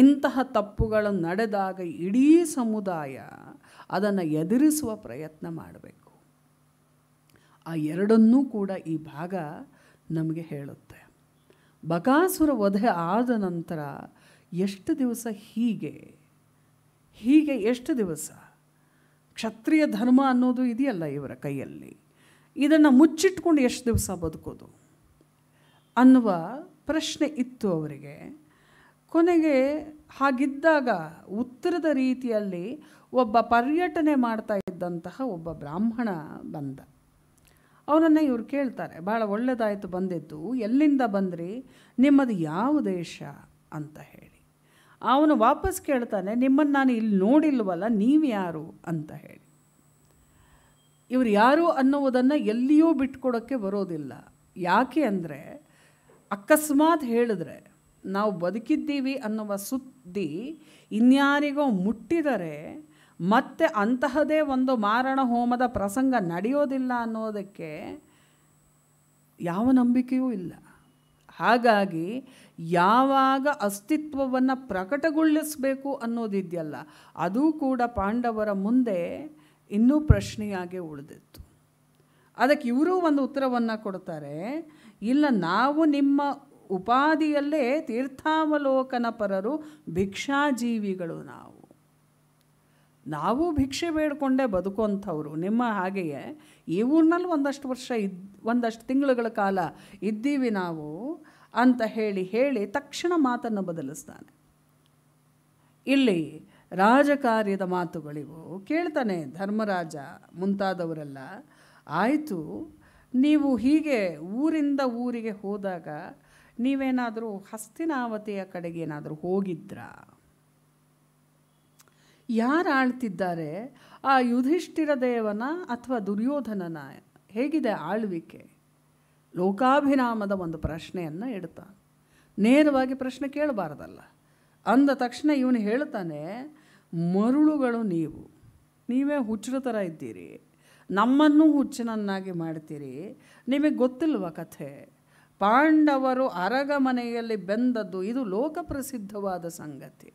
ಇಂತಹ ತಪ್ಪುಗಳು ನಡೆದಾಗ ಇಡೀ ಸಮುದಾಯ ಅದನ್ನು ಎದುರಿಸುವ ಪ್ರಯತ್ನ ಮಾಡಬೇಕು ಆ ಎರಡನ್ನೂ ಕೂಡ ಈ ಭಾಗ ನಮಗೆ ಹೇಳುತ್ತೆ ಬಕಾಸುರ ವಧೆ ಆದ ನಂತರ ಎಷ್ಟು ದಿವಸ ಹೀಗೆ ಹೀಗೆ ಎಷ್ಟು ದಿವಸ ಕ್ಷತ್ರಿಯ ಧರ್ಮ ಅನ್ನೋದು ಇದೆಯಲ್ಲ ಇವರ ಕೈಯಲ್ಲಿ ಇದನ್ನು ಮುಚ್ಚಿಟ್ಕೊಂಡು ಎಷ್ಟು ದಿವಸ ಬದುಕೋದು ಅನ್ನುವ ಪ್ರಶ್ನೆ ಇತ್ತು ಅವರಿಗೆ ಕೊನೆಗೆ ಹಾಗಿದ್ದಾಗ ಉತ್ತರದ ರೀತಿಯಲ್ಲಿ ಒಬ್ಬ ಪರ್ಯಟನೆ ಮಾಡ್ತಾ ಇದ್ದಂತಹ ಒಬ್ಬ ಬ್ರಾಹ್ಮಣ ಬಂದ ಅವನನ್ನು ಇವ್ರು ಕೇಳ್ತಾರೆ ಭಾಳ ಒಳ್ಳೆಯದಾಯಿತು ಬಂದಿದ್ದು ಎಲ್ಲಿಂದ ಬಂದ್ರಿ ನಿಮ್ಮದು ಯಾವ ದೇಶ ಅಂತ ಹೇಳಿ ಅವನು ವಾಪಸ್ ಕೇಳ್ತಾನೆ ನಿಮ್ಮನ್ನು ನಾನು ಇಲ್ಲಿ ನೋಡಿಲ್ವಲ್ಲ ನೀವು ಯಾರು ಅಂತ ಹೇಳಿ ಇವರು ಯಾರು ಅನ್ನುವುದನ್ನು ಎಲ್ಲಿಯೂ ಬಿಟ್ಕೊಡೋಕ್ಕೆ ಬರೋದಿಲ್ಲ ಯಾಕೆ ಅಂದರೆ ಅಕಸ್ಮಾತ್ ಹೇಳಿದ್ರೆ ನಾವು ಬದುಕಿದ್ದೀವಿ ಅನ್ನುವ ಸುದ್ದಿ ಇನ್ಯಾರಿಗೋ ಮುಟ್ಟಿದರೆ ಮತ್ತೆ ಅಂತಹದೇ ಒಂದು ಮಾರಣ ಹೋಮದ ಪ್ರಸಂಗ ನಡೆಯೋದಿಲ್ಲ ಅನ್ನೋದಕ್ಕೆ ಯಾವ ನಂಬಿಕೆಯೂ ಇಲ್ಲ ಹಾಗಾಗಿ ಯಾವಾಗ ಅಸ್ತಿತ್ವವನ್ನು ಪ್ರಕಟಗೊಳಿಸಬೇಕು ಅನ್ನೋದಿದೆಯಲ್ಲ ಅದೂ ಕೂಡ ಪಾಂಡವರ ಮುಂದೆ ಇನ್ನೂ ಪ್ರಶ್ನೆಯಾಗೆ ಉಳಿದಿತ್ತು ಅದಕ್ಕೆ ಇವರು ಒಂದು ಉತ್ತರವನ್ನು ಕೊಡ್ತಾರೆ ಇಲ್ಲ ನಾವು ನಿಮ್ಮ ಉಪಾದಿಯಲ್ಲೇ ತೀರ್ಥಾವಲೋಕನ ಪರರು ಭಿಕ್ಷಾಜೀವಿಗಳು ನಾವು ನಾವು ಭಿಕ್ಷೆ ಬೇಡಿಕೊಂಡೇ ಬದುಕೋಂಥವ್ರು ನಿಮ್ಮ ಹಾಗೆಯೇ ಈ ಊರಿನಲ್ಲಿ ಒಂದಷ್ಟು ವರ್ಷ ಇದ್ ಒಂದಷ್ಟು ತಿಂಗಳುಗಳ ಕಾಲ ಇದ್ದೀವಿ ನಾವು ಅಂತ ಹೇಳಿ ಹೇಳಿ ತಕ್ಷಣ ಮಾತನ್ನು ಬದಲಿಸ್ತಾನೆ ಇಲ್ಲಿ ರಾಜಕಾರ್ಯದ ಮಾತುಗಳಿವು ಕೇಳ್ತಾನೆ ಧರ್ಮರಾಜ ಮುಂತಾದವರೆಲ್ಲ ಆಯಿತು ನೀವು ಹೀಗೆ ಊರಿಂದ ಊರಿಗೆ ಹೋದಾಗ ನೀವೇನಾದರೂ ಹಸ್ತಿನಾವತಿಯ ಕಡೆಗೇನಾದರೂ ಹೋಗಿದ್ರಾ ಯಾರು ಆಳ್ತಿದ್ದಾರೆ ಆ ಯುಧಿಷ್ಠಿರ ದೇವನ ಅಥವಾ ದುರ್ಯೋಧನನ ಹೇಗಿದೆ ಆಳ್ವಿಕೆ ಲೋಕಾಭಿರಾಮದ ಒಂದು ಪ್ರಶ್ನೆಯನ್ನು ಇಡ್ತಾನೆ ನೇರವಾಗಿ ಪ್ರಶ್ನೆ ಕೇಳಬಾರ್ದಲ್ಲ ಅಂದ ತಕ್ಷಣ ಇವನು ಹೇಳ್ತಾನೆ ಮರುಳುಗಳು ನೀವು ನೀವೇ ಹುಚ್ಚರ ಥರ ಇದ್ದೀರಿ ನಮ್ಮನ್ನು ಹುಚ್ಚನನ್ನಾಗಿ ಮಾಡ್ತೀರಿ ನಿಮಗೆ ಗೊತ್ತಿಲ್ವ ಕಥೆ ಪಾಂಡವರು ಅರಗ ಮನೆಯಲ್ಲಿ ಬೆಂದದ್ದು ಇದು ಲೋಕಪ್ರಸಿದ್ಧವಾದ ಸಂಗತಿ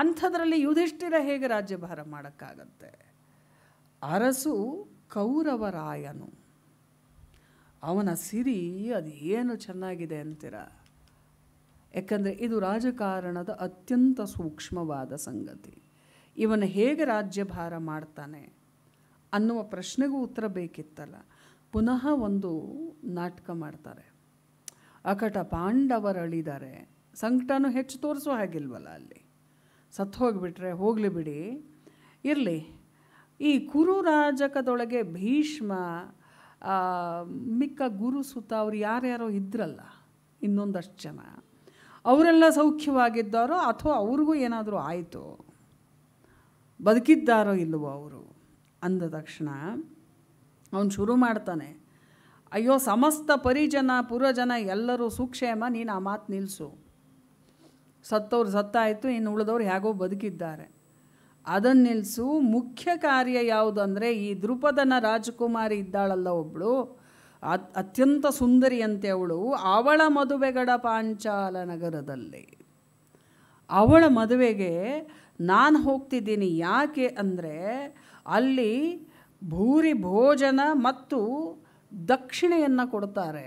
ಅಂಥದ್ರಲ್ಲಿ ಯುಧಿಷ್ಠಿರ ಹೇಗೆ ರಾಜ್ಯಭಾರ ಮಾಡೋಕ್ಕಾಗತ್ತೆ ಅರಸು ಕೌರವರಾಯನು ಅವನ ಸಿರಿ ಅದೇನು ಚೆನ್ನಾಗಿದೆ ಅಂತೀರ ಯಾಕಂದರೆ ಇದು ರಾಜಕಾರಣದ ಅತ್ಯಂತ ಸೂಕ್ಷ್ಮವಾದ ಸಂಗತಿ ಇವನು ಹೇಗೆ ರಾಜ್ಯಭಾರ ಮಾಡ್ತಾನೆ ಅನ್ನುವ ಪ್ರಶ್ನೆಗೂ ಉತ್ತರ ಬೇಕಿತ್ತಲ್ಲ ಪುನಃ ಒಂದು ನಾಟಕ ಮಾಡ್ತಾರೆ ಅಕಟ ಪಾಂಡವರಳಿದ್ದಾರೆ ಸಂಕಟನೂ ಹೆಚ್ಚು ತೋರಿಸುವ ಹಾಗಿಲ್ವಲ್ಲ ಅಲ್ಲಿ ಸತ್ತು ಹೋಗಿಬಿಟ್ರೆ ಹೋಗಲಿ ಬಿಡಿ ಇರಲಿ ಈ ಕುರುರಾಜಕದೊಳಗೆ ಭೀಷ್ಮ ಮಿಕ್ಕ ಗುರು ಸುತ್ತ ಅವ್ರು ಯಾರ್ಯಾರೋ ಇದ್ರಲ್ಲ ಇನ್ನೊಂದಷ್ಟು ಜನ ಅವರೆಲ್ಲ ಸೌಖ್ಯವಾಗಿದ್ದಾರೋ ಅಥವಾ ಅವ್ರಿಗೂ ಏನಾದರೂ ಆಯಿತು ಬದುಕಿದ್ದಾರೋ ಇಲ್ಲವೋ ಅವರು ಅಂದ ತಕ್ಷಣ ಅವನು ಶುರು ಮಾಡ್ತಾನೆ ಅಯ್ಯೋ ಸಮಸ್ತ ಪರಿಜನ ಪುರಜನ ಎಲ್ಲರೂ ಸುಕ್ಷೇಮ ನೀನು ಆ ಮಾತು ನಿಲ್ಲಿಸು ಸತ್ತವ್ರು ಸತ್ತಾಯಿತು ಇನ್ನು ಉಳಿದವ್ರು ಹೇಗೋ ಬದುಕಿದ್ದಾರೆ ಅದನ್ನು ನಿಲ್ಲಿಸು ಮುಖ್ಯ ಕಾರ್ಯ ಯಾವುದಂದರೆ ಈ ದೃಪದನ ರಾಜಕುಮಾರಿ ಇದ್ದಾಳಲ್ಲ ಒಬ್ಬಳು ಅತ್ಯಂತ ಸುಂದರಿಯಂತೆ ಅವಳು ಅವಳ ಮದುವೆಗಡ ಪಾಂಚಾಲ ನಗರದಲ್ಲಿ ಅವಳ ಮದುವೆಗೆ ನಾನು ಹೋಗ್ತಿದ್ದೀನಿ ಯಾಕೆ ಅಂದರೆ ಅಲ್ಲಿ ಭೂರಿ ಭೋಜನ ಮತ್ತು ದಕ್ಷಿಣೆಯನ್ನು ಕೊಡ್ತಾರೆ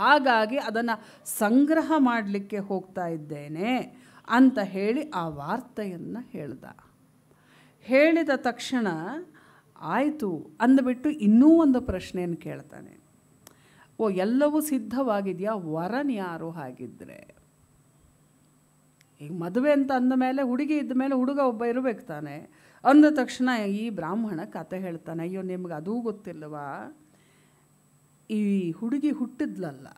ಹಾಗಾಗಿ ಅದನ್ನು ಸಂಗ್ರಹ ಮಾಡಲಿಕ್ಕೆ ಹೋಗ್ತಾ ಇದ್ದೇನೆ ಅಂತ ಹೇಳಿ ಆ ವಾರ್ತೆಯನ್ನು ಹೇಳ್ದ ಹೇಳಿದ ತಕ್ಷಣ ಆಯಿತು ಅಂದ್ಬಿಟ್ಟು ಇನ್ನೂ ಒಂದು ಪ್ರಶ್ನೆಯನ್ನು ಕೇಳ್ತಾನೆ ಓ ಎಲ್ಲವೂ ಸಿದ್ಧವಾಗಿದೆಯಾ ವರನ್ ಯಾರು ಹಾಗಿದ್ದರೆ ಈಗ ಮದುವೆ ಅಂತ ಅಂದ ಮೇಲೆ ಹುಡುಗಿ ಇದ್ದ ಮೇಲೆ ಹುಡುಗ ಒಬ್ಬ ಇರಬೇಕು ತಾನೆ ಅಂದ ತಕ್ಷಣ ಈ ಬ್ರಾಹ್ಮಣ ಕತೆ ಹೇಳ್ತಾನೆ ಅಯ್ಯೋ ನಿಮ್ಗೆ ಅದೂ ಗೊತ್ತಿಲ್ಲವಾ ಈ ಹುಡುಗಿ ಹುಟ್ಟಿದ್ಲಲ್ಲ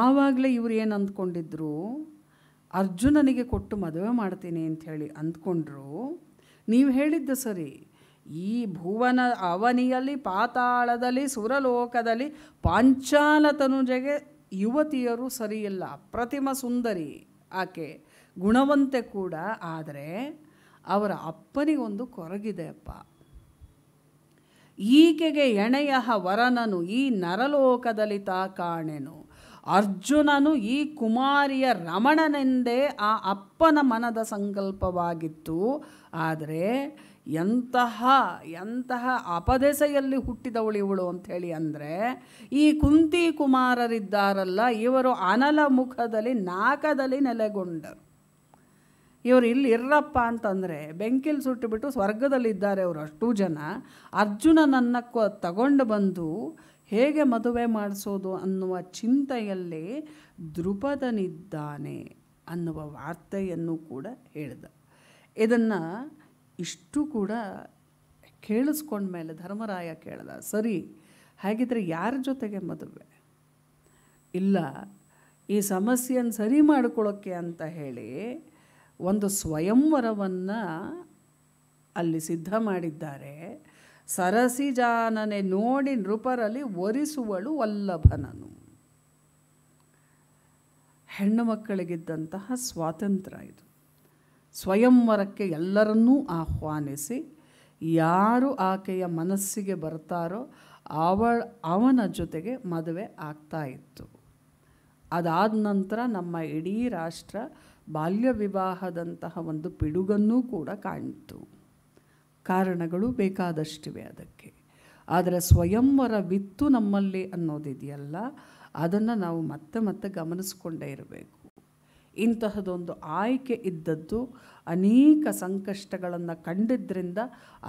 ಆವಾಗಲೇ ಇವ್ರು ಏನು ಅಂದ್ಕೊಂಡಿದ್ರು ಅರ್ಜುನನಿಗೆ ಕೊಟ್ಟು ಮದುವೆ ಮಾಡ್ತೀನಿ ಅಂಥೇಳಿ ಅಂದ್ಕೊಂಡ್ರು ನೀವು ಹೇಳಿದ್ದು ಸರಿ ಈ ಭುವನ ಅವನಿಯಲ್ಲಿ ಪಾತಾಳದಲ್ಲಿ ಸುರಲೋಕದಲ್ಲಿ ಪಾಂಚಾಲ ತನುಜೆಗೆ ಯುವತಿಯರು ಸರಿಯಿಲ್ಲ ಅಪ್ರತಿಮ ಸುಂದರಿ ಆಕೆ ಗುಣವಂತೆ ಕೂಡ ಆದರೆ ಅವರ ಅಪ್ಪನಿಗೊಂದು ಕೊರಗಿದೆ ಅಪ್ಪ ಈಕೆಗೆ ಎಣೆಯ ವರನನು ಈ ನರಲೋಕದಲ್ಲಿ ತಾ ಕಾಣೆನು ಅರ್ಜುನನು ಈ ಕುಮಾರಿಯ ರಮಣನೆಂದೇ ಆ ಅಪ್ಪನ ಮನದ ಸಂಕಲ್ಪವಾಗಿತ್ತು ಆದರೆ ಎಂತಹ ಎಂತಹ ಅಪದೆಸೆಯಲ್ಲಿ ಹುಟ್ಟಿದವಳು ಇವಳು ಅಂಥೇಳಿ ಅಂದರೆ ಈ ಕುಂತಿ ಕುಮಾರರಿದ್ದಾರಲ್ಲ ಇವರು ಅನಲ ಮುಖದಲ್ಲಿ ನಾಕದಲ್ಲಿ ನೆಲೆಗೊಂಡರು ಇವರು ಇಲ್ಲಿ ಇರಪ್ಪ ಅಂತಂದರೆ ಬೆಂಕಿಲಿ ಸುಟ್ಟುಬಿಟ್ಟು ಸ್ವರ್ಗದಲ್ಲಿದ್ದಾರೆ ಅವರು ಅಷ್ಟು ಜನ ಅರ್ಜುನನನ್ನು ಕೊ ತಗೊಂಡು ಬಂದು ಹೇಗೆ ಮದುವೆ ಮಾಡಿಸೋದು ಅನ್ನುವ ಚಿಂತೆಯಲ್ಲಿ ದೃಪದನಿದ್ದಾನೆ ಅನ್ನುವ ವಾರ್ತೆಯನ್ನು ಕೂಡ ಹೇಳಿದ ಇದನ್ನು ಇಷ್ಟು ಕೂಡ ಕೇಳಿಸ್ಕೊಂಡ್ಮೇಲೆ ಧರ್ಮರಾಯ ಕೇಳ್ದ ಸರಿ ಹಾಗಿದ್ರೆ ಯಾರ ಜೊತೆಗೆ ಮದುವೆ ಇಲ್ಲ ಈ ಸಮಸ್ಯೆಯನ್ನು ಸರಿ ಮಾಡಿಕೊಳ್ಳೋಕ್ಕೆ ಅಂತ ಹೇಳಿ ಒಂದು ಸ್ವಯಂವರವನ್ನು ಅಲ್ಲಿ ಸಿದ್ಧ ಮಾಡಿದ್ದಾರೆ ಸರಸಿಜಾನನೆ ನೋಡಿ ನೃಪರಲ್ಲಿ ಒರಿಸುವಳು ವಲ್ಲಭನನು ಹೆಣ್ಣು ಮಕ್ಕಳಿಗಿದ್ದಂತಹ ಸ್ವಾತಂತ್ರ್ಯ ಇದು ಸ್ವಯಂವರಕ್ಕೆ ಎಲ್ಲರನ್ನೂ ಆಹ್ವಾನಿಸಿ ಯಾರು ಆಕೆಯ ಮನಸ್ಸಿಗೆ ಬರ್ತಾರೋ ಅವಳ ಅವನ ಜೊತೆಗೆ ಮದುವೆ ಆಗ್ತಾ ಇತ್ತು ಅದಾದ ನಂತರ ನಮ್ಮ ಇಡೀ ರಾಷ್ಟ್ರ ಬಾಲ್ಯ ವಿವಾಹದಂತಹ ಒಂದು ಪಿಡುಗನ್ನೂ ಕೂಡ ಕಾಣ್ತು ಕಾರಣಗಳು ಬೇಕಾದಷ್ಟಿವೆ ಅದಕ್ಕೆ ಆದರೆ ಸ್ವಯಂವರ ವಿತ್ತು ನಮ್ಮಲ್ಲಿ ಅನ್ನೋದಿದೆಯಲ್ಲ ಅದನ್ನು ನಾವು ಮತ್ತೆ ಮತ್ತೆ ಗಮನಿಸ್ಕೊಂಡೇ ಇರಬೇಕು ಇಂತಹದೊಂದು ಆಯ್ಕೆ ಇದ್ದದ್ದು ಅನೇಕ ಸಂಕಷ್ಟಗಳನ್ನು ಕಂಡಿದ್ದರಿಂದ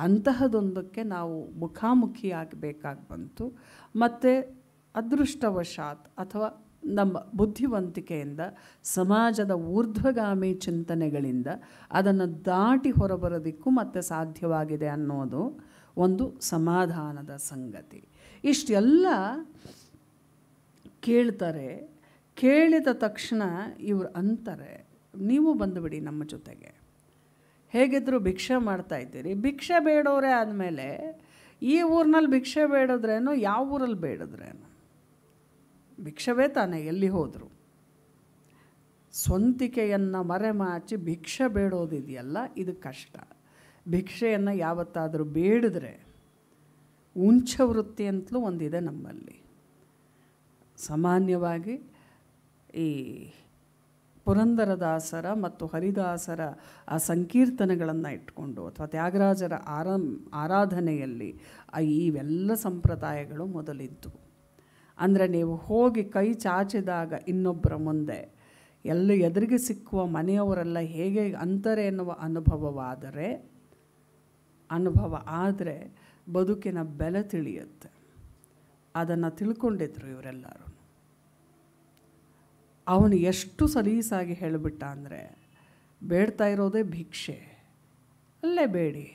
ಅಂತಹದೊಂದಕ್ಕೆ ನಾವು ಮುಖಾಮುಖಿಯಾಗಬೇಕಾಗಿ ಬಂತು ಮತ್ತು ಅದೃಷ್ಟವಶಾತ್ ಅಥವಾ ನಮ್ಮ ಬುದ್ಧಿವಂತಿಕೆಯಿಂದ ಸಮಾಜದ ಊರ್ಧ್ವಗಾಮಿ ಚಿಂತನೆಗಳಿಂದ ಅದನ್ನು ದಾಟಿ ಹೊರಬರೋದಕ್ಕೂ ಮತ್ತೆ ಸಾಧ್ಯವಾಗಿದೆ ಅನ್ನೋದು ಒಂದು ಸಮಾಧಾನದ ಸಂಗತಿ ಇಷ್ಟೆಲ್ಲ ಕೇಳ್ತಾರೆ ಕೇಳಿದ ತಕ್ಷಣ ಇವರು ಅಂತಾರೆ ನೀವು ಬಂದುಬಿಡಿ ನಮ್ಮ ಜೊತೆಗೆ ಹೇಗಿದ್ದರೂ ಭಿಕ್ಷೆ ಮಾಡ್ತಾಯಿದ್ದೀರಿ ಭಿಕ್ಷೆ ಬೇಡೋರೇ ಆದಮೇಲೆ ಈ ಊರಿನಲ್ಲಿ ಭಿಕ್ಷೆ ಬೇಡಿದ್ರೇನು ಯಾವ ಊರಲ್ಲಿ ಬೇಡಿದ್ರೇನು ಭಿಕ್ಷವೇ ತಾನೇ ಎಲ್ಲಿ ಹೋದರು ಸ್ವಂತಿಕೆಯನ್ನು ಮರೆಮಾಚಿ ಭಿಕ್ಷೆ ಬೇಡೋದಿದೆಯಲ್ಲ ಇದು ಕಷ್ಟ ಭಿಕ್ಷೆಯನ್ನು ಯಾವತ್ತಾದರೂ ಬೇಡಿದ್ರೆ ಉಂಚ ವೃತ್ತಿ ಅಂತಲೂ ಒಂದಿದೆ ನಮ್ಮಲ್ಲಿ ಸಾಮಾನ್ಯವಾಗಿ ಈ ಪುರಂದರದಾಸರ ಮತ್ತು ಹರಿದಾಸರ ಆ ಸಂಕೀರ್ತನೆಗಳನ್ನು ಇಟ್ಕೊಂಡು ಅಥವಾ ತ್ಯಾಗರಾಜರ ಆರಾಮ್ ಆರಾಧನೆಯಲ್ಲಿ ಇವೆಲ್ಲ ಸಂಪ್ರದಾಯಗಳು ಮೊದಲಿದ್ದವು ಅಂದರೆ ನೀವು ಹೋಗಿ ಕೈ ಚಾಚಿದಾಗ ಇನ್ನೊಬ್ಬರ ಮುಂದೆ ಎಲ್ಲ ಎದುರಿಗೆ ಸಿಕ್ಕುವ ಮನೆಯವರೆಲ್ಲ ಹೇಗೆ ಅಂತಾರೆ ಎನ್ನುವ ಅನುಭವವಾದರೆ ಅನುಭವ ಆದರೆ ಬದುಕಿನ ಬೆಲೆ ತಿಳಿಯುತ್ತೆ ಅದನ್ನು ತಿಳ್ಕೊಂಡಿದ್ರು ಇವರೆಲ್ಲರೂ ಅವನು ಎಷ್ಟು ಸಲೀಸಾಗಿ ಹೇಳಿಬಿಟ್ಟ ಅಂದರೆ ಬೇಡ್ತಾ ಇರೋದೇ ಭಿಕ್ಷೆ ಅಲ್ಲೇ ಬೇಡಿ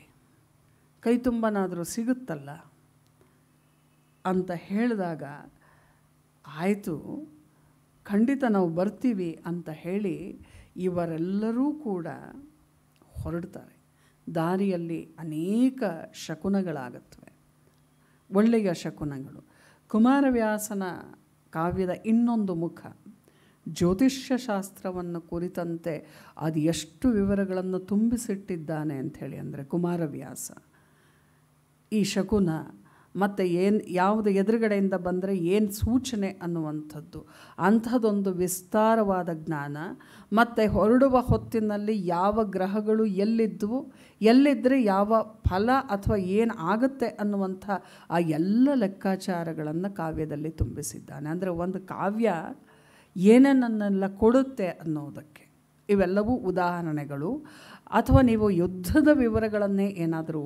ಕೈ ತುಂಬನಾದರೂ ಸಿಗುತ್ತಲ್ಲ ಅಂತ ಹೇಳಿದಾಗ ಆಯಿತು ಖಂಡಿತ ನಾವು ಬರ್ತೀವಿ ಅಂತ ಹೇಳಿ ಇವರೆಲ್ಲರೂ ಕೂಡ ಹೊರಡ್ತಾರೆ ದಾರಿಯಲ್ಲಿ ಅನೇಕ ಶಕುನಗಳಾಗುತ್ತವೆ ಒಳ್ಳೆಯ ಶಕುನಗಳು ಕುಮಾರವ್ಯಾಸನ ಕಾವ್ಯದ ಇನ್ನೊಂದು ಮುಖ ಜ್ಯೋತಿಷ್ಯ ಶಾಸ್ತ್ರವನ್ನು ಕುರಿತಂತೆ ಅದು ಎಷ್ಟು ವಿವರಗಳನ್ನು ತುಂಬಿಸಿಟ್ಟಿದ್ದಾನೆ ಅಂಥೇಳಿ ಅಂದರೆ ಕುಮಾರವ್ಯಾಸ ಈ ಶಕುನ ಮತ್ತು ಏನು ಯಾವುದು ಎದುರುಗಡೆಯಿಂದ ಬಂದರೆ ಏನು ಸೂಚನೆ ಅನ್ನುವಂಥದ್ದು ಅಂಥದ್ದೊಂದು ವಿಸ್ತಾರವಾದ ಜ್ಞಾನ ಮತ್ತು ಹೊರಡುವ ಹೊತ್ತಿನಲ್ಲಿ ಯಾವ ಗ್ರಹಗಳು ಎಲ್ಲಿದ್ದವು ಎಲ್ಲಿದ್ದರೆ ಯಾವ ಫಲ ಅಥವಾ ಏನು ಆಗುತ್ತೆ ಅನ್ನುವಂಥ ಆ ಎಲ್ಲ ಲೆಕ್ಕಾಚಾರಗಳನ್ನು ಕಾವ್ಯದಲ್ಲಿ ತುಂಬಿಸಿದ್ದಾನೆ ಅಂದರೆ ಒಂದು ಕಾವ್ಯ ಏನೇನನ್ನೆಲ್ಲ ಕೊಡುತ್ತೆ ಅನ್ನೋದಕ್ಕೆ ಇವೆಲ್ಲವೂ ಉದಾಹರಣೆಗಳು ಅಥವಾ ನೀವು ಯುದ್ಧದ ವಿವರಗಳನ್ನೇ ಏನಾದರೂ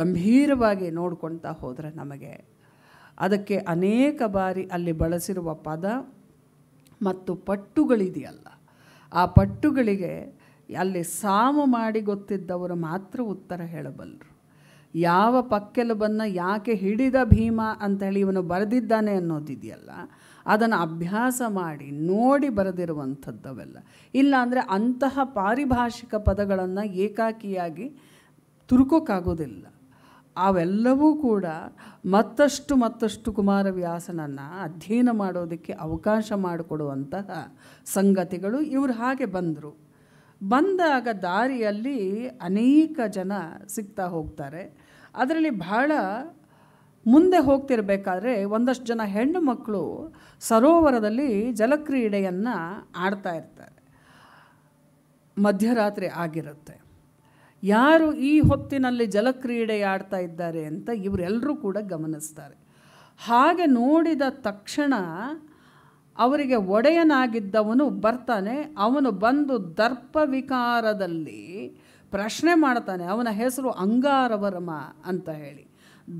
ಗಂಭೀರವಾಗಿ ನೋಡ್ಕೊಳ್ತಾ ಹೋದರೆ ನಮಗೆ ಅದಕ್ಕೆ ಅನೇಕ ಬಾರಿ ಅಲ್ಲಿ ಬಳಸಿರುವ ಪದ ಮತ್ತು ಪಟ್ಟುಗಳಿದೆಯಲ್ಲ ಆ ಪಟ್ಟುಗಳಿಗೆ ಅಲ್ಲಿ ಸಾಮ ಮಾಡಿ ಗೊತ್ತಿದ್ದವರು ಮಾತ್ರ ಉತ್ತರ ಹೇಳಬಲ್ಲರು ಯಾವ ಪಕ್ಕೆಲುಬನ್ನು ಯಾಕೆ ಹಿಡಿದ ಭೀಮ ಅಂತ ಹೇಳಿ ಇವನು ಬರೆದಿದ್ದಾನೆ ಅನ್ನೋದಿದೆಯಲ್ಲ ಅದನ್ನು ಅಭ್ಯಾಸ ಮಾಡಿ ನೋಡಿ ಬರೆದಿರುವಂಥದ್ದವೆಲ್ಲ ಇಲ್ಲಾಂದರೆ ಅಂತಹ ಪಾರಿಭಾಷಿಕ ಪದಗಳನ್ನು ಏಕಾಕಿಯಾಗಿ ತುರ್ಕೋಕ್ಕಾಗೋದಿಲ್ಲ ಅವೆಲ್ಲವೂ ಕೂಡ ಮತ್ತಷ್ಟು ಮತ್ತಷ್ಟು ಕುಮಾರವ್ಯಾಸನನ್ನು ಅಧ್ಯಯನ ಮಾಡೋದಕ್ಕೆ ಅವಕಾಶ ಮಾಡಿಕೊಡುವಂತಹ ಸಂಗತಿಗಳು ಇವರು ಹಾಗೆ ಬಂದರು ಬಂದಾಗ ದಾರಿಯಲ್ಲಿ ಅನೇಕ ಜನ ಸಿಗ್ತಾ ಹೋಗ್ತಾರೆ ಅದರಲ್ಲಿ ಬಹಳ ಮುಂದೆ ಹೋಗ್ತಿರಬೇಕಾದ್ರೆ ಒಂದಷ್ಟು ಜನ ಹೆಣ್ಣು ಮಕ್ಕಳು ಸರೋವರದಲ್ಲಿ ಜಲಕ್ರೀಡೆಯನ್ನು ಆಡ್ತಾ ಇರ್ತಾರೆ ಮಧ್ಯರಾತ್ರಿ ಆಗಿರುತ್ತೆ ಯಾರು ಈ ಹೊತ್ತಿನಲ್ಲಿ ಜಲಕ್ರೀಡೆ ಆಡ್ತಾ ಇದ್ದಾರೆ ಅಂತ ಇವರೆಲ್ಲರೂ ಕೂಡ ಗಮನಿಸ್ತಾರೆ ಹಾಗೆ ನೋಡಿದ ತಕ್ಷಣ ಅವರಿಗೆ ಒಡೆಯನಾಗಿದ್ದವನು ಬರ್ತಾನೆ ಅವನು ಬಂದು ದರ್ಪ ವಿಕಾರದಲ್ಲಿ ಪ್ರಶ್ನೆ ಮಾಡ್ತಾನೆ ಅವನ ಹೆಸರು ಅಂಗಾರವರ್ಮ ಅಂತ ಹೇಳಿ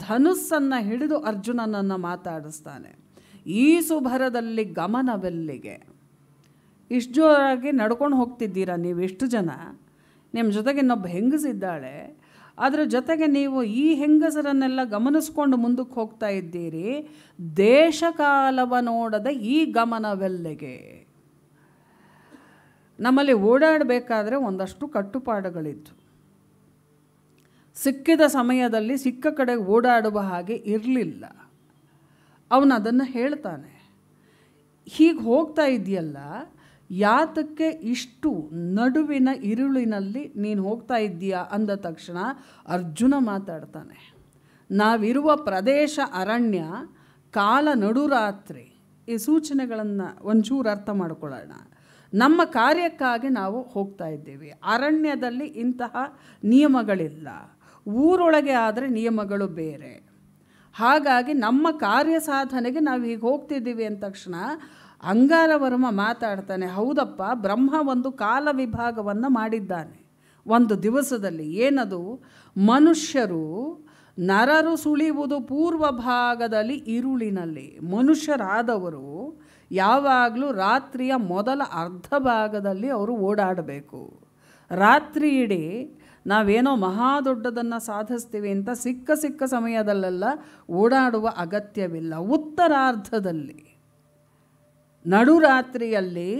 ಧನುಸ್ಸನ್ನು ಹಿಡಿದು ಅರ್ಜುನನನ್ನು ಮಾತಾಡಿಸ್ತಾನೆ ಈ ಸುಭರದಲ್ಲಿ ಗಮನವೆಲ್ಲಿಗೆ ಇಷ್ಟು ಜೋರಾಗಿ ನಡ್ಕೊಂಡು ಹೋಗ್ತಿದ್ದೀರಾ ನೀವು ಇಷ್ಟು ಜನ ನಿಮ್ಮ ಜೊತೆಗೆ ಇನ್ನೊಬ್ಬ ಹೆಂಗಸಿದ್ದಾಳೆ ಅದರ ಜೊತೆಗೆ ನೀವು ಈ ಹೆಂಗಸರನ್ನೆಲ್ಲ ಗಮನಿಸ್ಕೊಂಡು ಮುಂದಕ್ಕೆ ಹೋಗ್ತಾ ಇದ್ದೀರಿ ದೇಶಕಾಲವ ನೋಡದ ಈ ಗಮನವೆಲ್ಲೆಗೆ ನಮ್ಮಲ್ಲಿ ಓಡಾಡಬೇಕಾದ್ರೆ ಒಂದಷ್ಟು ಕಟ್ಟುಪಾಡುಗಳಿತ್ತು ಸಿಕ್ಕಿದ ಸಮಯದಲ್ಲಿ ಸಿಕ್ಕ ಕಡೆ ಓಡಾಡುವ ಹಾಗೆ ಇರಲಿಲ್ಲ ಅವನು ಹೇಳ್ತಾನೆ ಹೀಗೆ ಹೋಗ್ತಾ ಇದೆಯಲ್ಲ ಯಾತಕ್ಕೆ ಇಷ್ಟು ನಡುವಿನ ಇರುಳಿನಲ್ಲಿ ನೀನು ಹೋಗ್ತಾ ಇದ್ದೀಯಾ ಅಂದ ತಕ್ಷಣ ಅರ್ಜುನ ಮಾತಾಡ್ತಾನೆ ನಾವಿರುವ ಪ್ರದೇಶ ಅರಣ್ಯ ಕಾಲ ನಡುರಾತ್ರಿ ಈ ಸೂಚನೆಗಳನ್ನು ಒಂಚೂರು ಅರ್ಥ ಮಾಡ್ಕೊಳ್ಳೋಣ ನಮ್ಮ ಕಾರ್ಯಕ್ಕಾಗಿ ನಾವು ಹೋಗ್ತಾ ಇದ್ದೀವಿ ಅರಣ್ಯದಲ್ಲಿ ಇಂತಹ ನಿಯಮಗಳಿಲ್ಲ ಊರೊಳಗೆ ಆದರೆ ನಿಯಮಗಳು ಬೇರೆ ಹಾಗಾಗಿ ನಮ್ಮ ಕಾರ್ಯ ಸಾಧನೆಗೆ ನಾವು ಈಗ ಹೋಗ್ತಿದ್ದೀವಿ ಅಂದ ತಕ್ಷಣ ಅಂಗಾರವರ್ಮ ಮಾತಾಡ್ತಾನೆ ಹೌದಪ್ಪ ಬ್ರಹ್ಮ ಒಂದು ಕಾಲ ವಿಭಾಗವನ್ನು ಮಾಡಿದ್ದಾನೆ ಒಂದು ದಿವಸದಲ್ಲಿ ಏನದು ಮನುಷ್ಯರು ನರರು ಸುಳಿಯುವುದು ಪೂರ್ವ ಭಾಗದಲ್ಲಿ ಇರುಳಿನಲ್ಲಿ ಮನುಷ್ಯರಾದವರು ಯಾವಾಗಲೂ ರಾತ್ರಿಯ ಮೊದಲ ಅರ್ಧ ಭಾಗದಲ್ಲಿ ಅವರು ಓಡಾಡಬೇಕು ರಾತ್ರಿ ಇಡೀ ನಾವೇನೋ ಮಹಾ ದೊಡ್ಡದನ್ನು ಸಾಧಿಸ್ತೀವಿ ಅಂತ ಸಿಕ್ಕ ಸಿಕ್ಕ ಸಮಯದಲ್ಲೆಲ್ಲ ಓಡಾಡುವ ಅಗತ್ಯವಿಲ್ಲ ಉತ್ತರಾರ್ಧದಲ್ಲಿ ನಡುರಾತ್ರಿಯಲ್ಲಿ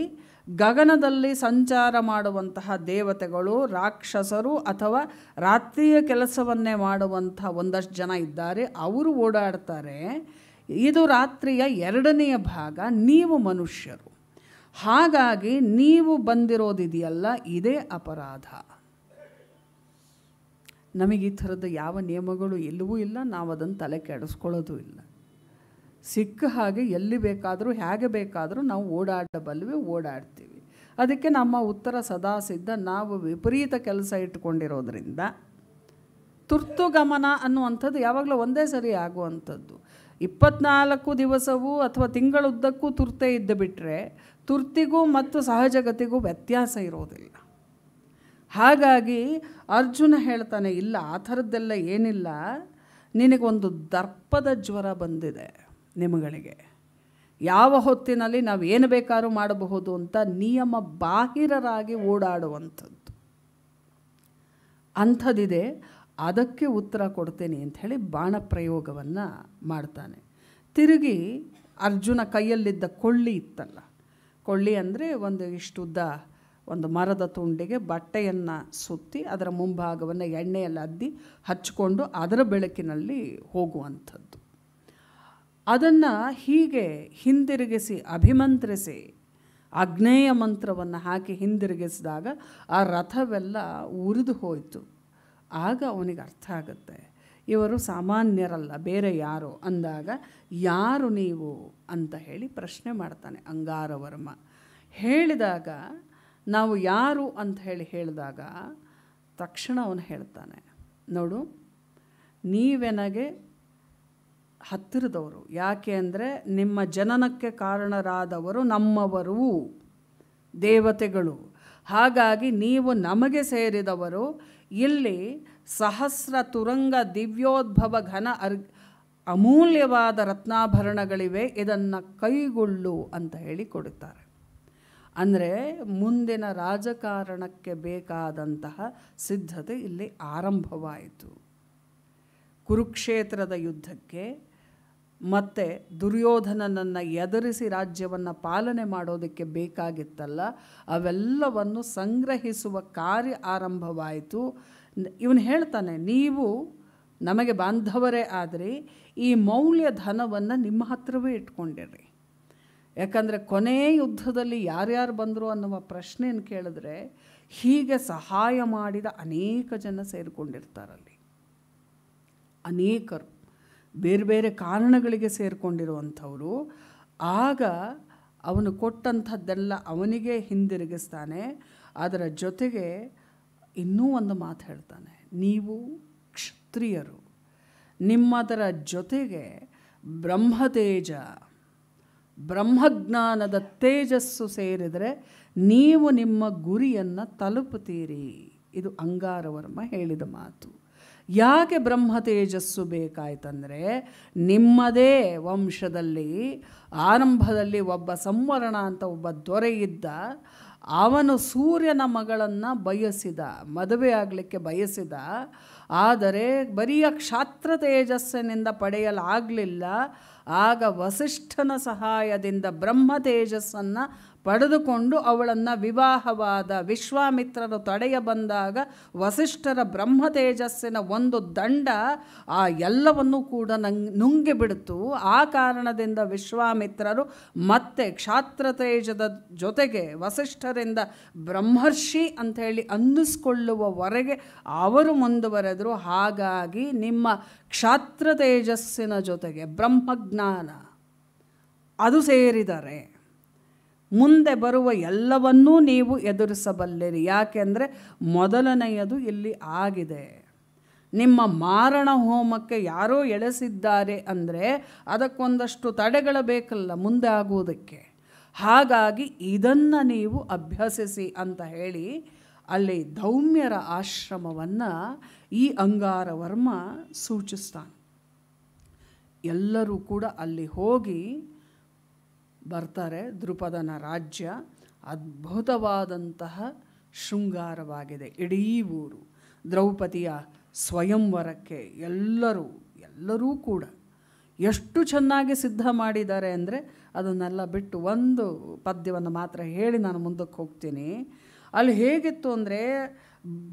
ಗಗನದಲ್ಲಿ ಸಂಚಾರ ಮಾಡುವಂತಹ ದೇವತೆಗಳು ರಾಕ್ಷಸರು ಅಥವಾ ರಾತ್ರಿಯ ಕೆಲಸವನ್ನೇ ಮಾಡುವಂಥ ಒಂದಷ್ಟು ಜನ ಇದ್ದಾರೆ ಅವರು ಓಡಾಡ್ತಾರೆ ಇದು ರಾತ್ರಿಯ ಎರಡನೆಯ ಭಾಗ ನೀವು ಮನುಷ್ಯರು ಹಾಗಾಗಿ ನೀವು ಬಂದಿರೋದಿದೆಯಲ್ಲ ಇದೇ ಅಪರಾಧ ನಮಗೆ ಈ ಥರದ ಯಾವ ನಿಯಮಗಳು ಎಲ್ಲವೂ ಇಲ್ಲ ನಾವು ಅದನ್ನು ತಲೆ ಕೆಡಿಸ್ಕೊಳ್ಳೋದೂ ಇಲ್ಲ ಸಿಕ್ಕ ಹಾಗೆ ಎಲ್ಲಿ ಬೇಕಾದರೂ ಹೇಗೆ ಬೇಕಾದರೂ ನಾವು ಓಡಾಡಬಲ್ವಿ ಓಡಾಡ್ತೀವಿ ಅದಕ್ಕೆ ನಮ್ಮ ಉತ್ತರ ಸದಾ ಸಿದ್ಧ ನಾವು ವಿಪರೀತ ಕೆಲಸ ಇಟ್ಕೊಂಡಿರೋದ್ರಿಂದ ತುರ್ತು ಗಮನ ಅನ್ನುವಂಥದ್ದು ಯಾವಾಗಲೂ ಒಂದೇ ಸರಿ ಆಗುವಂಥದ್ದು ಇಪ್ಪತ್ನಾಲ್ಕು ದಿವಸವೂ ಅಥವಾ ತಿಂಗಳುದ್ದಕ್ಕೂ ತುರ್ತೇ ಇದ್ದು ಬಿಟ್ಟರೆ ತುರ್ತಿಗೂ ಮತ್ತು ಸಹಜಗತಿಗೂ ವ್ಯತ್ಯಾಸ ಇರೋದಿಲ್ಲ ಹಾಗಾಗಿ ಅರ್ಜುನ ಹೇಳ್ತಾನೆ ಇಲ್ಲ ಆ ಥರದ್ದೆಲ್ಲ ಏನಿಲ್ಲ ನಿನಗೊಂದು ದರ್ಪದ ಜ್ವರ ಬಂದಿದೆ ನಿಮಗಳಿಗೆ ಯಾವ ಹೊತ್ತಿನಲ್ಲಿ ನಾವು ಏನು ಬೇಕಾದ್ರೂ ಮಾಡಬಹುದು ಅಂತ ನಿಯಮ ಬಾಹಿರರಾಗಿ ಓಡಾಡುವಂಥದ್ದು ಅಂಥದ್ದಿದೆ ಅದಕ್ಕೆ ಉತ್ತರ ಕೊಡ್ತೇನೆ ಹೇಳಿ ಬಾಣ ಪ್ರಯೋಗವನ್ನು ಮಾಡ್ತಾನೆ ತಿರುಗಿ ಅರ್ಜುನ ಕೈಯಲ್ಲಿದ್ದ ಕೊಳ್ಳಿ ಇತ್ತಲ್ಲ ಕೊಳ್ಳಿ ಅಂದರೆ ಒಂದು ಇಷ್ಟುದ್ದ ಒಂದು ಮರದ ತುಂಡಿಗೆ ಬಟ್ಟೆಯನ್ನು ಸುತ್ತಿ ಅದರ ಮುಂಭಾಗವನ್ನು ಎಣ್ಣೆಯಲ್ಲಿ ಅದ್ದಿ ಹಚ್ಚಿಕೊಂಡು ಅದರ ಬೆಳಕಿನಲ್ಲಿ ಹೋಗುವಂಥದ್ದು ಅದನ್ನು ಹೀಗೆ ಹಿಂದಿರುಗಿಸಿ ಅಭಿಮಂತ್ರಿಸಿ ಆಗ್ನೇಯ ಮಂತ್ರವನ್ನು ಹಾಕಿ ಹಿಂದಿರುಗಿಸಿದಾಗ ಆ ರಥವೆಲ್ಲ ಉರಿದು ಹೋಯಿತು ಆಗ ಅವನಿಗೆ ಅರ್ಥ ಆಗುತ್ತೆ ಇವರು ಸಾಮಾನ್ಯರಲ್ಲ ಬೇರೆ ಯಾರು ಅಂದಾಗ ಯಾರು ನೀವು ಅಂತ ಹೇಳಿ ಪ್ರಶ್ನೆ ಮಾಡ್ತಾನೆ ಅಂಗಾರವರ್ಮ ಹೇಳಿದಾಗ ನಾವು ಯಾರು ಅಂತ ಹೇಳಿ ಹೇಳಿದಾಗ ತಕ್ಷಣ ಅವನು ಹೇಳ್ತಾನೆ ನೋಡು ನೀವೆನಗೆ ಹತ್ತಿರದವರು ಯಾಕೆ ಅಂದರೆ ನಿಮ್ಮ ಜನನಕ್ಕೆ ಕಾರಣರಾದವರು ನಮ್ಮವರು ದೇವತೆಗಳು ಹಾಗಾಗಿ ನೀವು ನಮಗೆ ಸೇರಿದವರು ಇಲ್ಲಿ ಸಹಸ್ರ ತುರಂಗ ದಿವ್ಯೋದ್ಭವ ಘನ ಅರ್ ಅಮೂಲ್ಯವಾದ ರತ್ನಾಭರಣಗಳಿವೆ ಇದನ್ನು ಕೈಗೊಳ್ಳು ಅಂತ ಹೇಳಿ ಕೊಡುತ್ತಾರೆ ಅಂದರೆ ಮುಂದಿನ ರಾಜಕಾರಣಕ್ಕೆ ಬೇಕಾದಂತಹ ಸಿದ್ಧತೆ ಇಲ್ಲಿ ಆರಂಭವಾಯಿತು ಕುರುಕ್ಷೇತ್ರದ ಯುದ್ಧಕ್ಕೆ ಮತ್ತು ದುರ್ಯೋಧನನನ್ನು ಎದುರಿಸಿ ರಾಜ್ಯವನ್ನು ಪಾಲನೆ ಮಾಡೋದಕ್ಕೆ ಬೇಕಾಗಿತ್ತಲ್ಲ ಅವೆಲ್ಲವನ್ನು ಸಂಗ್ರಹಿಸುವ ಕಾರ್ಯ ಆರಂಭವಾಯಿತು ಇವನು ಹೇಳ್ತಾನೆ ನೀವು ನಮಗೆ ಬಾಂಧವರೇ ಆದರೆ ಈ ಮೌಲ್ಯ ಧನವನ್ನು ನಿಮ್ಮ ಹತ್ರವೇ ಇಟ್ಕೊಂಡಿರಿ ಯಾಕಂದರೆ ಕೊನೆಯ ಯುದ್ಧದಲ್ಲಿ ಯಾರ್ಯಾರು ಬಂದರು ಅನ್ನುವ ಪ್ರಶ್ನೆಯನ್ನು ಕೇಳಿದ್ರೆ ಹೀಗೆ ಸಹಾಯ ಮಾಡಿದ ಅನೇಕ ಜನ ಸೇರಿಕೊಂಡಿರ್ತಾರಲ್ಲಿ ಅನೇಕರು ಬೇರೆ ಬೇರೆ ಕಾರಣಗಳಿಗೆ ಸೇರಿಕೊಂಡಿರುವಂಥವರು ಆಗ ಅವನು ಕೊಟ್ಟಂಥದ್ದೆಲ್ಲ ಅವನಿಗೆ ಹಿಂದಿರುಗಿಸ್ತಾನೆ ಅದರ ಜೊತೆಗೆ ಇನ್ನೂ ಒಂದು ಮಾತು ಹೇಳ್ತಾನೆ ನೀವು ಕ್ಷತ್ರಿಯರು ನಿಮ್ಮದರ ಜೊತೆಗೆ ಬ್ರಹ್ಮತೇಜ ಬ್ರಹ್ಮಜ್ಞಾನದ ತೇಜಸ್ಸು ಸೇರಿದರೆ ನೀವು ನಿಮ್ಮ ಗುರಿಯನ್ನು ತಲುಪುತ್ತೀರಿ ಇದು ಅಂಗಾರವರ್ಮ ಹೇಳಿದ ಮಾತು ಯಾಕೆ ಬ್ರಹ್ಮ ತೇಜಸ್ಸು ಬೇಕಾಯ್ತಂದರೆ ನಿಮ್ಮದೇ ವಂಶದಲ್ಲಿ ಆರಂಭದಲ್ಲಿ ಒಬ್ಬ ಸಂವರಣ ಅಂತ ಒಬ್ಬ ದೊರೆ ಇದ್ದ ಅವನು ಸೂರ್ಯನ ಮಗಳನ್ನು ಬಯಸಿದ ಮದುವೆ ಆಗಲಿಕ್ಕೆ ಬಯಸಿದ ಆದರೆ ಬರಿಯ ಕ್ಷಾತ್ರ ತೇಜಸ್ಸಿನಿಂದ ಪಡೆಯಲಾಗಲಿಲ್ಲ ಆಗ ವಸಿಷ್ಠನ ಸಹಾಯದಿಂದ ಬ್ರಹ್ಮ ತೇಜಸ್ಸನ್ನು ಪಡೆದುಕೊಂಡು ಅವಳನ್ನು ವಿವಾಹವಾದ ವಿಶ್ವಾಮಿತ್ರರು ತಡೆಯ ಬಂದಾಗ ವಸಿಷ್ಠರ ಬ್ರಹ್ಮ ತೇಜಸ್ಸಿನ ಒಂದು ದಂಡ ಆ ಎಲ್ಲವನ್ನೂ ಕೂಡ ನಂಗೆ ನುಂಗಿಬಿಡ್ತು ಆ ಕಾರಣದಿಂದ ವಿಶ್ವಾಮಿತ್ರರು ಮತ್ತೆ ಕ್ಷಾತ್ರ ತೇಜದ ಜೊತೆಗೆ ವಸಿಷ್ಠರಿಂದ ಬ್ರಹ್ಮರ್ಷಿ ಅಂಥೇಳಿ ಅನ್ನಿಸ್ಕೊಳ್ಳುವವರೆಗೆ ಅವರು ಮುಂದುವರೆದರು ಹಾಗಾಗಿ ನಿಮ್ಮ ಕ್ಷಾತ್ರ ತೇಜಸ್ಸಿನ ಜೊತೆಗೆ ಬ್ರಹ್ಮಜ್ಞಾನ ಅದು ಸೇರಿದರೆ ಮುಂದೆ ಬರುವ ಎಲ್ಲವನ್ನೂ ನೀವು ಎದುರಿಸಬಲ್ಲಿರಿ ಯಾಕೆಂದರೆ ಮೊದಲನೆಯದು ಇಲ್ಲಿ ಆಗಿದೆ ನಿಮ್ಮ ಮಾರಣ ಹೋಮಕ್ಕೆ ಯಾರೋ ಎಳೆಸಿದ್ದಾರೆ ಅಂದರೆ ಅದಕ್ಕೊಂದಷ್ಟು ತಡೆಗಳ ಬೇಕಲ್ಲ ಮುಂದೆ ಆಗುವುದಕ್ಕೆ ಹಾಗಾಗಿ ಇದನ್ನು ನೀವು ಅಭ್ಯಸಿಸಿ ಅಂತ ಹೇಳಿ ಅಲ್ಲಿ ಧೌಮ್ಯರ ಆಶ್ರಮವನ್ನು ಈ ಅಂಗಾರವರ್ಮ ಸೂಚಿಸ್ತಾನೆ ಎಲ್ಲರೂ ಕೂಡ ಅಲ್ಲಿ ಹೋಗಿ ಬರ್ತಾರೆ ದ್ರುಪದನ ರಾಜ್ಯ ಅದ್ಭುತವಾದಂತಹ ಶೃಂಗಾರವಾಗಿದೆ ಇಡೀ ಊರು ದ್ರೌಪದಿಯ ಸ್ವಯಂವರಕ್ಕೆ ಎಲ್ಲರೂ ಎಲ್ಲರೂ ಕೂಡ ಎಷ್ಟು ಚೆನ್ನಾಗಿ ಸಿದ್ಧ ಮಾಡಿದ್ದಾರೆ ಅಂದರೆ ಅದನ್ನೆಲ್ಲ ಬಿಟ್ಟು ಒಂದು ಪದ್ಯವನ್ನು ಮಾತ್ರ ಹೇಳಿ ನಾನು ಮುಂದಕ್ಕೆ ಹೋಗ್ತೀನಿ ಅಲ್ಲಿ ಹೇಗಿತ್ತು ಅಂದರೆ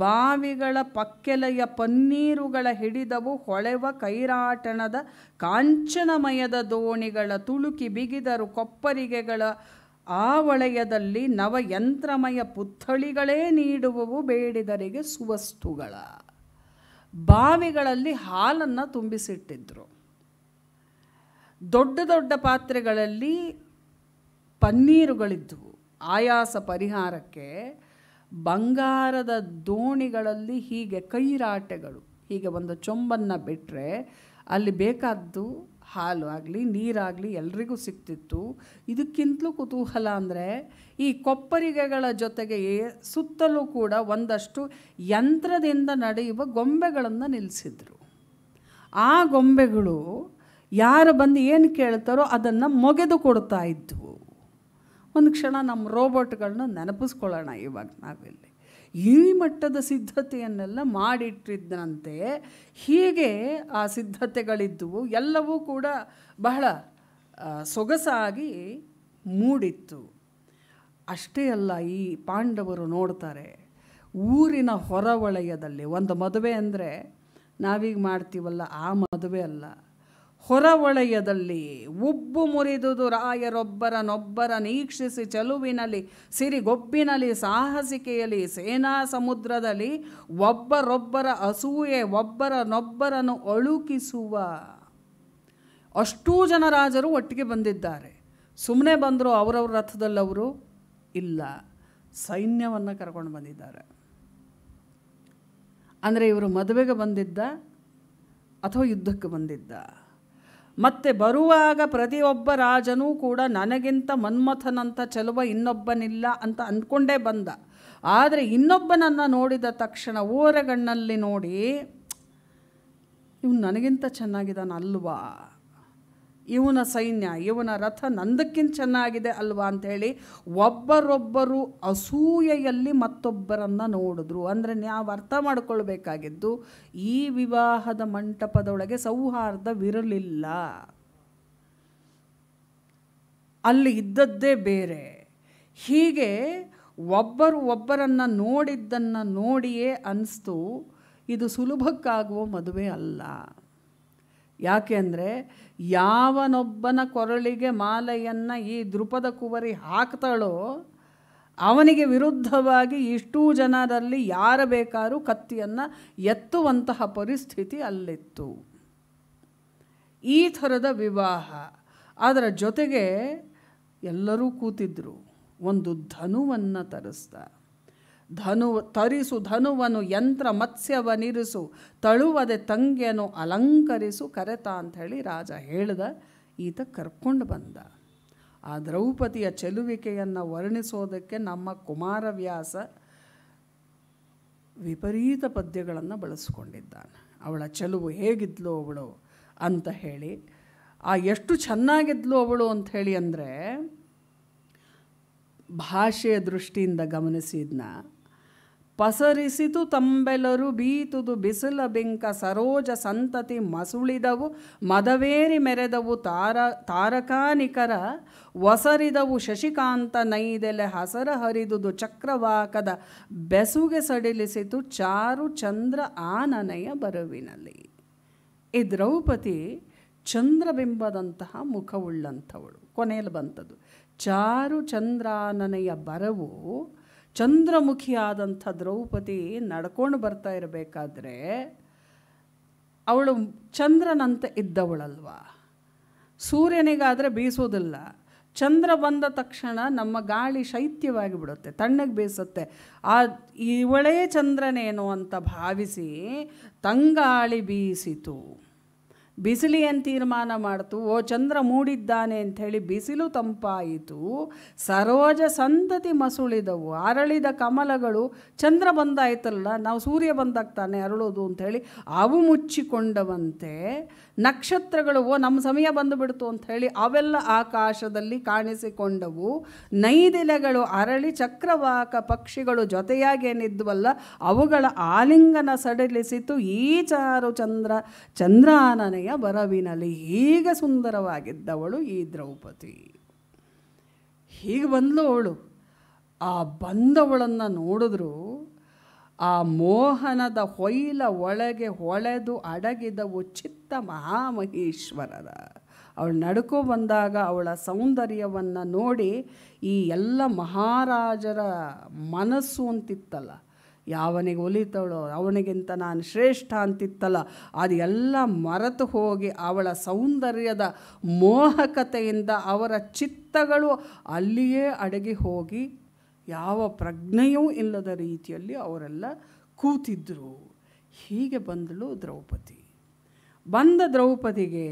ಬಾವಿಗಳ ಪಕ್ಕೆಲೆಯ ಪನ್ನೀರುಗಳ ಹಿಡಿದವು ಹೊಳೆವ ಕೈರಾಟಣದ ಕಾಂಚನಮಯದ ದೋಣಿಗಳ ತುಳುಕಿ ಬಿಗಿದರು ಕೊಪ್ಪರಿಗೆಗಳ ಆ ವಲಯದಲ್ಲಿ ನವಯಂತ್ರಮಯ ಪುತ್ಥಳಿಗಳೇ ನೀಡುವವು ಬೇಡಿದರಿಗೆ ಸುವಸ್ತುಗಳ ಬಾವಿಗಳಲ್ಲಿ ಹಾಲನ್ನು ತುಂಬಿಸಿಟ್ಟಿದ್ರು ದೊಡ್ಡ ದೊಡ್ಡ ಪಾತ್ರೆಗಳಲ್ಲಿ ಪನ್ನೀರುಗಳಿದ್ದುವು ಆಯಾಸ ಪರಿಹಾರಕ್ಕೆ ಬಂಗಾರದ ದೋಣಿಗಳಲ್ಲಿ ಹೀಗೆ ಕೈರಾಟೆಗಳು ಹೀಗೆ ಒಂದು ಚೊಂಬನ್ನು ಬಿಟ್ಟರೆ ಅಲ್ಲಿ ಬೇಕಾದ್ದು ಹಾಲು ಆಗಲಿ ನೀರಾಗಲಿ ಎಲ್ರಿಗೂ ಸಿಗ್ತಿತ್ತು ಇದಕ್ಕಿಂತಲೂ ಕುತೂಹಲ ಅಂದರೆ ಈ ಕೊಪ್ಪರಿಗೆಗಳ ಜೊತೆಗೆ ಸುತ್ತಲೂ ಕೂಡ ಒಂದಷ್ಟು ಯಂತ್ರದಿಂದ ನಡೆಯುವ ಗೊಂಬೆಗಳನ್ನು ನಿಲ್ಲಿಸಿದರು ಆ ಗೊಂಬೆಗಳು ಯಾರು ಬಂದು ಏನು ಕೇಳ್ತಾರೋ ಅದನ್ನು ಮೊಗೆದು ಕೊಡ್ತಾ ಇದ್ವು ಒಂದು ಕ್ಷಣ ನಮ್ಮ ರೋಬೋಟ್ಗಳನ್ನ ನೆನಪಿಸ್ಕೊಳ್ಳೋಣ ಇವಾಗ ನಾವಿಲ್ಲಿ ಈ ಮಟ್ಟದ ಸಿದ್ಧತೆಯನ್ನೆಲ್ಲ ಮಾಡಿಟ್ಟಿದ್ದಂತೆ ಹೀಗೆ ಆ ಸಿದ್ಧತೆಗಳಿದ್ದವು ಎಲ್ಲವೂ ಕೂಡ ಬಹಳ ಸೊಗಸಾಗಿ ಮೂಡಿತ್ತು ಅಷ್ಟೇ ಅಲ್ಲ ಈ ಪಾಂಡವರು ನೋಡ್ತಾರೆ ಊರಿನ ಹೊರವಲಯದಲ್ಲಿ ಒಂದು ಮದುವೆ ಅಂದರೆ ನಾವೀಗ ಮಾಡ್ತೀವಲ್ಲ ಆ ಮದುವೆ ಅಲ್ಲ ಹೊರವಳಯದಲ್ಲಿ ಉಬ್ಬು ಮುರಿದುದು ರಾಯರೊಬ್ಬರನೊಬ್ಬರ ನೀಕ್ಷಿಸಿ ಚಲುವಿನಲ್ಲಿ ಸಿರಿಗೊಬ್ಬಿನಲ್ಲಿ ಸಾಹಸಿಕೆಯಲ್ಲಿ ಸೇನಾ ಸಮುದ್ರದಲ್ಲಿ ಒಬ್ಬರೊಬ್ಬರ ಅಸೂಯೆ ಒಬ್ಬರನೊಬ್ಬರನ್ನು ಅಳುಕಿಸುವ ಅಷ್ಟೂ ಜನ ರಾಜರು ಒಟ್ಟಿಗೆ ಬಂದಿದ್ದಾರೆ ಸುಮ್ಮನೆ ಬಂದರು ಅವರವ್ರ ರಥದಲ್ಲವರು ಇಲ್ಲ ಸೈನ್ಯವನ್ನು ಕರ್ಕೊಂಡು ಬಂದಿದ್ದಾರೆ ಅಂದರೆ ಇವರು ಮದುವೆಗೆ ಬಂದಿದ್ದ ಅಥವಾ ಯುದ್ಧಕ್ಕೆ ಬಂದಿದ್ದ ಮತ್ತೆ ಬರುವಾಗ ಪ್ರತಿಯೊಬ್ಬ ರಾಜನೂ ಕೂಡ ನನಗಿಂತ ಮನ್ಮಥನಂತ ಚಲುವ ಇನ್ನೊಬ್ಬನಿಲ್ಲ ಅಂತ ಅಂದ್ಕೊಂಡೇ ಬಂದ ಆದರೆ ಇನ್ನೊಬ್ಬನನ್ನು ನೋಡಿದ ತಕ್ಷಣ ಊರಗಣ್ಣಲ್ಲಿ ನೋಡಿ ಇವ್ನು ನನಗಿಂತ ಚೆನ್ನಾಗಿದ್ದಾನಲ್ವಾ ಇವನ ಸೈನ್ಯ ಇವನ ರಥ ನಂದಕ್ಕಿಂತ ಚೆನ್ನಾಗಿದೆ ಅಲ್ವಾ ಅಂಥೇಳಿ ಒಬ್ಬರೊಬ್ಬರು ಅಸೂಯೆಯಲ್ಲಿ ಮತ್ತೊಬ್ಬರನ್ನು ನೋಡಿದ್ರು ಅಂದರೆ ನಾವು ಅರ್ಥ ಮಾಡಿಕೊಳ್ಬೇಕಾಗಿದ್ದು ಈ ವಿವಾಹದ ಮಂಟಪದೊಳಗೆ ಸೌಹಾರ್ದವಿರಲಿಲ್ಲ ಅಲ್ಲಿ ಇದ್ದದ್ದೇ ಬೇರೆ ಹೀಗೆ ಒಬ್ಬರು ಒಬ್ಬರನ್ನು ನೋಡಿದ್ದನ್ನು ನೋಡಿಯೇ ಅನ್ನಿಸ್ತು ಇದು ಸುಲಭಕ್ಕಾಗುವ ಮದುವೆ ಅಲ್ಲ ಯಾಕೆ ಅಂದರೆ ಯಾವನೊಬ್ಬನ ಕೊರಳಿಗೆ ಮಾಲೆಯನ್ನು ಈ ದೃಪದ ಕುವರಿ ಹಾಕ್ತಾಳೋ ಅವನಿಗೆ ವಿರುದ್ಧವಾಗಿ ಇಷ್ಟೂ ಜನರಲ್ಲಿ ಯಾರ ಬೇಕಾದರೂ ಕತ್ತಿಯನ್ನು ಎತ್ತುವಂತಹ ಪರಿಸ್ಥಿತಿ ಅಲ್ಲಿತ್ತು ಈ ಥರದ ವಿವಾಹ ಅದರ ಜೊತೆಗೆ ಎಲ್ಲರೂ ಕೂತಿದ್ದರು ಒಂದು ಧನುವನ್ನು ತರಿಸ್ತಾ ಧನು ತರಿಸು ಧನುವನು ಯಂತ್ರ ಮತ್ಸ್ಯವನಿರಿಸು ತಳುವದೆ ತಂಗೆಯನ್ನು ಅಲಂಕರಿಸು ಕರೆತ ಹೇಳಿ ರಾಜ ಹೇಳ್ದ ಈತ ಕರ್ಕೊಂಡು ಬಂದ ಆ ದ್ರೌಪದಿಯ ಚೆಲುವಿಕೆಯನ್ನು ವರ್ಣಿಸೋದಕ್ಕೆ ನಮ್ಮ ಕುಮಾರವ್ಯಾಸ ವಿಪರೀತ ಪದ್ಯಗಳನ್ನು ಬಳಸ್ಕೊಂಡಿದ್ದಾನೆ ಅವಳ ಚೆಲುವು ಹೇಗಿದ್ಲು ಅವಳು ಅಂತ ಹೇಳಿ ಆ ಎಷ್ಟು ಚೆನ್ನಾಗಿದ್ಲು ಅವಳು ಅಂಥೇಳಿ ಅಂದರೆ ಭಾಷೆಯ ದೃಷ್ಟಿಯಿಂದ ಗಮನಿಸಿದ್ನ ಪಸರಿಸಿತು ತಂಬೆಲರು ಬೀತುದು ಬಿಸಿಲ ಬಿಂಕ ಸರೋಜ ಸಂತತಿ ಮಸುಳಿದವು ಮದವೇರಿ ಮೆರೆದವು ತಾರ ತಾರಕಾನಿಕರ ಒಸರಿದವು ಶಶಿಕಾಂತ ನೈದೆಲೆ ಹಸರ ಹರಿದುದು ಚಕ್ರವಾಕದ ಬೆಸುಗೆ ಸಡಿಲಿಸಿತು ಚಾರು ಚಂದ್ರ ಆನನೆಯ ಬರುವಿನಲ್ಲಿ ಈ ದ್ರೌಪದಿ ಚಂದ್ರಬಿಂಬದಂತಹ ಮುಖವುಳ್ಳಂಥವಳು ಕೊನೆಯಲ್ಲಿ ಬಂತದ್ದು ಚಾರು ಚಂದ್ರಾನನೆಯ ಬರವು ಚಂದ್ರಮುಖಿಯಾದಂಥ ದ್ರೌಪದಿ ನಡ್ಕೊಂಡು ಬರ್ತಾ ಇರಬೇಕಾದ್ರೆ ಅವಳು ಚಂದ್ರನಂತೆ ಇದ್ದವಳಲ್ವ ಸೂರ್ಯನಿಗಾದರೆ ಬೀಸೋದಿಲ್ಲ ಚಂದ್ರ ಬಂದ ತಕ್ಷಣ ನಮ್ಮ ಗಾಳಿ ಶೈತ್ಯವಾಗಿ ಬಿಡುತ್ತೆ ತಣ್ಣಗೆ ಬೀಸುತ್ತೆ ಆ ಇವಳೇ ಚಂದ್ರನೇನು ಅಂತ ಭಾವಿಸಿ ತಂಗಾಳಿ ಬೀಸಿತು ಬಿಸಿಲಿಯನ್ನು ತೀರ್ಮಾನ ಮಾಡ್ತು ಓ ಚಂದ್ರ ಮೂಡಿದ್ದಾನೆ ಹೇಳಿ ಬಿಸಿಲು ತಂಪಾಯಿತು ಸರೋಜ ಸಂತತಿ ಮಸುಳಿದವು ಅರಳಿದ ಕಮಲಗಳು ಚಂದ್ರ ಬಂದಾಯ್ತಲ್ಲ ನಾವು ಸೂರ್ಯ ಬಂದಾಗ್ತಾನೆ ಅರಳೋದು ಹೇಳಿ ಅವು ಮುಚ್ಚಿಕೊಂಡವಂತೆ ನಕ್ಷತ್ರಗಳು ಓ ನಮ್ಮ ಸಮಯ ಬಂದುಬಿಡ್ತು ಹೇಳಿ ಅವೆಲ್ಲ ಆಕಾಶದಲ್ಲಿ ಕಾಣಿಸಿಕೊಂಡವು ನೈದೆಲೆಗಳು ಅರಳಿ ಚಕ್ರವಾಕ ಪಕ್ಷಿಗಳು ಜೊತೆಯಾಗೇನಿದ್ವಲ್ಲ ಅವುಗಳ ಆಲಿಂಗನ ಸಡಿಲಿಸಿತು ಈ ಚಾರು ಚಂದ್ರ ಚಂದ್ರಾನನೆಯ ಬರವಿನಲ್ಲಿ ಹೀಗೆ ಸುಂದರವಾಗಿದ್ದವಳು ಈ ದ್ರೌಪದಿ ಹೀಗೆ ಬಂದಳು ಅವಳು ಆ ಬಂದವಳನ್ನು ನೋಡಿದ್ರು ಆ ಮೋಹನದ ಹೊಯ್ಲ ಒಳಗೆ ಹೊಳೆದು ಅಡಗಿದವು ಚಿತ್ತ ಮಹಾಮಹೇಶ್ವರರ ಅವಳು ನಡ್ಕೊ ಬಂದಾಗ ಅವಳ ಸೌಂದರ್ಯವನ್ನು ನೋಡಿ ಈ ಎಲ್ಲ ಮಹಾರಾಜರ ಮನಸ್ಸು ಅಂತಿತ್ತಲ್ಲ ಯಾವನಿಗೆ ಒಲಿತಾಳೋ ಅವನಿಗಿಂತ ನಾನು ಶ್ರೇಷ್ಠ ಅಂತಿತ್ತಲ್ಲ ಅದೆಲ್ಲ ಮರೆತು ಹೋಗಿ ಅವಳ ಸೌಂದರ್ಯದ ಮೋಹಕತೆಯಿಂದ ಅವರ ಚಿತ್ತಗಳು ಅಲ್ಲಿಯೇ ಅಡಗಿ ಹೋಗಿ ಯಾವ ಪ್ರಜ್ಞೆಯೂ ಇಲ್ಲದ ರೀತಿಯಲ್ಲಿ ಅವರೆಲ್ಲ ಕೂತಿದ್ದರು ಹೀಗೆ ಬಂದಳು ದ್ರೌಪದಿ ಬಂದ ದ್ರೌಪದಿಗೆ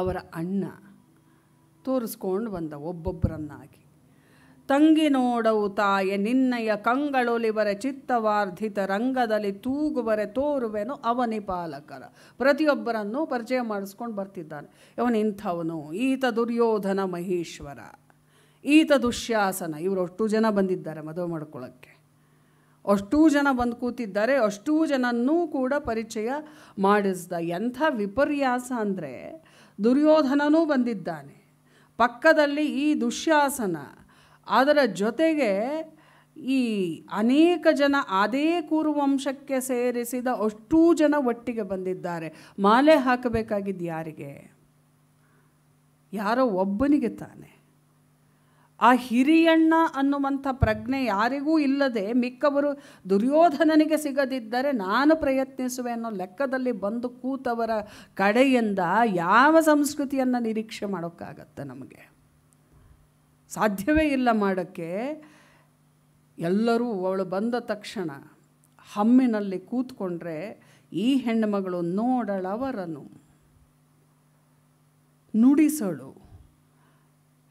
ಅವರ ಅಣ್ಣ ತೋರಿಸ್ಕೊಂಡು ಬಂದ ಒಬ್ಬೊಬ್ಬರನ್ನ ತಂಗಿ ನೋಡವು ತಾಯ ನಿನ್ನಯ ಕಂಗಳೊಲಿವರ ಚಿತ್ತವಾರ್ಧಿತ ರಂಗದಲ್ಲಿ ತೂಗುವರೆ ತೋರುವೆನು ಅವನಿ ಪಾಲಕರ ಪ್ರತಿಯೊಬ್ಬರನ್ನು ಪರಿಚಯ ಮಾಡಿಸ್ಕೊಂಡು ಬರ್ತಿದ್ದಾನೆ ಇಂಥವನು ಈತ ದುರ್ಯೋಧನ ಮಹೇಶ್ವರ ಈತ ದುಶ್ಯಾಸನ ಇವರು ಅಷ್ಟು ಜನ ಬಂದಿದ್ದಾರೆ ಮದುವೆ ಮಾಡ್ಕೊಳ್ಳೋಕ್ಕೆ ಅಷ್ಟೂ ಜನ ಬಂದು ಕೂತಿದ್ದಾರೆ ಅಷ್ಟೂ ಜನನ್ನೂ ಕೂಡ ಪರಿಚಯ ಮಾಡಿಸ್ದ ಎಂಥ ವಿಪರ್ಯಾಸ ಅಂದರೆ ದುರ್ಯೋಧನನೂ ಬಂದಿದ್ದಾನೆ ಪಕ್ಕದಲ್ಲಿ ಈ ದುಶ್ಯಾಸನ ಅದರ ಜೊತೆಗೆ ಈ ಅನೇಕ ಜನ ಅದೇ ಕೂರುವಂಶಕ್ಕೆ ಸೇರಿಸಿದ ಅಷ್ಟೂ ಜನ ಒಟ್ಟಿಗೆ ಬಂದಿದ್ದಾರೆ ಮಾಲೆ ಹಾಕಬೇಕಾಗಿದ್ದು ಯಾರಿಗೆ ಯಾರೋ ಒಬ್ಬನಿಗೆ ತಾನೆ ಆ ಹಿರಿಯಣ್ಣ ಅನ್ನುವಂಥ ಪ್ರಜ್ಞೆ ಯಾರಿಗೂ ಇಲ್ಲದೆ ಮಿಕ್ಕವರು ದುರ್ಯೋಧನನಿಗೆ ಸಿಗದಿದ್ದರೆ ನಾನು ಪ್ರಯತ್ನಿಸುವೆ ಅನ್ನೋ ಲೆಕ್ಕದಲ್ಲಿ ಬಂದು ಕೂತವರ ಕಡೆಯಿಂದ ಯಾವ ಸಂಸ್ಕೃತಿಯನ್ನು ನಿರೀಕ್ಷೆ ಮಾಡೋಕ್ಕಾಗತ್ತೆ ನಮಗೆ ಸಾಧ್ಯವೇ ಇಲ್ಲ ಮಾಡೋಕ್ಕೆ ಎಲ್ಲರೂ ಅವಳು ಬಂದ ತಕ್ಷಣ ಹಮ್ಮಿನಲ್ಲಿ ಕೂತ್ಕೊಂಡ್ರೆ ಈ ಹೆಣ್ಣುಮಗಳು ನೋಡಳವರನು ನುಡಿಸಳು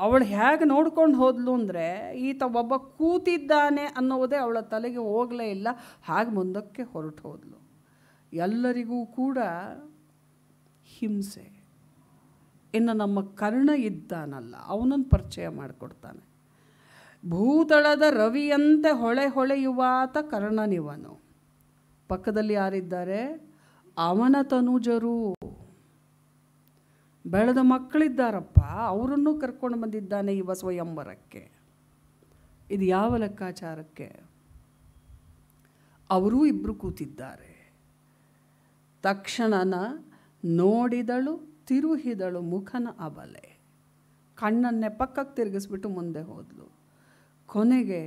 ಅವಳು ಹೇಗೆ ನೋಡ್ಕೊಂಡು ಹೋದ್ಲು ಅಂದರೆ ಈತ ಒಬ್ಬ ಕೂತಿದ್ದಾನೆ ಅನ್ನೋದೇ ಅವಳ ತಲೆಗೆ ಹೋಗಲೇ ಇಲ್ಲ ಹಾಗೆ ಮುಂದಕ್ಕೆ ಹೊರಟು ಹೋದ್ಲು ಎಲ್ಲರಿಗೂ ಕೂಡ ಹಿಂಸೆ ಇನ್ನು ನಮ್ಮ ಕರ್ಣ ಇದ್ದಾನಲ್ಲ ಅವನನ್ನು ಪರಿಚಯ ಮಾಡಿಕೊಡ್ತಾನೆ ಭೂತಳದ ರವಿಯಂತೆ ಹೊಳೆ ಹೊಳೆಯುವಾತ ಕರ್ಣನಿವನು ಪಕ್ಕದಲ್ಲಿ ಯಾರಿದ್ದಾರೆ ಅವನ ತನುಜರು ಬೆಳೆದ ಮಕ್ಕಳಿದ್ದಾರಪ್ಪ ಅವರನ್ನು ಕರ್ಕೊಂಡು ಬಂದಿದ್ದಾನೆ ಇವ ಸ್ವಯಂವರಕ್ಕೆ ಇದು ಯಾವ ಲೆಕ್ಕಾಚಾರಕ್ಕೆ ಅವರೂ ಇಬ್ಬರು ಕೂತಿದ್ದಾರೆ ತಕ್ಷಣನ ನೋಡಿದಳು ತಿರುಹಿದಳು ಮುಖನ ಅಬಲೆ ಕಣ್ಣನ್ನೇ ಪಕ್ಕಕ್ಕೆ ತಿರುಗಿಸ್ಬಿಟ್ಟು ಮುಂದೆ ಹೋದಳು ಕೊನೆಗೆ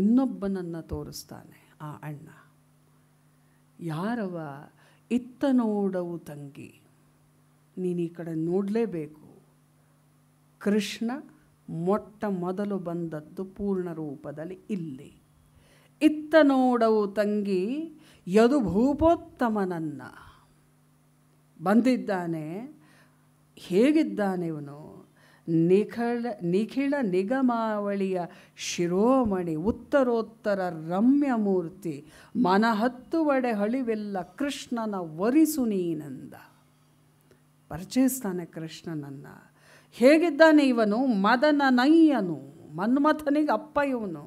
ಇನ್ನೊಬ್ಬನನ್ನು ತೋರಿಸ್ತಾನೆ ಆ ಅಣ್ಣ ಯಾರವ ಇತ್ತ ನೋಡವು ತಂಗಿ ನೀನು ಈ ಕಡೆ ನೋಡಲೇಬೇಕು ಕೃಷ್ಣ ಮೊಟ್ಟ ಮೊದಲು ಬಂದದ್ದು ಪೂರ್ಣ ರೂಪದಲ್ಲಿ ಇಲ್ಲಿ ಇತ್ತ ನೋಡವು ತಂಗಿ ಯದು ಭೂಪೋತ್ತಮನನ್ನ ಬಂದಿದ್ದಾನೆ ಹೇಗಿದ್ದಾನೆ ಇವನು ನಿಖಳ ನಿಖಿಳ ನಿಗಮಾವಳಿಯ ಶಿರೋಮಣಿ ಉತ್ತರೋತ್ತರ ರಮ್ಯ ಮೂರ್ತಿ ಮನಹತ್ತು ಒಡೆ ಹಳಿವೆಲ್ಲ ಕೃಷ್ಣನ ವರಿಸು ನೀನಂದ ಪರಿಚಯಿಸ್ತಾನೆ ಕೃಷ್ಣನನ್ನು ಹೇಗಿದ್ದಾನೆ ಇವನು ಮದನ ಮನ್ಮಥನಿಗೆ ಅಪ್ಪ ಇವನು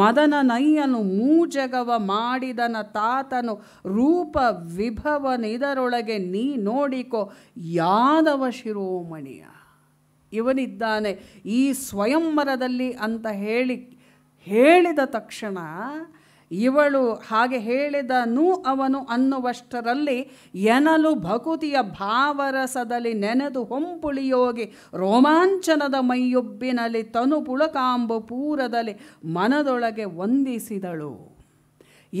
ಮದನ ನೈಯನು ಮೂಜಗವ ಮಾಡಿದನ ತಾತನು ರೂಪ ಇದರೊಳಗೆ ನೀ ನೋಡಿಕೊ ಯಾದವ ಶಿರೋಮಣಿಯ ಇವನಿದ್ದಾನೆ ಈ ಸ್ವಯಂವರದಲ್ಲಿ ಅಂತ ಹೇಳಿ ಹೇಳಿದ ತಕ್ಷಣ ಇವಳು ಹಾಗೆ ಹೇಳಿದನು ಅವನು ಅನ್ನುವಷ್ಟರಲ್ಲಿ ಎನಲು ಭಕುತಿಯ ಭಾವರಸದಲ್ಲಿ ನೆನೆದು ಹೊಂಪುಳಿಯೋಗಿ ರೋಮಾಂಚನದ ಮೈಯೊಬ್ಬಿನಲ್ಲಿ ತನು ಪುಳಕಾಂಬು ಪೂರದಲ್ಲಿ ಮನದೊಳಗೆ ವಂದಿಸಿದಳು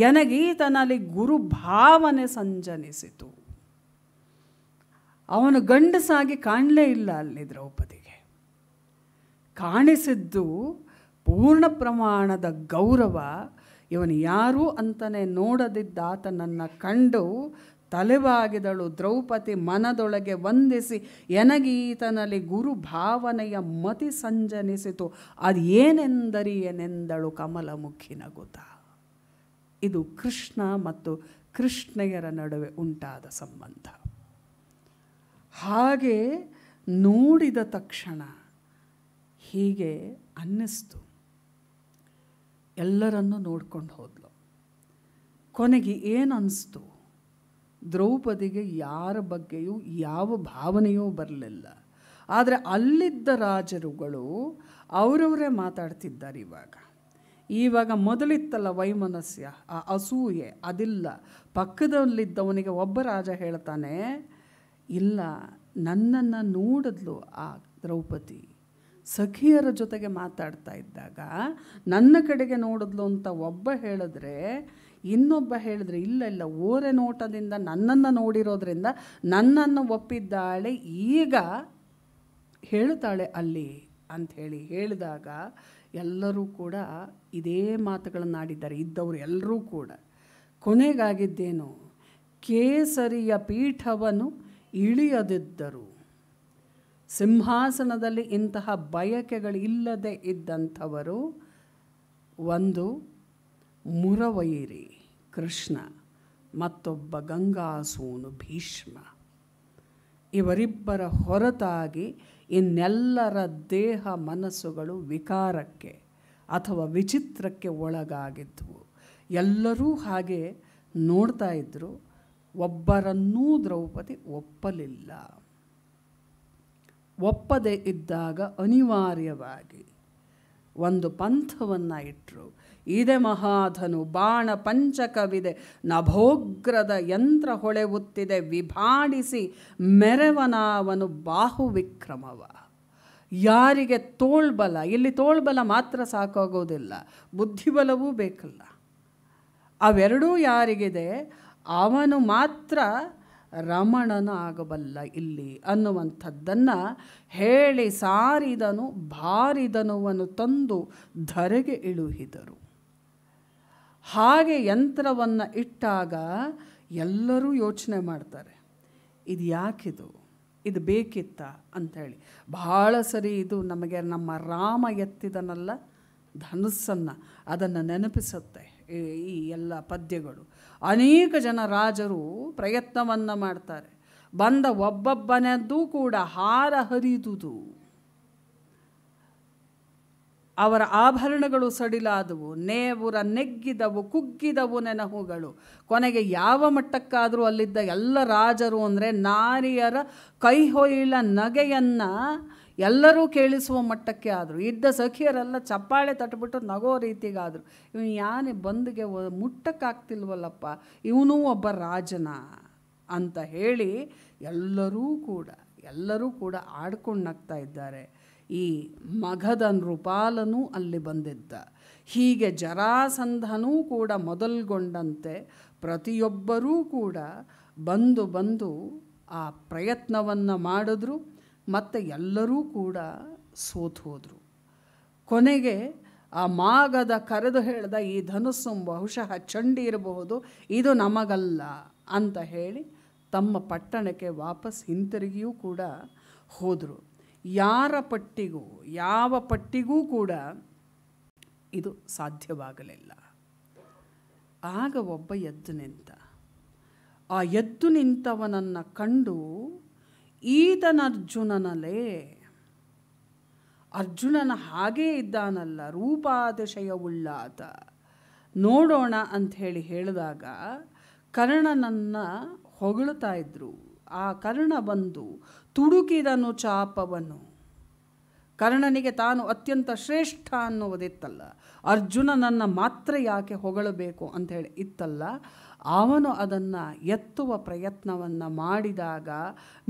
ಎನಗೀತನಲ್ಲಿ ಗುರು ಭಾವನೆ ಸಂಜನಿಸಿತು ಅವನು ಗಂಡಸಾಗಿ ಕಾಣಲೇ ಇಲ್ಲ ಅಲ್ಲಿ ದ್ರೌಪದಿಗೆ ಕಾಣಿಸಿದ್ದು ಪೂರ್ಣ ಪ್ರಮಾಣದ ಗೌರವ ಇವನು ಯಾರು ಅಂತಲೇ ನೋಡದಿದ್ದಾತನನ್ನು ಕಂಡು ತಲೆಬಾಗಿದಳು ದ್ರೌಪದಿ ಮನದೊಳಗೆ ವಂದಿಸಿ ಎನಗೀತನಲ್ಲಿ ಗುರು ಭಾವನೆಯ ಮತಿ ಸಂಜನಿಸಿತು ಅದು ಏನೆಂದರಿ ಏನೆಂದಳು ಕಮಲಮುಖಿ ನಗುತ ಇದು ಕೃಷ್ಣ ಮತ್ತು ಕೃಷ್ಣೆಯರ ನಡುವೆ ಉಂಟಾದ ಸಂಬಂಧ ಹಾಗೆ ನೋಡಿದ ತಕ್ಷಣ ಹೀಗೆ ಅನ್ನಿಸ್ತು ಎಲ್ಲರನ್ನೂ ನೋಡ್ಕೊಂಡು ಹೋದ್ಲು ಕೊನೆಗೆ ಏನು ಅನ್ನಿಸ್ತು ದ್ರೌಪದಿಗೆ ಯಾರ ಬಗ್ಗೆಯೂ ಯಾವ ಭಾವನೆಯೂ ಬರಲಿಲ್ಲ ಆದರೆ ಅಲ್ಲಿದ್ದ ರಾಜರುಗಳು ಅವರವರೇ ಮಾತಾಡ್ತಿದ್ದಾರೆ ಇವಾಗ ಇವಾಗ ಮೊದಲಿತ್ತಲ್ಲ ವೈಮನಸ್ಯ ಆ ಅಸೂಯೆ ಅದಿಲ್ಲ ಪಕ್ಕದಲ್ಲಿದ್ದವನಿಗೆ ಒಬ್ಬ ರಾಜ ಹೇಳ್ತಾನೆ ಇಲ್ಲ ನನ್ನನ್ನು ನೋಡಿದ್ಲು ಆ ದ್ರೌಪದಿ ಸಖಿಯರ ಜೊತೆಗೆ ಮಾತಾಡ್ತಾ ಇದ್ದಾಗ ನನ್ನ ಕಡೆಗೆ ನೋಡಿದ್ಲು ಅಂತ ಒಬ್ಬ ಹೇಳಿದ್ರೆ ಇನ್ನೊಬ್ಬ ಹೇಳಿದ್ರೆ ಇಲ್ಲ ಇಲ್ಲ ಓರೆ ನೋಟದಿಂದ ನನ್ನನ್ನು ನೋಡಿರೋದ್ರಿಂದ ನನ್ನನ್ನು ಒಪ್ಪಿದ್ದಾಳೆ ಈಗ ಹೇಳ್ತಾಳೆ ಅಲ್ಲಿ ಅಂಥೇಳಿ ಹೇಳಿದಾಗ ಎಲ್ಲರೂ ಕೂಡ ಇದೇ ಮಾತುಗಳನ್ನು ಆಡಿದ್ದಾರೆ ಇದ್ದವರು ಎಲ್ಲರೂ ಕೂಡ ಕೊನೆಗಾಗಿದ್ದೇನು ಕೇಸರಿಯ ಪೀಠವನ್ನು ಇಳಿಯದಿದ್ದರು ಸಿಂಹಾಸನದಲ್ಲಿ ಇಂತಹ ಬಯಕೆಗಳಿಲ್ಲದೆ ಇದ್ದಂಥವರು ಒಂದು ಮುರವೈರಿ ಕೃಷ್ಣ ಮತ್ತೊಬ್ಬ ಗಂಗಾಸೂನು ಭೀಷ್ಮ ಇವರಿಬ್ಬರ ಹೊರತಾಗಿ ಇನ್ನೆಲ್ಲರ ದೇಹ ಮನಸ್ಸುಗಳು ವಿಕಾರಕ್ಕೆ ಅಥವಾ ವಿಚಿತ್ರಕ್ಕೆ ಒಳಗಾಗಿದ್ವು ಎಲ್ಲರೂ ಹಾಗೆ ನೋಡ್ತಾ ಇದ್ದರು ಒಬ್ಬರನ್ನೂ ದ್ರೌಪದಿ ಒಪ್ಪಲಿಲ್ಲ ಒಪ್ಪದೇ ಇದ್ದಾಗ ಅನಿವಾರ್ಯವಾಗಿ ಒಂದು ಪಂಥವನ್ನು ಇಟ್ಟರು ಇದೆ ಮಹಾಧನು ಬಾಣ ಪಂಚಕವಿದೆ ನಭೋಗ್ರದ ಯಂತ್ರ ಹೊಳೆವುತ್ತಿದೆ ವಿಭಾಡಿಸಿ ಮೆರವನಾವನು ಬಾಹು ವಿಕ್ರಮವ ಯಾರಿಗೆ ತೋಳ್ಬಲ ಇಲ್ಲಿ ತೋಳ್ಬಲ ಮಾತ್ರ ಸಾಕಾಗೋದಿಲ್ಲ ಬುದ್ಧಿಬಲವೂ ಬೇಕಲ್ಲ ಅವೆರಡೂ ಯಾರಿಗಿದೆ ಅವನು ಮಾತ್ರ ರಮಣನ ಆಗಬಲ್ಲ ಇಲ್ಲಿ ಅನ್ನುವಂಥದ್ದನ್ನು ಹೇಳಿ ಸಾರಿದನು ಭಾರಿದನುವನ್ನು ತಂದು ಧರೆಗೆ ಇಳುಹಿದರು ಹಾಗೆ ಯಂತ್ರವನ್ನು ಇಟ್ಟಾಗ ಎಲ್ಲರೂ ಯೋಚನೆ ಮಾಡ್ತಾರೆ ಇದು ಯಾಕಿದು ಇದು ಬೇಕಿತ್ತ ಅಂಥೇಳಿ ಬಹಳ ಸರಿ ಇದು ನಮಗೆ ನಮ್ಮ ರಾಮ ಎತ್ತಿದನಲ್ಲ ಧನುಸ್ಸನ್ನು ಅದನ್ನು ನೆನಪಿಸುತ್ತೆ ಈ ಎಲ್ಲ ಪದ್ಯಗಳು ಅನೇಕ ಜನ ರಾಜರು ಪ್ರಯತ್ನವನ್ನು ಮಾಡ್ತಾರೆ ಬಂದ ಒಬ್ಬೊಬ್ಬನದ್ದು ಕೂಡ ಹಾರ ಹರಿದುದು ಅವರ ಆಭರಣಗಳು ಸಡಿಲಾದವು ನೇವುರ ನೆಗ್ಗಿದವು ಕುಗ್ಗಿದವು ನೆನಹುಗಳು ಕೊನೆಗೆ ಯಾವ ಮಟ್ಟಕ್ಕಾದರೂ ಅಲ್ಲಿದ್ದ ಎಲ್ಲ ರಾಜರು ಅಂದರೆ ನಾರಿಯರ ಕೈಹೊಯಿಳ ನಗೆಯನ್ನು ಎಲ್ಲರೂ ಕೇಳಿಸುವ ಮಟ್ಟಕ್ಕೆ ಆದರೂ ಇದ್ದ ಸಖಿಯರೆಲ್ಲ ಚಪ್ಪಾಳೆ ತಟ್ಬಿಟ್ಟು ನಗೋ ರೀತಿಗಾದರು ಇವನು ಯಾನೇ ಬಂದಿಗೆ ಮುಟ್ಟಕ್ಕಾಗ್ತಿಲ್ವಲ್ಲಪ್ಪ ಇವನೂ ಒಬ್ಬ ರಾಜನ ಅಂತ ಹೇಳಿ ಎಲ್ಲರೂ ಕೂಡ ಎಲ್ಲರೂ ಕೂಡ ಆಡ್ಕೊಂಡು ನಗ್ತಾ ಇದ್ದಾರೆ ಈ ಮಗದ ನೃಪಾಲನೂ ಅಲ್ಲಿ ಬಂದಿದ್ದ ಹೀಗೆ ಜರಾಸಂಧನೂ ಕೂಡ ಮೊದಲ್ಗೊಂಡಂತೆ ಪ್ರತಿಯೊಬ್ಬರೂ ಕೂಡ ಬಂದು ಬಂದು ಆ ಪ್ರಯತ್ನವನ್ನು ಮಾಡಿದ್ರು ಮತ್ತು ಎಲ್ಲರೂ ಕೂಡ ಸೋತು ಹೋದರು ಕೊನೆಗೆ ಆ ಮಾಗದ ಕರೆದು ಹೇಳಿದ ಈ ಧನುಸ್ಸು ಬಹುಶಃ ಚಂಡಿ ಇರಬಹುದು ಇದು ನಮಗಲ್ಲ ಅಂತ ಹೇಳಿ ತಮ್ಮ ಪಟ್ಟಣಕ್ಕೆ ವಾಪಸ್ ಹಿಂತಿರುಗಿಯೂ ಕೂಡ ಹೋದರು ಯಾರ ಪಟ್ಟಿಗೂ ಯಾವ ಪಟ್ಟಿಗೂ ಕೂಡ ಇದು ಸಾಧ್ಯವಾಗಲಿಲ್ಲ ಆಗ ಒಬ್ಬ ಎದ್ದು ನಿಂತ ಆ ಎದ್ದು ನಿಂತವನನ್ನು ಕಂಡು ಈತನರ್ಜುನನಲೆ ಅರ್ಜುನನ ಹಾಗೇ ಇದ್ದಾನಲ್ಲ ರೂಪಾತಿಶಯವುಳ್ಳ ನೋಡೋಣ ಅಂಥೇಳಿ ಹೇಳಿದಾಗ ಕರ್ಣನನ್ನು ಹೊಗಳುತ್ತಾ ಇದ್ರು ಆ ಕರ್ಣ ಬಂದು ತುಡುಕಿದನು ಚಾಪವನು ಕರ್ಣನಿಗೆ ತಾನು ಅತ್ಯಂತ ಶ್ರೇಷ್ಠ ಅನ್ನುವುದಿತ್ತಲ್ಲ ಅರ್ಜುನನನ್ನು ಮಾತ್ರ ಯಾಕೆ ಹೊಗಳಬೇಕು ಹೇಳಿ ಇತ್ತಲ್ಲ ಅವನು ಅದನ್ನು ಎತ್ತುವ ಪ್ರಯತ್ನವನ್ನು ಮಾಡಿದಾಗ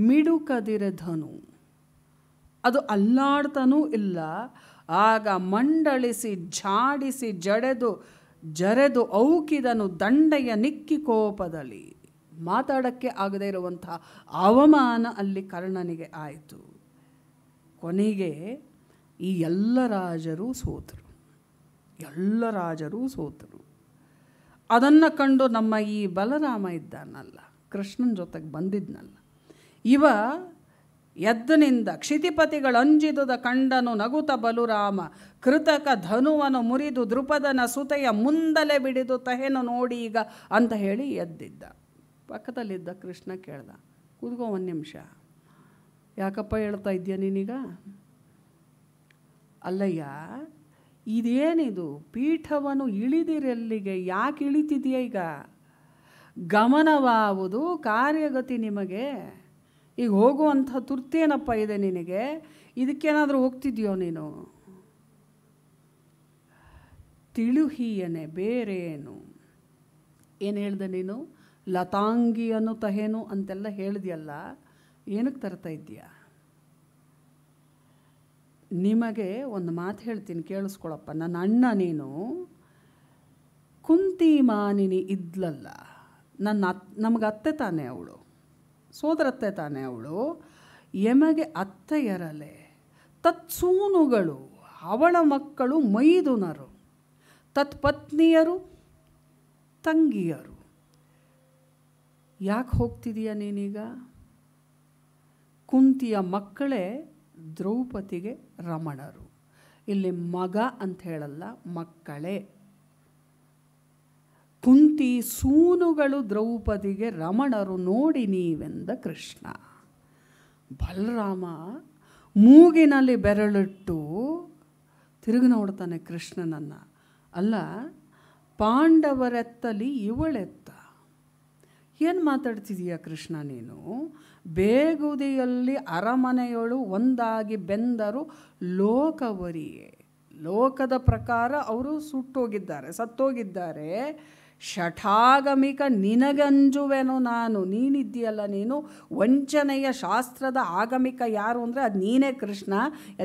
ಮಿಡುಕದಿರದನು ಅದು ಅಲ್ಲಾಡ್ತನೂ ಇಲ್ಲ ಆಗ ಮಂಡಳಿಸಿ ಝಾಡಿಸಿ ಜಡೆದು ಜರೆದು ಔಕಿದನು ದಂಡೆಯ ನಿಕ್ಕಿ ಕೋಪದಲ್ಲಿ ಮಾತಾಡೋಕ್ಕೆ ಆಗದೇ ಇರುವಂಥ ಅವಮಾನ ಅಲ್ಲಿ ಕರ್ಣನಿಗೆ ಆಯಿತು ಕೊನೆಗೆ ಈ ಎಲ್ಲ ರಾಜರು ಸೋತರು ಎಲ್ಲ ರಾಜರು ಸೋತರು ಅದನ್ನು ಕಂಡು ನಮ್ಮ ಈ ಬಲರಾಮ ಇದ್ದಾನಲ್ಲ ಕೃಷ್ಣನ ಜೊತೆಗೆ ಬಂದಿದ್ನಲ್ಲ ಇವ ಎದ್ದನಿಂದ ಕ್ಷಿತಿಪತಿಗಳಂಜಿದುದ ಕಂಡನು ನಗುತ ಬಲುರಾಮ ಕೃತಕ ಧನುವನು ಮುರಿದು ದೃಪದನ ಸುತೆಯ ಮುಂದಲೆ ಬಿಡಿದು ತಹೆನು ನೋಡಿ ಈಗ ಅಂತ ಹೇಳಿ ಎದ್ದಿದ್ದ ಪಕ್ಕದಲ್ಲಿದ್ದ ಕೃಷ್ಣ ಕೇಳ್ದ ಕೂತ್ಕೋ ಒಂದು ನಿಮಿಷ ಯಾಕಪ್ಪ ಹೇಳ್ತಾ ಇದ್ದೀಯ ನೀನೀಗ ಅಲ್ಲಯ್ಯ ಇದೇನಿದು ಪೀಠವನ್ನು ಇಳಿದಿರಲ್ಲಿಗೆ ಯಾಕೆ ಇಳಿತಿದೆಯಾ ಈಗ ಗಮನವಾವುದು ಕಾರ್ಯಗತಿ ನಿಮಗೆ ಈಗ ಹೋಗುವಂಥ ತುರ್ತೇನಪ್ಪ ಇದೆ ನಿನಗೆ ಇದಕ್ಕೇನಾದರೂ ಹೋಗ್ತಿದ್ಯೋ ನೀನು ತಿಳುಹಿಯನೆ ಬೇರೇನು ಏನು ಹೇಳ್ದೆ ನೀನು ಲತಾಂಗಿಯನ್ನು ತಹೇನು ಅಂತೆಲ್ಲ ಹೇಳಿದೆಯಲ್ಲ ಏನಕ್ಕೆ ತರ್ತಾ ಇದ್ದೀಯಾ ನಿಮಗೆ ಒಂದು ಮಾತು ಹೇಳ್ತೀನಿ ಕೇಳಿಸ್ಕೊಳಪ್ಪ ನನ್ನ ಅಣ್ಣ ನೀನು ಕುಂತಿ ಮಾನಿನಿ ಇದ್ಲಲ್ಲ ನನ್ನ ಅತ್ ನಮಗೆ ಅತ್ತೆ ತಾನೇ ಅವಳು ಸೋದರತ್ತೆ ತಾನೇ ಅವಳು ಎಮಗೆ ಅತ್ತೆಯರಲೆ ತತ್ಸೂನುಗಳು ಅವಳ ಮಕ್ಕಳು ಮೈದುನರು ತತ್ಪತ್ನಿಯರು ತಂಗಿಯರು ಯಾಕೆ ಹೋಗ್ತಿದೀಯ ನೀನೀಗ ಕುಂತಿಯ ಮಕ್ಕಳೇ ದ್ರೌಪದಿಗೆ ರಮಣರು ಇಲ್ಲಿ ಮಗ ಅಂತ ಹೇಳಲ್ಲ ಮಕ್ಕಳೇ ಕುಂತಿ ಸೂನುಗಳು ದ್ರೌಪದಿಗೆ ರಮಣರು ನೋಡಿ ನೀವೆಂದ ಕೃಷ್ಣ ಬಲರಾಮ ಮೂಗಿನಲ್ಲಿ ಬೆರಳಿಟ್ಟು ತಿರುಗಿ ನೋಡ್ತಾನೆ ಕೃಷ್ಣನನ್ನು ಅಲ್ಲ ಪಾಂಡವರೆತ್ತಲಿ ಇವಳೆತ್ತ ಏನು ಮಾತಾಡ್ತಿದೀಯ ಕೃಷ್ಣ ನೀನು ಬೇಗುದಿಯಲ್ಲಿ ಅರಮನೆಯೊಳು ಒಂದಾಗಿ ಬೆಂದರು ಲೋಕವರಿಯೇ ಲೋಕದ ಪ್ರಕಾರ ಅವರು ಸುಟ್ಟೋಗಿದ್ದಾರೆ ಸತ್ತೋಗಿದ್ದಾರೆ ಶಠಾಗಮಿಕ ನಿನಗಂಜುವೆನು ನಾನು ನೀನಿದ್ದೀಯಲ್ಲ ನೀನು ವಂಚನೆಯ ಶಾಸ್ತ್ರದ ಆಗಮಿಕ ಯಾರು ಅಂದರೆ ಅದು ನೀನೇ ಕೃಷ್ಣ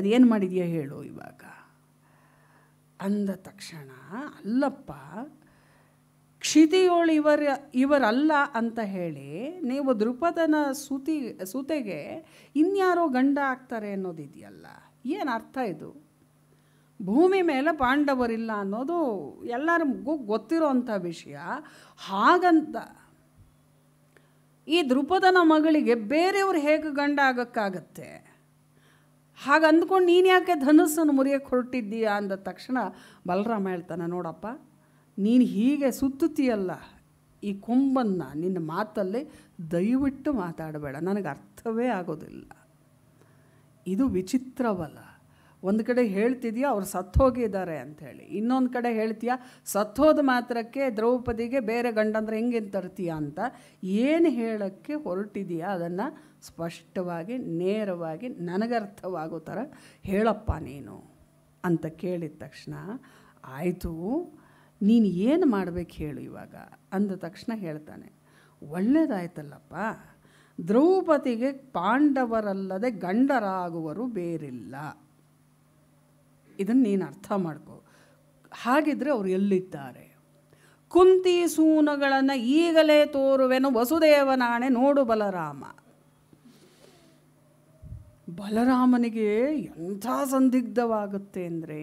ಅದು ಏನು ಮಾಡಿದೆಯಾ ಹೇಳು ಇವಾಗ ಅಂದ ತಕ್ಷಣ ಅಲ್ಲಪ್ಪ ಕ್ಷಿತಿಯೋಳು ಇವರ ಇವರಲ್ಲ ಅಂತ ಹೇಳಿ ನೀವು ದೃಪದನ ಸುತಿ ಸುತೆಗೆ ಇನ್ಯಾರೋ ಗಂಡ ಆಗ್ತಾರೆ ಅನ್ನೋದಿದೆಯಲ್ಲ ಏನು ಅರ್ಥ ಇದು ಭೂಮಿ ಮೇಲೆ ಪಾಂಡವರಿಲ್ಲ ಅನ್ನೋದು ಎಲ್ಲರಿಗೂ ಗೊತ್ತಿರೋ ಅಂಥ ವಿಷಯ ಹಾಗಂತ ಈ ದೃಪದನ ಮಗಳಿಗೆ ಬೇರೆಯವ್ರು ಹೇಗೆ ಗಂಡ ಆಗೋಕ್ಕಾಗತ್ತೆ ಹಾಗೆ ಅಂದ್ಕೊಂಡು ನೀನು ಯಾಕೆ ಧನಸ್ಸನ್ನು ಮುರಿಯೋಕ್ಕೆ ಹೊರಟಿದ್ದೀಯಾ ಅಂದ ತಕ್ಷಣ ಬಲರಾಮ ಹೇಳ್ತಾನೆ ನೋಡಪ್ಪ ನೀನು ಹೀಗೆ ಸುತ್ತುತ್ತೀಯಲ್ಲ ಈ ಕೊಂಬನ್ನು ನಿನ್ನ ಮಾತಲ್ಲಿ ದಯವಿಟ್ಟು ಮಾತಾಡಬೇಡ ನನಗೆ ಅರ್ಥವೇ ಆಗೋದಿಲ್ಲ ಇದು ವಿಚಿತ್ರವಲ್ಲ ಒಂದು ಕಡೆ ಹೇಳ್ತಿದೀಯ ಅವ್ರು ಸತ್ತೋಗಿದ್ದಾರೆ ಅಂಥೇಳಿ ಇನ್ನೊಂದು ಕಡೆ ಹೇಳ್ತೀಯ ಸತ್ತೋದ ಮಾತ್ರಕ್ಕೆ ದ್ರೌಪದಿಗೆ ಬೇರೆ ಗಂಡಂದ್ರೆ ಹೆಂಗೇನು ತರ್ತೀಯ ಅಂತ ಏನು ಹೇಳೋಕ್ಕೆ ಹೊರಟಿದೀಯ ಅದನ್ನು ಸ್ಪಷ್ಟವಾಗಿ ನೇರವಾಗಿ ನನಗರ್ಥವಾಗೋ ಥರ ಹೇಳಪ್ಪ ನೀನು ಅಂತ ಕೇಳಿದ ತಕ್ಷಣ ಆಯಿತು ನೀನು ಏನು ಮಾಡಬೇಕು ಹೇಳು ಇವಾಗ ಅಂದ ತಕ್ಷಣ ಹೇಳ್ತಾನೆ ಒಳ್ಳೇದಾಯ್ತಲ್ಲಪ್ಪ ದ್ರೌಪದಿಗೆ ಪಾಂಡವರಲ್ಲದೆ ಗಂಡರಾಗುವರು ಬೇರಿಲ್ಲ ಇದನ್ನು ನೀನು ಅರ್ಥ ಮಾಡ್ಕೋ ಹಾಗಿದ್ರೆ ಅವರು ಎಲ್ಲಿದ್ದಾರೆ ಕುಂತಿ ಸೂನುಗಳನ್ನು ಈಗಲೇ ತೋರುವೆನು ವಸುದೇವನಾಣೆ ನೋಡು ಬಲರಾಮ ಬಲರಾಮನಿಗೆ ಎಂಥ ಸಂದಿಗ್ಧವಾಗುತ್ತೆ ಅಂದರೆ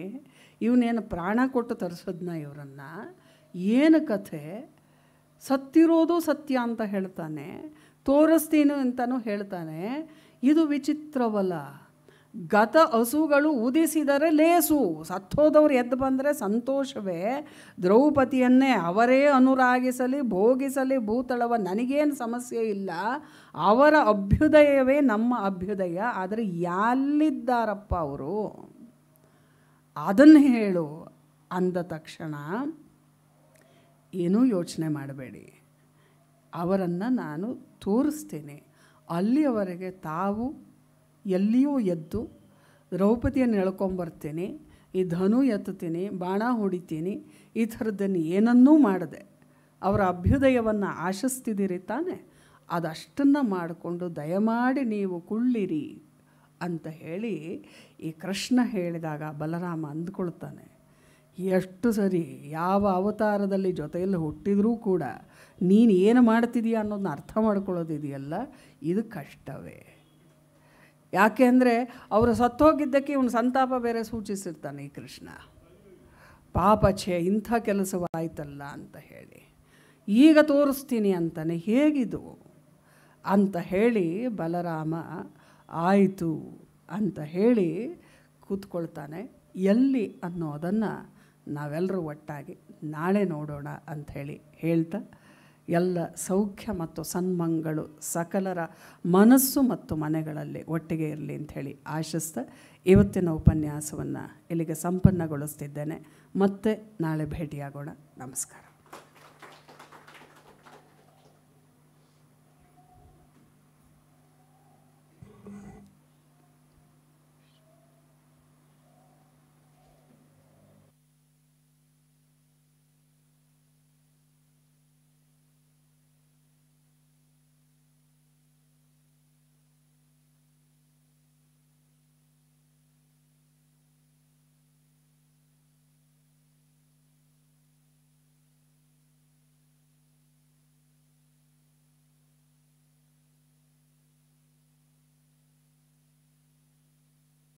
ಇವನೇನು ಪ್ರಾಣ ಕೊಟ್ಟು ತರಿಸದ್ನ ಇವರನ್ನು ಏನು ಕಥೆ ಸತ್ತಿರೋದು ಸತ್ಯ ಅಂತ ಹೇಳ್ತಾನೆ ತೋರಿಸ್ತೀನಿ ಅಂತಲೂ ಹೇಳ್ತಾನೆ ಇದು ವಿಚಿತ್ರವಲ್ಲ ಗತ ಹಸುಗಳು ಉದಿಸಿದರೆ ಲೇಸು ಸತ್ತೋದವ್ರು ಎದ್ದು ಬಂದರೆ ಸಂತೋಷವೇ ದ್ರೌಪದಿಯನ್ನೇ ಅವರೇ ಅನುರಾಗಿಸಲಿ ಭೋಗಿಸಲಿ ಭೂತಳವ ನನಗೇನು ಸಮಸ್ಯೆ ಇಲ್ಲ ಅವರ ಅಭ್ಯುದಯವೇ ನಮ್ಮ ಅಭ್ಯುದಯ ಆದರೆ ಎಲ್ಲಿದ್ದಾರಪ್ಪ ಅವರು ಅದನ್ನು ಹೇಳು ಅಂದ ತಕ್ಷಣ ಏನೂ ಯೋಚನೆ ಮಾಡಬೇಡಿ ಅವರನ್ನು ನಾನು ತೋರಿಸ್ತೇನೆ ಅಲ್ಲಿಯವರೆಗೆ ತಾವು ಎಲ್ಲಿಯೂ ಎದ್ದು ದ್ರೌಪದಿಯನ್ನು ಎಳ್ಕೊಂಬರ್ತೀನಿ ಈ ಧನು ಎತ್ತುತ್ತೀನಿ ಬಾಣ ಹೊಡಿತೀನಿ ಈ ಥರದ್ದನ್ನು ಏನನ್ನೂ ಮಾಡಿದೆ ಅವರ ಅಭ್ಯುದಯವನ್ನು ಆಶಿಸ್ತಿದ್ದೀರಿ ತಾನೆ ಅದಷ್ಟನ್ನು ಮಾಡಿಕೊಂಡು ದಯಮಾಡಿ ನೀವು ಕುಳ್ಳಿರಿ ಅಂತ ಹೇಳಿ ಈ ಕೃಷ್ಣ ಹೇಳಿದಾಗ ಬಲರಾಮ ಅಂದ್ಕೊಳ್ತಾನೆ ಎಷ್ಟು ಸರಿ ಯಾವ ಅವತಾರದಲ್ಲಿ ಜೊತೆಯಲ್ಲಿ ಹುಟ್ಟಿದರೂ ಕೂಡ ನೀನು ಏನು ಮಾಡ್ತಿದೀಯ ಅನ್ನೋದನ್ನ ಅರ್ಥ ಮಾಡ್ಕೊಳ್ಳೋದಿದೆಯಲ್ಲ ಇದು ಕಷ್ಟವೇ ಯಾಕೆ ಅಂದರೆ ಅವರು ಸತ್ತೋಗಿದ್ದಕ್ಕೆ ಇವನು ಸಂತಾಪ ಬೇರೆ ಸೂಚಿಸಿರ್ತಾನೆ ಈ ಕೃಷ್ಣ ಪಾಪ ಛೇ ಇಂಥ ಕೆಲಸವಾಯ್ತಲ್ಲ ಅಂತ ಹೇಳಿ ಈಗ ತೋರಿಸ್ತೀನಿ ಅಂತಾನೆ ಹೇಗಿದು ಅಂತ ಹೇಳಿ ಬಲರಾಮ ಆಯಿತು ಅಂತ ಹೇಳಿ ಕೂತ್ಕೊಳ್ತಾನೆ ಎಲ್ಲಿ ಅನ್ನೋದನ್ನು ನಾವೆಲ್ಲರೂ ಒಟ್ಟಾಗಿ ನಾಳೆ ನೋಡೋಣ ಅಂಥೇಳಿ ಹೇಳ್ತಾ ಎಲ್ಲ ಸೌಖ್ಯ ಮತ್ತು ಸನ್ಮಂಗಳು ಸಕಲರ ಮನಸ್ಸು ಮತ್ತು ಮನೆಗಳಲ್ಲಿ ಒಟ್ಟಿಗೆ ಇರಲಿ ಅಂಥೇಳಿ ಆಶಿಸ್ತಾ ಇವತ್ತಿನ ಉಪನ್ಯಾಸವನ್ನು ಇಲ್ಲಿಗೆ ಸಂಪನ್ನಗೊಳಿಸ್ತಿದ್ದೇನೆ ಮತ್ತೆ ನಾಳೆ ಭೇಟಿಯಾಗೋಣ ನಮಸ್ಕಾರ